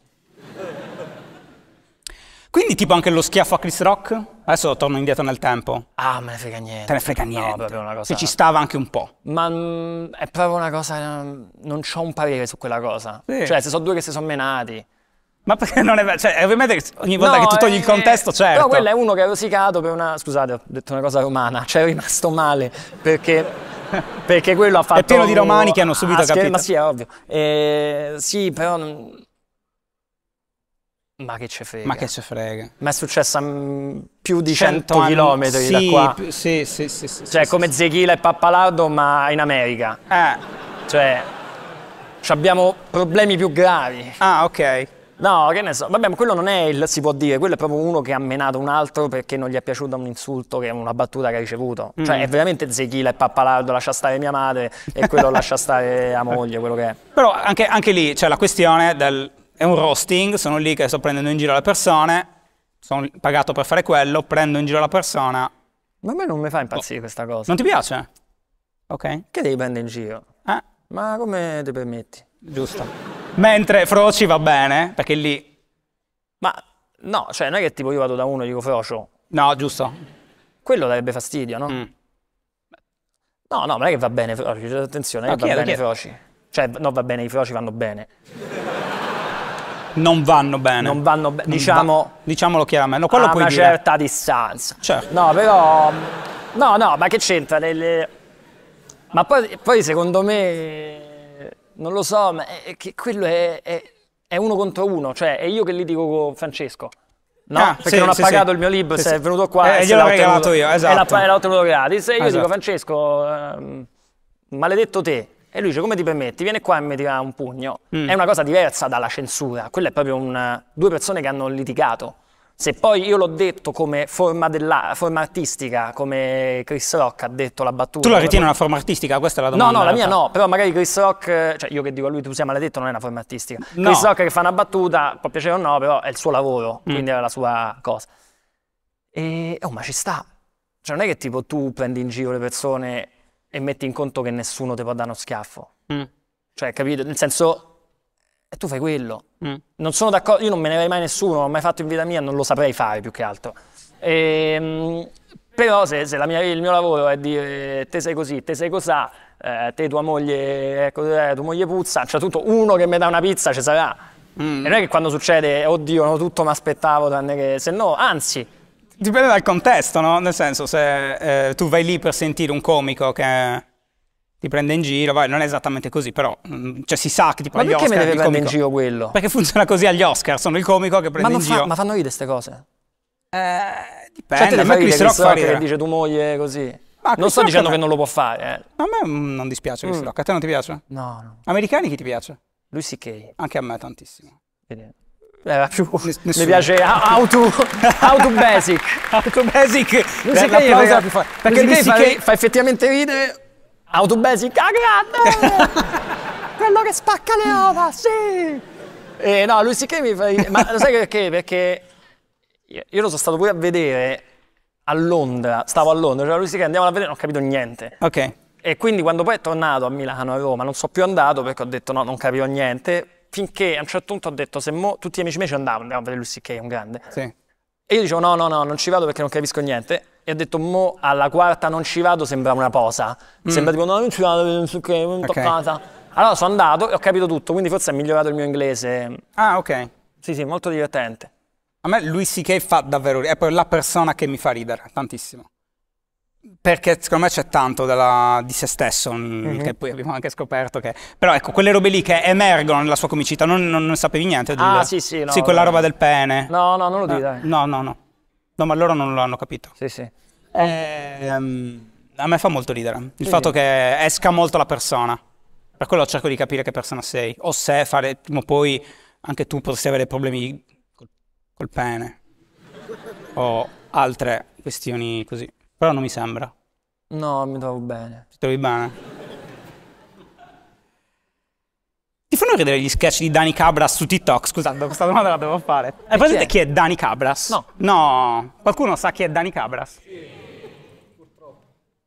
Quindi tipo anche lo schiaffo a Chris Rock? Adesso torno indietro nel tempo. Ah, me ne frega niente. Te ne frega niente. No, proprio una cosa. Se ci stava anche un po'. Ma mh, mm, è proprio una cosa. Ehm, non ho un parere su quella cosa. Sì. Cioè, se sono due che si sono menati. Ma perché non è vero? Cioè, ovviamente ogni volta no, che tu togli eh, il contesto, eh, certo. Però quello è uno che ha rosicato per una. Scusate, ho detto una cosa romana, cioè è rimasto male perché. perché quello ha fatto. È pieno di romani che hanno subito ah, capito. Ma sì, è ovvio. Eh, sì, però. Ma che ce frega. Ma che ce frega. Ma è successo a mm, più di 100, 100 km sì, da qua. Sì, sì, sì. sì cioè, sì, come Zechila e Pappalardo, ma in America. Eh. Cioè, abbiamo problemi più gravi. Ah, ok. No, che ne so. Vabbè, ma quello non è il si può dire, quello è proprio uno che ha menato un altro perché non gli è piaciuto un insulto che è una battuta che ha ricevuto. Mm. Cioè, è veramente Zechila e Pappalardo, lascia stare mia madre e quello <laughs> lascia stare la moglie, quello che è. Però anche, anche lì c'è cioè, la questione del è un roasting, sono lì che sto prendendo in giro le persone, sono pagato per fare quello, prendo in giro la persona. Ma a me non mi fa impazzire oh. questa cosa. Non ti piace? Ok. Che devi prendere in giro? Eh? Ma come ti permetti? Giusto. Mentre Froci va bene, perché lì... Ma no, cioè non è che tipo io vado da uno e dico Frocio. No, giusto. Quello darebbe fastidio, no? Mm. No, no, non è che va bene Froci, cioè, attenzione, non è che va bene Froci. Cioè, no, va bene, i Froci vanno bene non vanno bene. Non vanno bene, diciamo... Va diciamolo chiaramente, quello a puoi una dire. certa distanza. Certo. No, però... No, no, ma che c'entra? Nelle... Ma poi, poi, secondo me... Non lo so, ma è, è quello è, è, è, uno contro uno. Cioè, è io che litigo con Francesco. No, ah, perché sì, non sì, ha pagato sì. il mio libro, sì, sei venuto qua eh, e gliel'ho regalato io, esatto. E l'ha ottenuto gratis. E io esatto. dico, Francesco, ehm, maledetto te, e lui dice, come ti permetti? Viene qua e mi tira un pugno. Mm. È una cosa diversa dalla censura. Quella è proprio una, due persone che hanno litigato. Se poi io l'ho detto come forma, della, forma artistica, come Chris Rock ha detto la battuta. Tu la ritieni una forma artistica? Questa è la domanda. No, no, la mia no, però magari Chris Rock, cioè io che dico a lui tu sei maledetto non è una forma artistica. No. Chris Rock che fa una battuta, può piacere o no, però è il suo lavoro, mm. quindi è la sua cosa. E, oh, ma ci sta. Cioè non è che tipo tu prendi in giro le persone e metti in conto che nessuno ti può dare uno schiaffo. Mm. Cioè, capito? Nel senso, e tu fai quello. Mm. Non sono d'accordo, io non me ne avrei mai nessuno, l'ho mai fatto in vita mia, non lo saprei fare più che altro. E, ehm, però se, se mia, il mio lavoro è dire eh, te sei così, te sei cos'ha, eh, te tua moglie, ecco, eh, tua moglie puzza, cioè tutto, uno che mi dà una pizza ci sarà. Mm. E non è che quando succede, oddio, no, tutto mi aspettavo, tranne che... Se no, anzi, Dipende dal contesto, no? Nel senso, se eh, tu vai lì per sentire un comico che ti prende in giro, vai, non è esattamente così, però mm, cioè, si sa che ti prende in giro. Ma perché Oscar, mi deve prendere in giro quello? Perché funziona così agli Oscar, sono il comico che prende in fa, giro. Ma fanno ridere queste cose? Eh, dipende, cioè, te ma Chris Rock fa ridere. dice tua moglie così. Ma non sto dicendo che non lo può fare. Eh. A me mm, non dispiace Chris mm. Rock, a te non ti piace? No, no. Americani chi ti piace? Lui C.K. Anche a me tantissimo. Vedete. Eh, <laughs> Beh, più... Mi piace How to, how to Basic. how to Basic. Musica la cosa più facile. Perché Musica fa, eh. fa effettivamente ridere. How to Basic, ah grande! <laughs> Quello che spacca le uova, sì! Eh, no, lui si che mi fa... Ma lo sai perché? Perché io lo sono stato pure a vedere a Londra, stavo a Londra, cioè lui si che andiamo a vedere, non ho capito niente. Ok. E quindi quando poi è tornato a Milano, a Roma, non sono più andato perché ho detto no, non capivo niente, finché a un certo punto ho detto, se mo, tutti gli amici miei ci andavano, andiamo a vedere Lucy Kay, è un grande. Sì. E io dicevo no, no, no, non ci vado perché non capisco niente. E ha detto, mo alla quarta non ci vado sembra una posa. Mm. Sembra tipo, no, non ci vado, non so che, non okay. toccata. Allora sono andato e ho capito tutto, quindi forse ha migliorato il mio inglese. Ah, ok. Sì, sì, molto divertente. A me lui sì fa davvero ridere, è poi la persona che mi fa ridere tantissimo. Perché secondo me c'è tanto della, di se stesso, mm-hmm. che poi abbiamo anche scoperto che... Però ecco, quelle robe lì che emergono nella sua comicità, non, non, non sapevi niente di... Ah, sì, sì, no. Sì, quella no, roba no. del pene. No, no, non lo dire. Eh, no, no, no. No, ma loro non lo hanno capito. Sì, sì. Eh, um, a me fa molto ridere il sì, fatto sì. che esca molto la persona. Per quello cerco di capire che persona sei. O se fare, prima o poi, anche tu potresti avere problemi col, col pene. o altre questioni così. Però non mi sembra. No, mi trovo bene. Ti trovi bene? Ti fanno vedere gli sketch di Dani Cabras su TikTok? Scusate, questa domanda la devo fare. e presente chi è? chi è Dani Cabras? No. No. Qualcuno sa chi è Dani Cabras? Sì.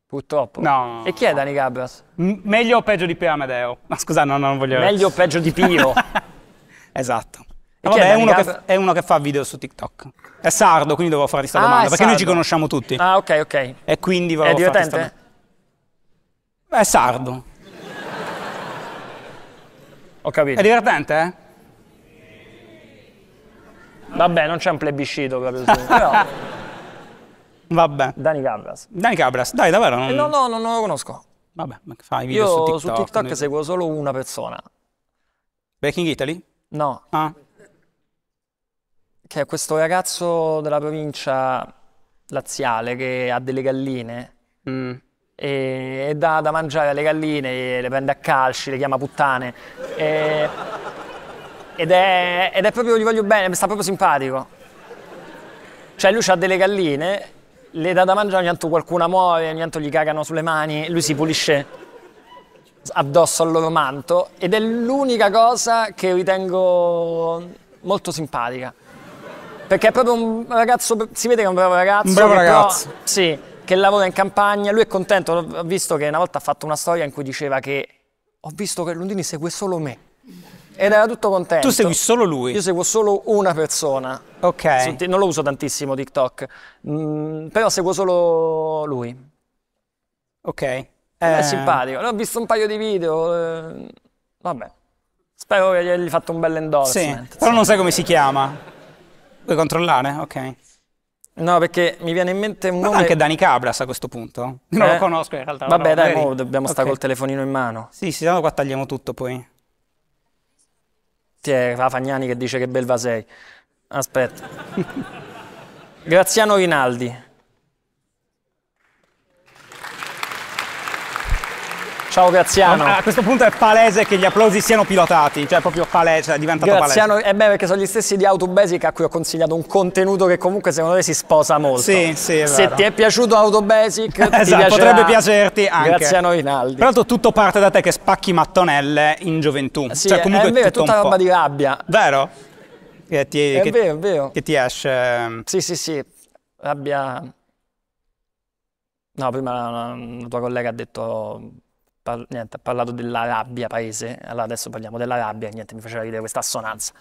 Purtroppo. No. E chi è Dani Cabras? M meglio o peggio di Pio Amedeo? Ma scusa, no, no, non voglio... Meglio o peggio di Pio? <laughs> esatto. No, vabbè, è, uno che, è uno, che, fa video su TikTok. È sardo, quindi devo fare questa ah, domanda. Perché sardo. noi ci conosciamo tutti. Ah, ok, ok. E quindi È divertente? Fare questa... È sardo. Ho capito. È divertente, eh? Vabbè, non c'è un plebiscito proprio su. però... <laughs> Vabbè. Dani Cabras. Dani Cabras, dai, davvero? Non... Eh, no, no, non lo conosco. Vabbè, ma fai video Io su TikTok? Io su TikTok noi... seguo solo una persona. Breaking Italy? No. Ah che è questo ragazzo della provincia laziale che ha delle galline mm. e, e, dà da mangiare alle galline, le prende a calci, le chiama puttane. E, ed, è, ed, è, proprio, gli voglio bene, mi sta proprio simpatico. Cioè lui ha delle galline, le dà da mangiare, ogni tanto qualcuno muore, ogni tanto gli cagano sulle mani, lui si pulisce addosso al loro manto ed è l'unica cosa che ritengo molto simpatica. Perché è proprio un ragazzo, si vede che è un bravo ragazzo. Un bravo ragazzo. Però, sì, che lavora in campagna. Lui è contento, ho visto che una volta ha fatto una storia in cui diceva che ho visto che Lundini segue solo me. Ed era tutto contento. Tu segui solo lui? Io seguo solo una persona. Ok. non lo uso tantissimo TikTok, mm, però seguo solo lui. Ok. Eh. È simpatico. Ho visto un paio di video. Eh, vabbè. Spero che gli hai fatto un bel endorsement. Sì, però non sai come si chiama. Vuoi controllare? Ok. No, perché mi viene in mente un nome... Ma anche Dani Cabras a questo punto. Non lo eh, conosco in realtà. Vabbè, dai, magari... dobbiamo stare col telefonino in mano. Sì, sì, no, qua tagliamo tutto poi. Ti è la Fagnani che dice che belva sei. Aspetta. <laughs> Graziano Rinaldi. Ciao Graziano. A questo punto è palese che gli applausi siano pilotati, cioè proprio palese, cioè è diventato Graziano, palese. Eh beh, perché sono gli stessi di Autobasic a cui ho consigliato un contenuto che comunque secondo me si sposa molto. Sì, sì, è vero. Se ti è piaciuto Autobasic, <laughs> esatto, potrebbe piacerti anche. Graziano Rinaldi. Peraltro tutto parte da te che spacchi mattonelle in gioventù. Sì, cioè, comunque è, vero, è tutta un una roba di rabbia. Vero? Che ti, è che, vero, è vero. Che ti esce. Ehm, sì, sì, sì. Rabbia... No, prima la, la tua collega ha detto Par niente, ha parlato dell'Arabia paese, allora adesso parliamo dell'Arabia, niente, mi faceva ridere questa assonanza.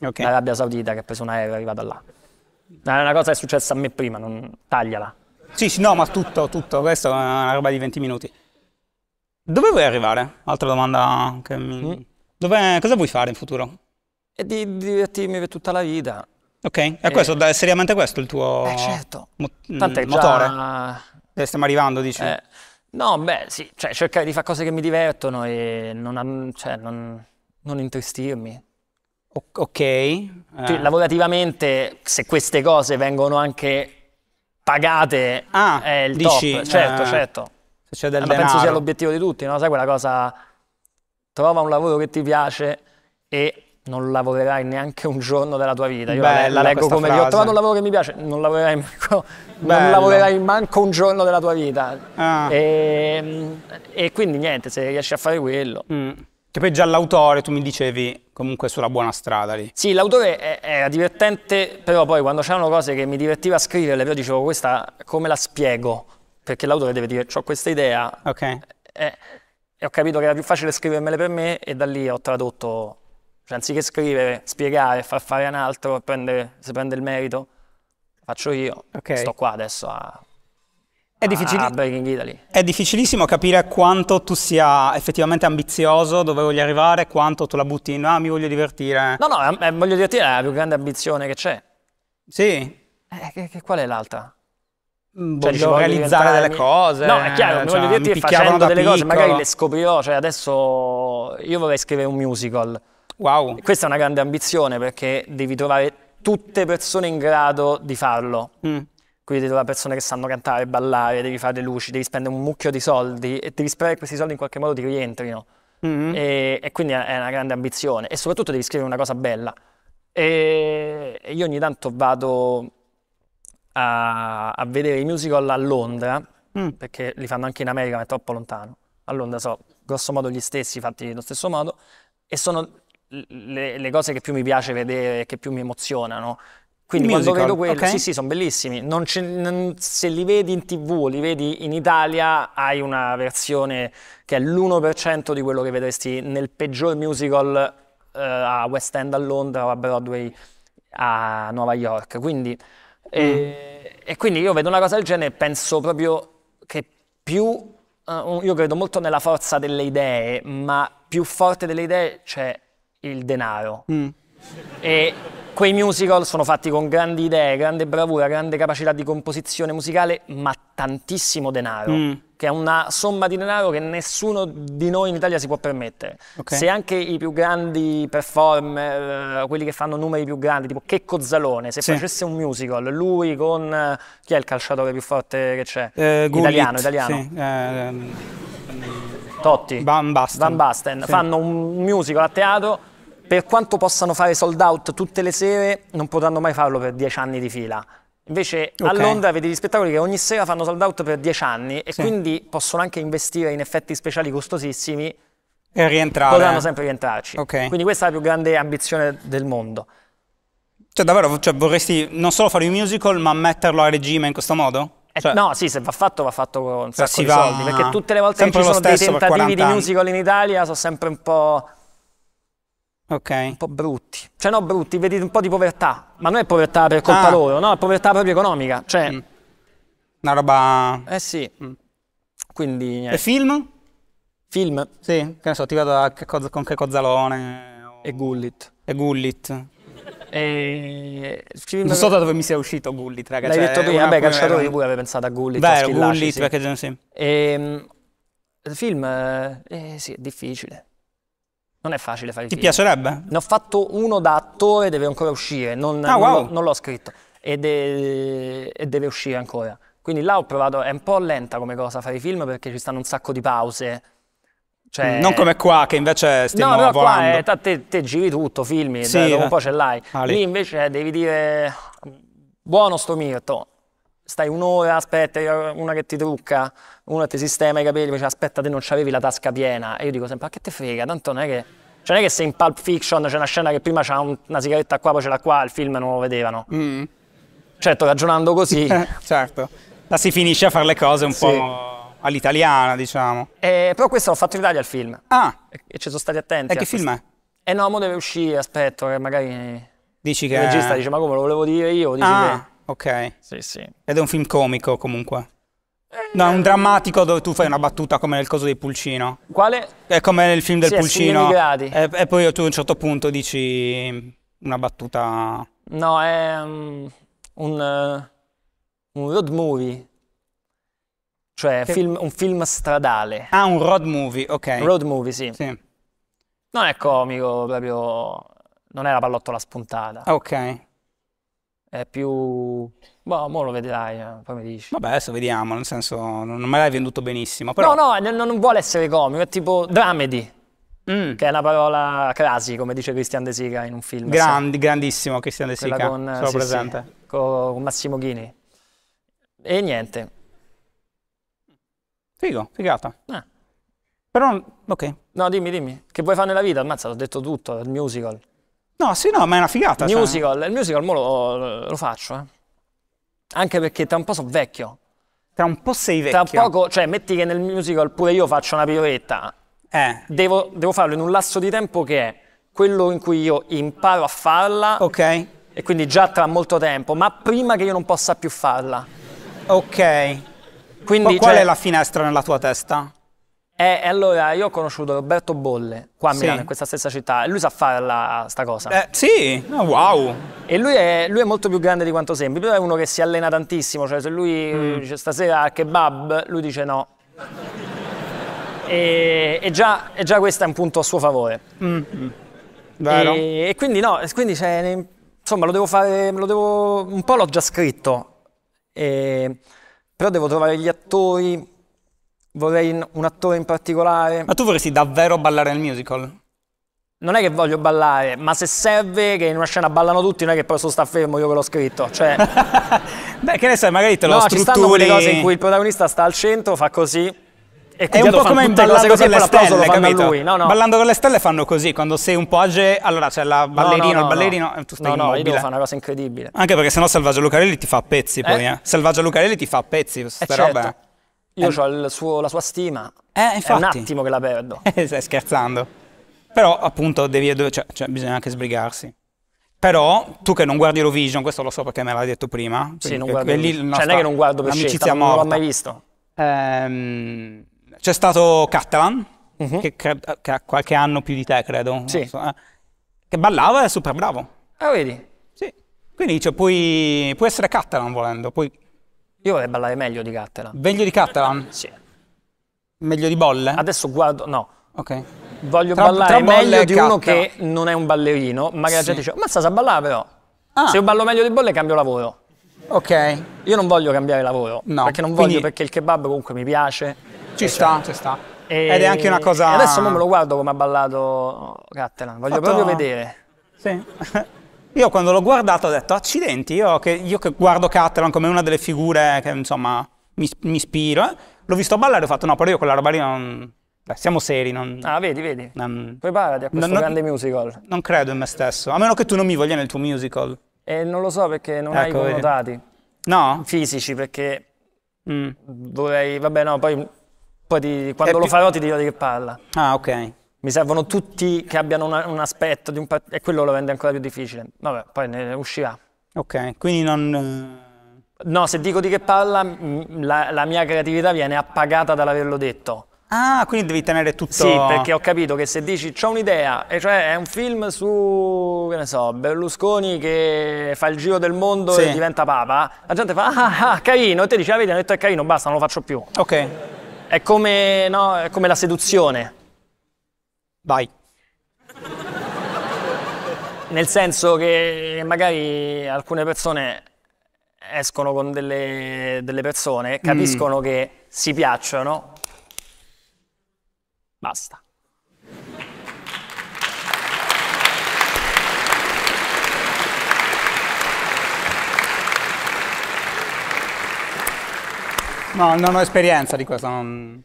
Okay. L'Arabia Saudita che ha preso un aereo e è arrivata là. È una cosa che è successa a me prima, non... tagliala. Sì, sì, no, ma tutto, tutto, questo è una roba di 20 minuti. Dove vuoi arrivare? Altra domanda che mi... Mm. Dove, cosa vuoi fare in futuro? E di divertirmi per tutta la vita. Ok, è e... Eh. questo, è seriamente questo il tuo eh, certo. mo- Tant'è motore? Già... stiamo arrivando, dici? Eh. No, beh, sì, cioè cercare di fare cose che mi divertono e non, cioè, non, non intristirmi. O ok. Ah. Lavorativamente, se queste cose vengono anche pagate, ah, è il dici, top. Certo, eh, certo. Se c'è del eh, Ma denaro. penso sia l'obiettivo di tutti, no? Sai quella cosa, trova un lavoro che ti piace e non lavorerai neanche un giorno della tua vita. Io Bella la leggo come frase. ho trovato un lavoro che mi piace, non lavorerai, manco, non lavorerai manco un giorno della tua vita. Ah. E, ehm, e, quindi niente, se riesci a fare quello. Mm. Che poi già l'autore, tu mi dicevi, comunque sulla buona strada lì. Sì, l'autore era divertente, però poi quando c'erano cose che mi divertiva a scriverle, io dicevo questa come la spiego? Perché l'autore deve dire, ho questa idea. Ok. E, eh, e ho capito che era più facile scrivermele per me e da lì ho tradotto cioè, anziché scrivere, spiegare, far fare un altro, prendere, se prende il merito, faccio io. Okay. Sto qua adesso a è, difficili- è, difficilissimo capire quanto tu sia effettivamente ambizioso, dove voglio arrivare, quanto tu la butti in, ah mi voglio divertire. No, no, eh, voglio divertire è la più grande ambizione che c'è. Sì. Eh, che, che, qual è l'altra? Mm, cioè, voglio cioè, voglio realizzare delle cose. No, è chiaro, cioè, mi voglio divertire facendo delle piccolo. cose, magari le scoprirò, cioè adesso io vorrei scrivere un musical Wow. Questa è una grande ambizione perché devi trovare tutte persone in grado di farlo. Mm. Quindi devi trovare persone che sanno cantare, ballare, devi fare le luci, devi spendere un mucchio di soldi e devi sperare che questi soldi in qualche modo ti rientrino. Mm. E, e quindi è una grande ambizione. E soprattutto devi scrivere una cosa bella. E io ogni tanto vado a, a vedere i musical a Londra, mm. perché li fanno anche in America, ma è troppo lontano. A Londra so grosso modo gli stessi, fatti nello stesso modo, e sono le, le, cose che più mi piace vedere, che più mi emozionano. Quindi Musical, quando vedo quelli, okay. sì, sì, sono bellissimi. Non non, se li vedi in tv, o li vedi in Italia, hai una versione che è l'1% di quello che vedresti nel peggior musical uh, a West End a Londra o a Broadway a New York. Quindi, eh, mm. e, e, quindi io vedo una cosa del genere e penso proprio che più, uh, io credo molto nella forza delle idee, ma più forte delle idee c'è. Cioè, il denaro. Mm. E quei musical sono fatti con grandi idee, grande bravura, grande capacità di composizione musicale, ma tantissimo denaro. Mm. Che è una somma di denaro che nessuno di noi in Italia si può permettere. Okay. Se anche i più grandi performer, eh, quelli che fanno numeri più grandi, tipo Checco Zalone, se sì. facesse un musical, lui con eh, chi è il calciatore più forte che c'è? Eh, italiano, Gullit, italiano. Sì. Eh, ehm, Totti, Van Basten, Van Basten. Sì. fanno un musical a teatro, per quanto possano fare sold out tutte le sere, non potranno mai farlo per dieci anni di fila. Invece okay. a Londra vedi gli spettacoli che ogni sera fanno sold out per dieci anni e sì. quindi possono anche investire in effetti speciali costosissimi e rientrare. Potranno sempre rientrarci. Okay. Quindi questa è la più grande ambizione del mondo. Cioè davvero cioè, vorresti non solo fare un musical ma metterlo a regime in questo modo? Eh, cioè, no, sì, se va fatto va fatto con un eh, sacco di soldi, perché tutte le volte che ci sono dei tentativi di musical in Italia sono sempre un po'... Okay. Un po' brutti. Cioè no, brutti, vedete un po' di povertà, ma non è povertà per colpa ah. loro, no, è povertà proprio economica, cioè... Mm. Una roba... Eh sì. Mm. Quindi... Niente. E film? Film? Sì, che ne so, ti vado a, con che cozzalone... E Gullit. E Gullit. E... Non so da dove mi sia uscito Gullit, raga. L'hai cioè, detto tu, eh, eh, vabbè, calciatore di cui avevi pensato a Gullit. Vero, Gullit, sì. perché sì. E, ehm, film, eh, eh, sì, è difficile. Non è facile fare Ti film. piacerebbe? Ne ho fatto uno da attore, deve ancora uscire, non, ah, non, wow. l'ho, non l'ho, scritto e, de- e deve uscire ancora. Quindi là ho provato, è un po' lenta come cosa fare i film perché ci stanno un sacco di pause cioè... Non come qua, che invece stiamo No, però No, qua è, te, te, giri tutto, filmi, sì, dai, dopo un po' eh. ce l'hai. Ah, lì. lì. invece devi dire, buono sto mirto, stai un'ora, aspetta, eh, una che ti trucca, una che ti sistema i capelli, invece aspetta, te non c'avevi la tasca piena. E io dico sempre, ma che te frega, tanto non è che... Cioè non è che se in Pulp Fiction c'è una scena che prima c'ha un, una sigaretta qua, poi ce l'ha qua, il film non lo vedevano. Mm. Certo, ragionando così... <laughs> certo. La si finisce a fare le cose un sì. po' all'italiana, diciamo. Eh, però questo l'ho fatto in Italia il film. Ah. E ci sono stati attenti. E che film questo. è? Eh no, mo deve uscire, aspetto, che magari... Dici che... Il regista dice, ma come lo volevo dire io? Dici ah, che... ok. Sì, sì. Ed è un film comico, comunque. Eh, no, un eh, drammatico dove tu fai una battuta come nel coso del Pulcino. Quale? È come nel film del sì, Pulcino. E, e poi tu a un certo punto dici una battuta. No, è um, un, uh, un road movie. Cioè che... film, un film stradale. Ah, un road movie, ok. Road movie, sì. sì. Non è comico, proprio... Non è la pallottola spuntata. Ok. È più... Boh, mo lo vedrai, eh, poi mi dici. Vabbè, adesso vediamo, nel senso, non me l'hai venduto benissimo, però... No, no, non vuole essere comico, è tipo dramedy. Mm. che è una parola crasi, come dice Christian De Sica in un film. Grandi, so. grandissimo Christian De Sica, con, sì, presente. Sì, con Massimo Ghini. E niente, Figo, figata. Eh. Però, ok. No, dimmi, dimmi. Che vuoi fare nella vita? Ammazza, ho detto tutto, il musical. No, sì, no, ma è una figata. Il cioè. musical, cioè. il musical mo lo, lo faccio, eh. Anche perché tra un po' sono vecchio. Tra un po' sei vecchio. Tra poco, cioè, metti che nel musical pure io faccio una piroetta. Eh. Devo, devo farlo in un lasso di tempo che è quello in cui io imparo a farla. Ok. E quindi già tra molto tempo, ma prima che io non possa più farla. Ok. Quindi, qual cioè, è la finestra nella tua testa? Eh, allora, io ho conosciuto Roberto Bolle, qua a Milano, sì. in questa stessa città, e lui sa fare la, sta cosa. Eh, sì, oh, wow. E lui è, lui è, molto più grande di quanto sembri, però è uno che si allena tantissimo, cioè se lui mm. dice stasera al kebab, lui dice no. e, e, già, e, già, questo è un punto a suo favore. Mm. mm. Vero. E, e, quindi no, quindi cioè, insomma lo devo fare, lo devo, un po' l'ho già scritto. E, però devo trovare gli attori, vorrei un attore in particolare. Ma tu vorresti davvero ballare nel musical? Non è che voglio ballare, ma se serve che in una scena ballano tutti, non è che poi sto sta fermo io che l'ho scritto. Cioè... <laughs> Beh, che ne sai, magari te lo no, strutturi... No, ci stanno quelle cose in cui il protagonista sta al centro, fa così, è un po' come ballando con le stelle, capito? Lui. No, no. Ballando con le stelle fanno così, quando sei un po' age, allora c'è la ballerina, no, il ballerino, eh, tu stai no, immobile. No, io devo fare una cosa incredibile. Anche perché sennò Selvaggia Lucarelli ti fa a pezzi eh? poi, eh? eh. Selvaggia Lucarelli ti fa a pezzi, queste eh certo. Eh. Io eh. ho suo, la sua stima, eh, infatti. è un attimo che la perdo. <laughs> stai scherzando. Però appunto devi, cioè, cioè, bisogna anche sbrigarsi. Però tu che non guardi Eurovision, questo lo so perché me l'hai detto prima. Sì, non guardo. cioè, non è che non guardo per scelta, non l'ho mai visto. Ehm, c'è stato Catalan, uh-huh. che, che, ha qualche anno più di te, credo. Sì. So, eh, che ballava e è super bravo. Ah, vedi? Sì. Quindi cioè, puoi, puoi, essere Catalan volendo. Puoi... Io vorrei ballare meglio di Catalan. Meglio di Catalan? Sì. Meglio di Bolle? Adesso guardo, no. Ok. Voglio tra, ballare tra meglio di uno che non è un ballerino, magari sì. la gente dice, ma sa, a ballare però. Ah. Se io ballo meglio di Bolle cambio lavoro. Ok. Io non voglio cambiare lavoro. No. Perché non voglio, Quindi... perché il kebab comunque mi piace. Ci cioè, sta, ci sta. E... Ed è anche una cosa... E adesso me lo guardo come ha ballato Cattelan, voglio Fatto... proprio vedere. Sì. <laughs> io quando l'ho guardato ho detto, accidenti, io che, io che guardo Cattelan come una delle figure che insomma mi, mi ispiro, eh? l'ho visto ballare e ho fatto, no, però io quella roba lì non... Beh, siamo seri, non... Ah, vedi, vedi. Non... Preparati a questo non, grande musical. Non credo in me stesso, a meno che tu non mi voglia nel tuo musical. Eh, non lo so perché non ecco, hai connotati. No? Fisici, perché mm. dovrei... Vabbè, no, poi, poi ti, quando È eh, lo farò ti dirò di che parla. Ah, ok. Mi servono tutti che abbiano una, un aspetto un part... e quello lo rende ancora più difficile. Vabbè, poi ne uscirà. Ok, quindi non... Eh, no, se dico di che parla, mm, la, la mia creatività viene appagata dall'averlo detto. Ah, quindi devi tenere tutto... Sì, perché ho capito che se dici c'ho un'idea, e cioè è un film su, che ne so, Berlusconi che fa il giro del mondo sì. e diventa papa, la gente fa, ah, ah, ah carino, e te dici, ah, vedi, hanno detto è carino, basta, non lo faccio più. Ok. È come, no, è come la seduzione. Vai. Nel senso che magari alcune persone escono con delle, delle persone, mm. capiscono mm. che si piacciono, Basta. No, non ho esperienza di questo, non,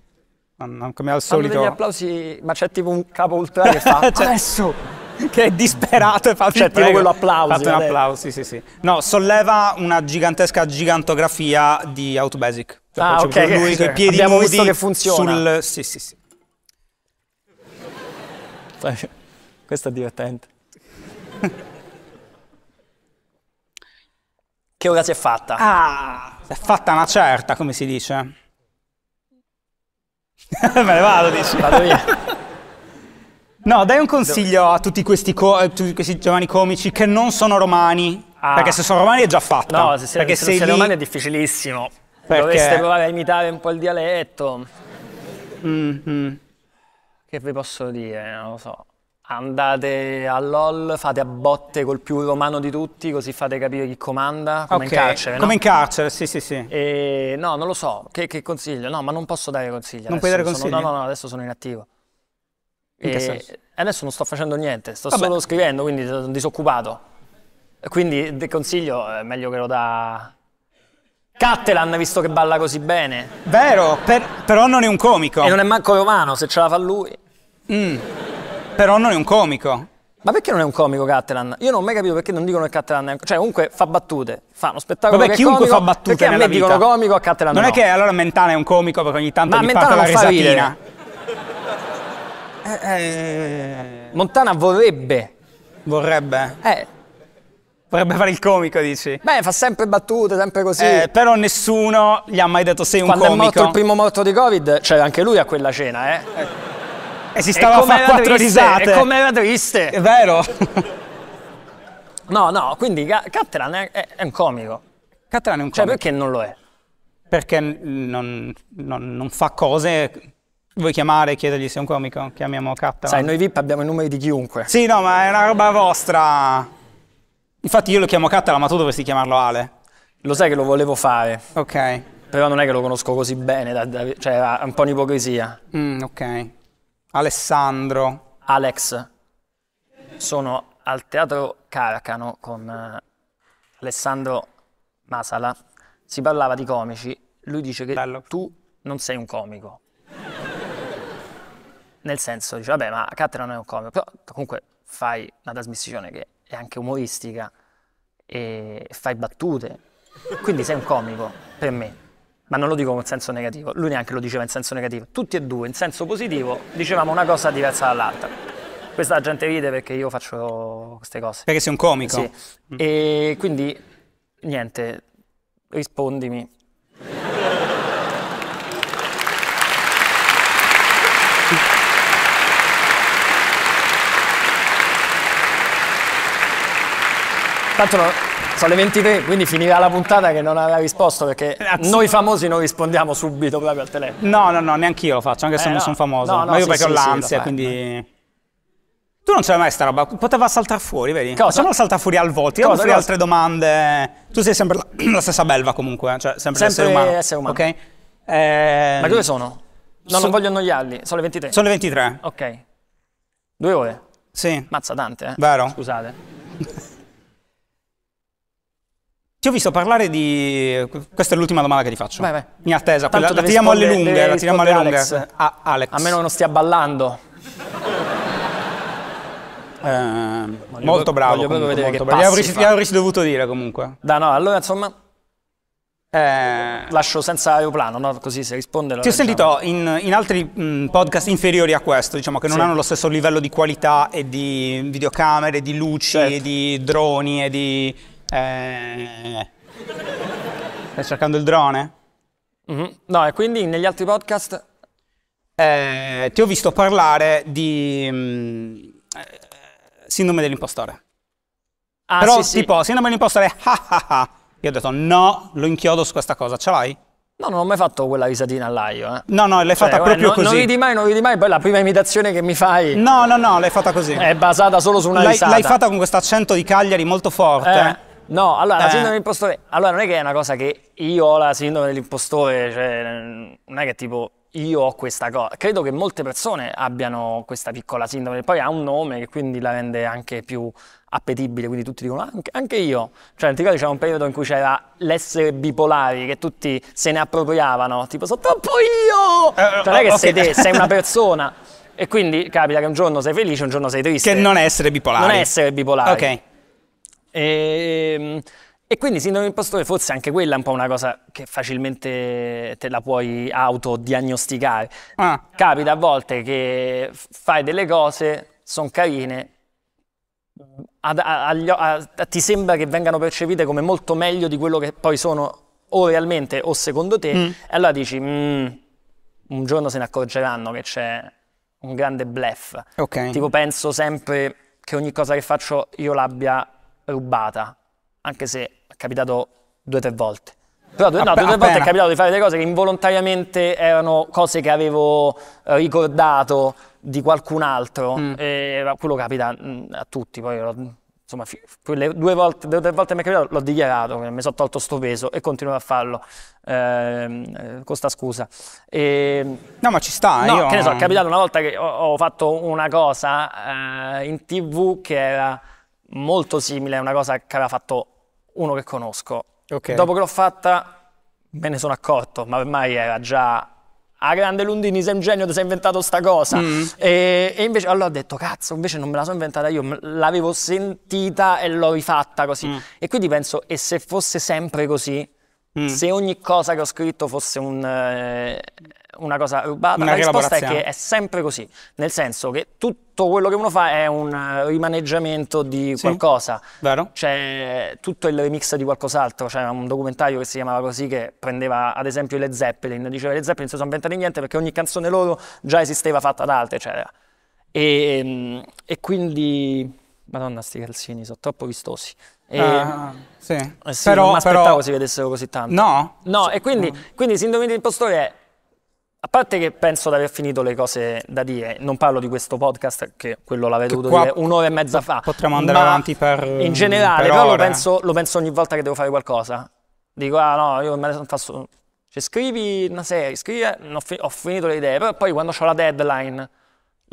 non, come al solito. Quando degli applausi, ma c'è tipo un capo ultra che fa <laughs> cioè, adesso, che è disperato e fa C'è tipo quello applauso. Fate un applauso, sì, sì, sì. No, solleva una gigantesca gigantografia di Autobasic. Cioè, ah, ok. Lui cioè, piedi abbiamo visto che funziona. Sul, sì, sì, sì. <laughs> Questo è divertente. <laughs> Che ora si è fatta? Ah, si è fatta una certa, come si dice. <laughs> Me ne vado, dici. Vado via. No, dai un consiglio a tutti questi, tutti questi giovani comici che non sono romani. Ah. Perché se sono romani è già fatta. No, se siete, se siete lì... romani è difficilissimo. Perché... Dovreste provare a imitare un po' il dialetto. Mm -hmm. Che vi posso dire? Non lo so. Andate a LOL, fate a botte col più romano di tutti, così fate capire chi comanda, come okay. in carcere. No? Come in carcere, sì, sì, sì. E, no, non lo so, che, che, consiglio? No, ma non posso dare consigli. Non adesso. puoi dare consigli? Sono, no, no, no, adesso sono inattivo. In e, che senso? Adesso non sto facendo niente, sto Vabbè. solo scrivendo, quindi sono disoccupato. Quindi del consiglio è eh, meglio che lo da... Cattelan, visto che balla così bene. Vero, per, però non è un comico. E non è manco romano, se ce la fa lui. Mm. Però non è un comico. Ma perché non è un comico Catalan? Io non ho mai capito perché non dicono che Catalan è un comico. Cioè, comunque fa battute, fa uno spettacolo Vabbè, chiunque comico, fa battute Perché a me vita. dicono comico, a Cattelan non no. è che allora Mentana è un comico perché ogni tanto Ma gli Mentana la risatina. Fa eh eh. eh, eh, Montana vorrebbe. Vorrebbe? Eh. Vorrebbe fare il comico, dici? Beh, fa sempre battute, sempre così. Eh, però nessuno gli ha mai detto sei un Quando comico. Quando è morto il primo morto di Covid, cioè anche lui a quella cena, eh. eh. E si stava a fare quattro risate. E come era triste. È vero. no, no, quindi Cattelan è, è, è, un comico. Cattelan è un cioè, comico. Cioè perché non lo è? Perché non, non, non fa cose Vuoi chiamare e chiedergli se è un comico? Chiamiamo Catta. Sai, noi VIP abbiamo i numeri di chiunque. Sì, no, ma è una roba vostra. Infatti io lo chiamo Cattala, ma tu dovresti chiamarlo Ale. Lo sai che lo volevo fare. Ok. Però non è che lo conosco così bene, da, da, cioè è un po' un'ipocrisia. Mm, ok. Alessandro. Alex. Sono al Teatro Caracano con eh, Alessandro Masala. Si parlava di comici. Lui dice che Bello. tu non sei un comico. Nel senso, dice, vabbè, ma Cattera non è un comico. Però comunque fai una trasmissione che è anche umoristica e fai battute. Quindi sei un comico, per me ma non lo dico in senso negativo, lui neanche lo diceva in senso negativo, tutti e due in senso positivo dicevamo una cosa diversa dall'altra. Questa la gente vede perché io faccio queste cose. Perché sei un comico. Sì. Mm. E quindi, niente, rispondimi. Tanto lo, sono le 23, quindi finirà la puntata che non aveva risposto perché noi famosi non rispondiamo subito proprio al telefono. No, no, no, neanche io lo faccio, anche eh, se no. non sono famoso. No, no, Ma io sì, perché sì, ho l'ansia, sì, quindi... Eh. Tu non c'è mai sta roba, poteva saltare fuori, vedi? Cosa? Facciamolo saltare fuori al volto, io farei altre domande. Tu sei sempre la, <clears throat> la stessa belva comunque, eh, cioè sempre, sempre essere umano. Essere umano. Okay? Eh... Ma dove sono? No, so... non voglio annoiarli, sono le 23. Sono le 23. Ok. Due ore? Sì. Mazza tante, eh. Vero? Scusate. <laughs> Ti ho visto parlare di... Questa è l'ultima domanda che ti faccio. Vai, vai. In attesa, la, la, tiriamo alle lunghe, la tiriamo alle lunghe. Alex. A, Alex. a meno che non stia ballando. Eh, molto bravo. Comunque, molto bravo. Avresti, avresti, dovuto dire comunque. Da no, allora insomma. Eh, lascio senza aeroplano, no? così se risponde. Ti ho sentito in, in altri mh, mm, podcast inferiori a questo, diciamo che non sì. hanno lo stesso livello di qualità e di videocamere, di luci, certo. e di droni e di eh... Stai cercando il drone? Mm -hmm. No, e quindi negli altri podcast? Eh, ti ho visto parlare di mh, mm, eh, sindrome dell'impostore. Ah, Però sì, tipo, sì. sindrome dell'impostore, ah, <laughs> ah, ah. Io ho detto no, lo inchiodo su questa cosa, ce l'hai? No, non ho mai fatto quella risatina là io. Eh. No, no, l'hai fatta cioè, proprio no, così. Non vedi mai, non vedi mai, poi la prima imitazione che mi fai. No, no, no, l'hai fatta così. È basata solo su una risata. L'hai fatta con questo accento di Cagliari molto forte. Eh. No, allora, eh. la sindrome dell'impostore. Allora, non è che è una cosa che io ho la sindrome dell'impostore, cioè, non è che tipo io ho questa cosa. Credo che molte persone abbiano questa piccola sindrome, poi ha un nome che quindi la rende anche più appetibile, quindi tutti dicono anche, anche io. Cioè, non ti ricordi c'era un periodo in cui c'era l'essere bipolari che tutti se ne appropriavano, tipo sono troppo io! cioè, non è che okay. sei te, sei una <laughs> persona. E quindi capita che un giorno sei felice, un giorno sei triste. Che non essere bipolare. Non essere bipolare. Ok. E, ehm, e quindi sindrome impostore forse anche quella è un po' una cosa che facilmente te la puoi autodiagnosticare. Ah. Capita a volte che fai delle cose, sono carine, a, a, a, ti sembra che vengano percepite come molto meglio di quello che poi sono o realmente o secondo te, mm. e allora dici, mm, un giorno se ne accorgeranno che c'è un grande bluff. Okay. Tipo penso sempre che ogni cosa che faccio io l'abbia rubata, anche se è capitato due o tre volte. Però due, no, due o tre volte è capitato di fare delle cose che involontariamente erano cose che avevo eh, ricordato di qualcun altro, mm. e quello capita mm, a tutti, poi insomma, quelle due, due o tre volte mi è capitato, l'ho dichiarato, mi sono tolto sto peso e continuo a farlo ehm, eh, con sta scusa. E, ehm, no, ma ci sta, no, io... che ne so, è capitato una volta che ho, ho fatto una cosa eh, in tv che era molto simile, a una cosa che aveva fatto uno che conosco. Okay. Dopo che l'ho fatta me ne sono accorto, ma ormai era già a grande Lundini sei un genio, ti sei inventato sta cosa. Mm. E, e, invece allora ho detto, cazzo, invece non me la sono inventata io, l'avevo sentita e l'ho rifatta così. Mm. E quindi penso, e se fosse sempre così, Mm. Se ogni cosa che ho scritto fosse un, eh, una cosa rubata, una la risposta è che è sempre così, nel senso che tutto quello che uno fa è un rimaneggiamento di sì, qualcosa, vero. cioè tutto il remix di qualcos'altro, c'era un documentario che si chiamava così che prendeva ad esempio le Zeppelin, diceva le Zeppelin non si sono inventate niente perché ogni canzone loro già esisteva fatta da altre, eccetera. E, mm, e quindi... Madonna, sti calzini, sono troppo vistosi. E ah, sì. Eh, sì, però, non mi aspettavo però... si vedessero così tanto. No? No, e quindi, no. quindi Sindrome dell'impostore è a parte che penso di aver finito le cose da dire, non parlo di questo podcast, che quello l'avevo dovuto dire un'ora e mezza fa. Potremmo andare avanti per. In generale, per però lo penso, lo penso, ogni volta che devo fare qualcosa. Dico, ah no, io me ne sono fatto. Cioè, scrivi una serie, scrivi, eh, ho, fi- ho, finito le idee, però poi quando ho la deadline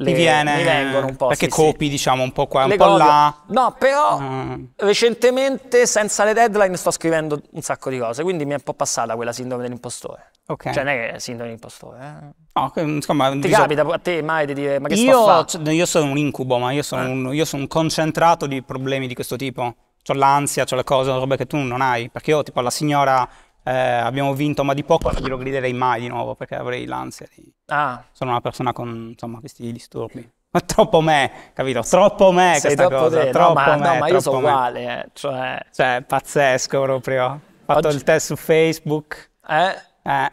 le, viene, mi vengono un po'. Perché sì, copi, sì. diciamo, un po' qua, le un copio. po' là. No, però mm. recentemente, senza le deadline, sto scrivendo un sacco di cose, quindi mi è un po' passata quella sindrome dell'impostore. Okay. Cioè, non è sindrome dell'impostore. Eh. No, insomma, ti diciamo, capita a te mai di dire ma che io, io sono un incubo, ma io sono, eh. un, io sono un concentrato di problemi di questo tipo. Ho l'ansia, ho la cosa, roba che tu non hai. Perché io, tipo, la signora eh, abbiamo vinto, ma di poco non glielo griderei mai di nuovo perché avrei l'ansia. Di... Ah. Sono una persona con insomma, questi disturbi. Ma troppo me, capito? Troppo me Sei questa troppo cosa. Te. Troppo no, ma, no, ma io sono me. uguale. Eh. Cioè... cioè... pazzesco proprio. Ho fatto Oggi... il test su Facebook. Eh? Eh.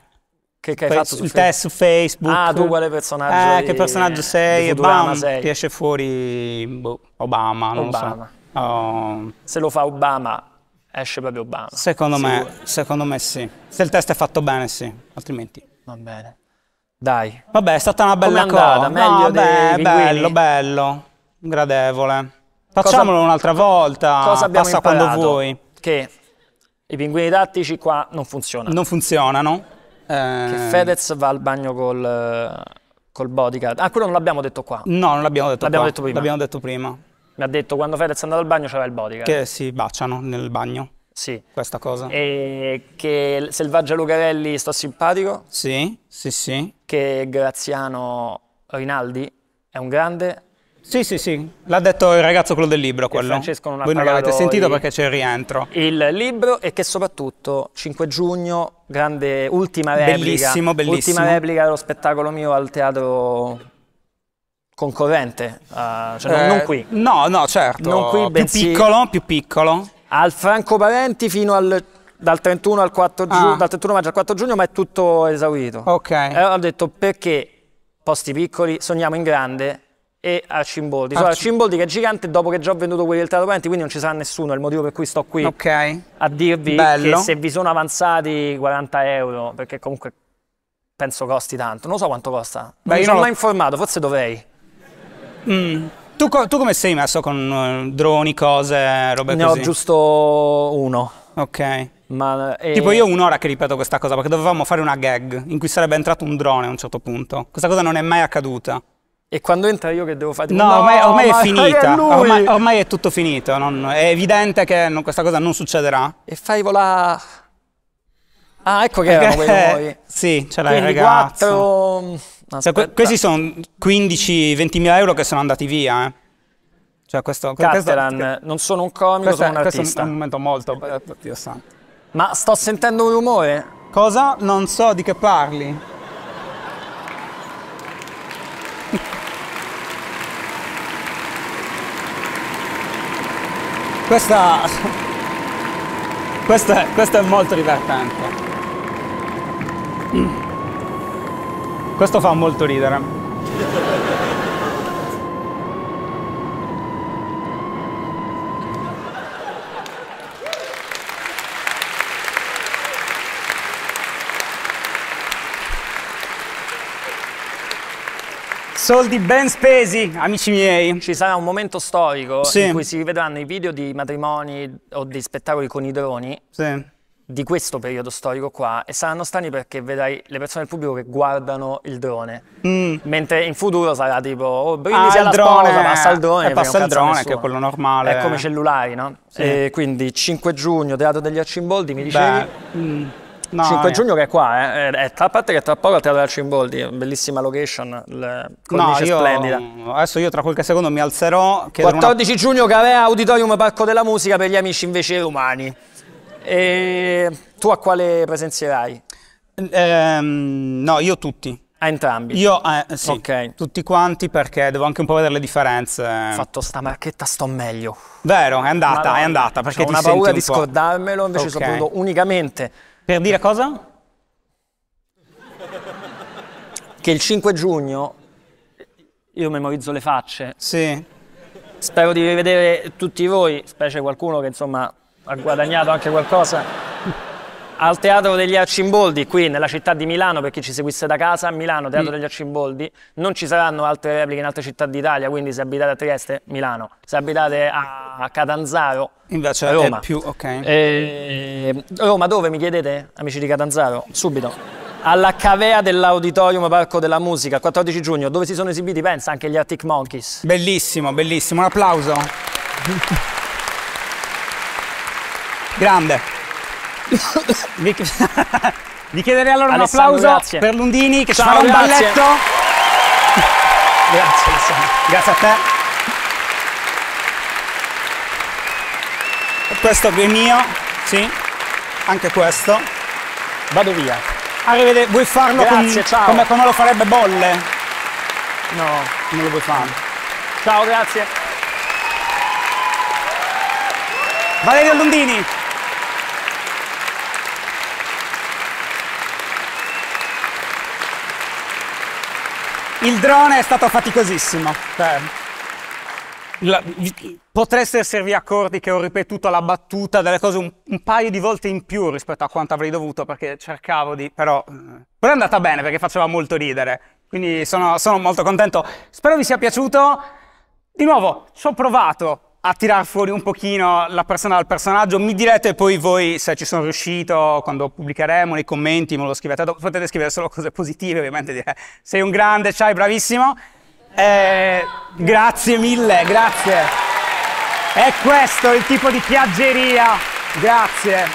Che, che hai Poi, fatto il Facebook? test su Facebook. Ah, tu quale personaggio? Eh, che personaggio sei? E bam, sei. ti esce fuori boh, Obama, non Obama. So. Oh. Se lo fa Obama, esce proprio Obama. Secondo me, secondo me, sì. Se il test è fatto bene, sì, altrimenti. Va bene. Dai. Vabbè, è stata una bella cosa. Meglio no, beh, bello, bello. Gradevole. Facciamolo un'altra volta. Cosa abbiamo Passa quando vuoi. Che i pinguini tattici qua non funzionano. Non funzionano. Che eh. Fedez va al bagno col, col bodyguard. Ah, quello non l'abbiamo detto qua. No, non l'abbiamo detto l'abbiamo qua. Detto l'abbiamo detto prima mi ha detto quando Fedez è andato al bagno c'era il bodyguard. Che si baciano nel bagno. Sì. Questa cosa. E che Selvaggia Lucarelli sto simpatico. Sì, sì, sì. Che Graziano Rinaldi è un grande. Sì, sì, sì. L'ha detto il ragazzo quello del libro, quello. Francesco non Voi non l'avete sentito i... perché c'è il rientro. Il libro e che soprattutto 5 giugno, grande ultima replica. Bellissimo, bellissimo. Ultima replica dello spettacolo mio al teatro concorrente, uh, cioè eh, non, qui. No, no, certo. Non qui, Più piccolo, più piccolo. Al Franco Parenti fino al dal 31, al 4 giugno, ah. dal 31 maggio al 4 giugno, ma è tutto esaurito. Ok. Allora ho detto perché posti piccoli, sogniamo in grande e Cimboldi. Arcimboldi. Arci- Cimboldi che è gigante dopo che già ho venduto quelli del Teatro Parenti, quindi non ci sarà nessuno, è il motivo per cui sto qui okay. a dirvi Bello. che se vi sono avanzati 40 euro, perché comunque penso costi tanto, non so quanto costa, non mi sono mai informato, forse dovrei. Mm. Tu, co tu, come sei messo con eh, droni, cose, robe ne così? Ne ho giusto uno. Ok. Ma, eh... Tipo io un'ora che ripeto questa cosa perché dovevamo fare una gag in cui sarebbe entrato un drone a un certo punto. Questa cosa non è mai accaduta. E quando entra io che devo fare? Tipo, no, no, ormai, ormai è finita, è ormai, ormai, è tutto finito, non, è evidente che non, questa cosa non succederà. E fai volare... Ah, ecco che erano quelli <laughs> nuovi. Sì, ce l'hai ragazzo. 4... Cioè, que questi sono 15-20 mila euro che sono andati via, eh. Cioè, questo, questo, non sono un comico, questo, sono un artista. Questo è un momento molto, Dio eh, santo. Ma sto sentendo un rumore? Cosa? Non so di che parli. questa... <laughs> Questo è, questo è molto divertente. Questo fa molto ridere. Soldi ben spesi, amici miei. Ci sarà un momento storico sì. in cui si rivedranno i video di matrimoni o di spettacoli con i droni. Sì di questo periodo storico qua e saranno strani perché vedrai le persone del pubblico che guardano il drone mm. mentre in futuro sarà tipo oh, brindisi ah, alla drone. sposa passa il drone e eh, passa il drone che è quello normale è come i cellulari no? Sì. E quindi 5 giugno Teatro degli Arcimboldi mi dicevi Beh, mm. No, 5 no. giugno che è qua, eh. è tra parte che tra poco al Teatro del Cimboldi, bellissima location, le, cornice no, io, splendida. Adesso io tra qualche secondo mi alzerò. 14 una... giugno Cavea Auditorium Parco della Musica per gli amici invece romani. E tu a quale presenzierai? Ehm, no, io tutti. A entrambi? Io, eh, sì, okay. tutti quanti perché devo anche un po' vedere le differenze. Ho fatto sta marchetta, sto meglio. Vero, è andata, Madonna. è andata. Perché Ho una paura un di scordarmelo, invece okay. sono venuto unicamente. Per dire cosa? Che il 5 giugno io memorizzo le facce. Sì. Spero di rivedere tutti voi, specie qualcuno che insomma ha guadagnato anche qualcosa. Al Teatro degli Arcimboldi, qui nella città di Milano, per chi ci seguisse da casa, Milano, Teatro mm. degli Arcimboldi, non ci saranno altre repliche in altre città d'Italia, quindi se abitate a Trieste, Milano, se abitate a Catanzaro, Invece Roma. Più, okay. e... Eh, Roma dove mi chiedete, amici di Catanzaro? Subito alla cavea dell'Auditorium Parco della Musica, 14 giugno, dove si sono esibiti, pensa, anche gli Arctic Monkeys. Bellissimo, bellissimo, un applauso. <laughs> Grande. Vi, <laughs> chiederei allora Alessandro, un applauso grazie. per Lundini che ci farà un balletto. Grazie Alessandro. Grazie a te. Questo è mio, sì, anche questo. Vado via. Arrivederci, vuoi farlo grazie, con, come, come lo farebbe Bolle? No, non lo vuoi fare. Ciao, grazie. Valerio Lundini. Il drone è stato faticosissimo. Beh. Cioè, la, potreste esservi accorti che ho ripetuto la battuta delle cose un, un, paio di volte in più rispetto a quanto avrei dovuto perché cercavo di... però... Eh, però è andata bene perché faceva molto ridere, quindi sono, sono molto contento. Spero vi sia piaciuto. Di nuovo, ci ho provato, a tirar fuori un pochino la persona dal personaggio. Mi direte poi voi se ci sono riuscito, quando pubblicheremo nei commenti, me lo scrivete. Potete scrivere solo cose positive, ovviamente, dire sei un grande, ciao, bravissimo. Eh, grazie mille, grazie. È questo il tipo di piaggeria. Grazie.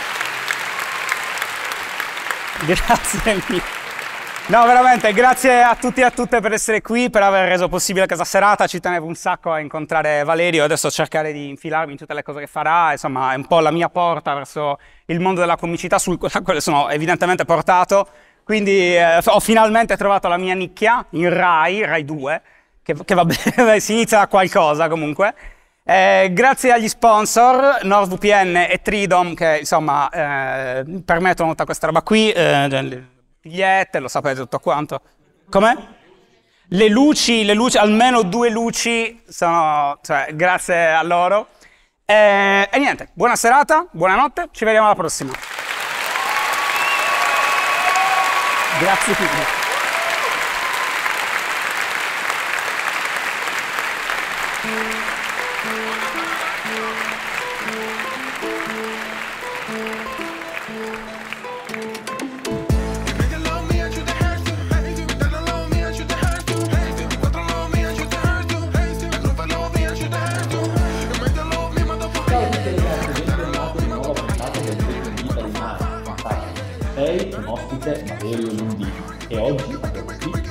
Grazie mille. No, veramente, grazie a tutti e a tutte per essere qui, per aver reso possibile questa serata. Ci tenevo un sacco a incontrare Valerio, adesso cercare di infilarmi in tutte le cose che farà, insomma, è un po' la mia porta verso il mondo della comicità, sul <laughs> quale sono evidentemente portato. Quindi eh, ho finalmente trovato la mia nicchia in Rai, Rai 2, che, che va <laughs> bene, si inizia da qualcosa comunque. Eh, grazie agli sponsor NordVPN e Tridom che insomma eh, permettono tutta questa roba qui. Eh, bigliette, lo sapete tutto quanto. Come? Le luci, le luci, almeno due luci, sono, cioè, grazie a loro. E, e niente, buona serata, buonanotte, ci vediamo alla prossima. Grazie mille. sempre marello lunedì e oggi abbiamo qui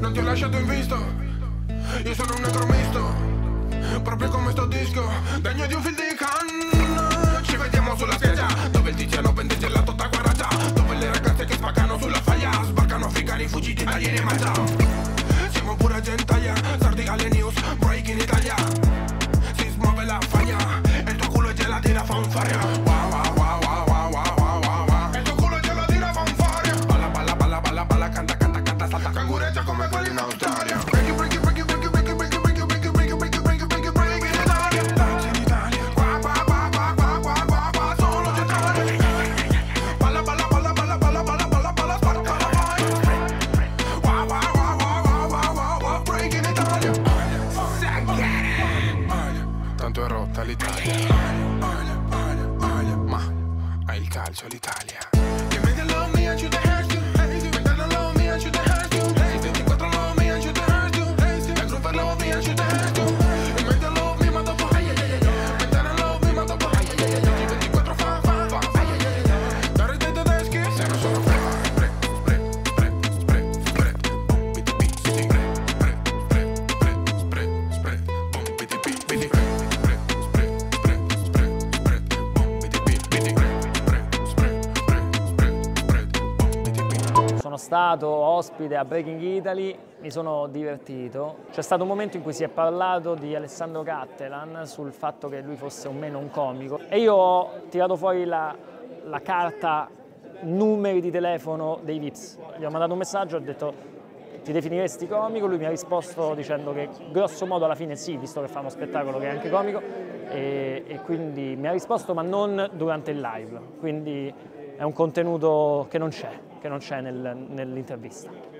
Non ti ho lasciato in visto, io sono un economista, proprio come sto disco, degno di un film di Cannes. Ci vediamo sulla spiaggia, dove il tiziano Italia, fuggiti talle Iene Malta somos pura gentaglia, sardi alle news, break in Italia Si smuove la falla, el TU culo es gelatina, e fanfaria stato ospite a Breaking Italy, mi sono divertito. C'è stato un momento in cui si è parlato di Alessandro Cattelan sul fatto che lui fosse o meno un comico e io ho tirato fuori la, la carta numeri di telefono dei Vips. Gli ho mandato un messaggio e ho detto ti definiresti comico? Lui mi ha risposto dicendo che grosso modo alla fine sì, visto che fa uno spettacolo che è anche comico e, e quindi mi ha risposto ma non durante il live, quindi è un contenuto che non c'è che non c'è nel, nell'intervista.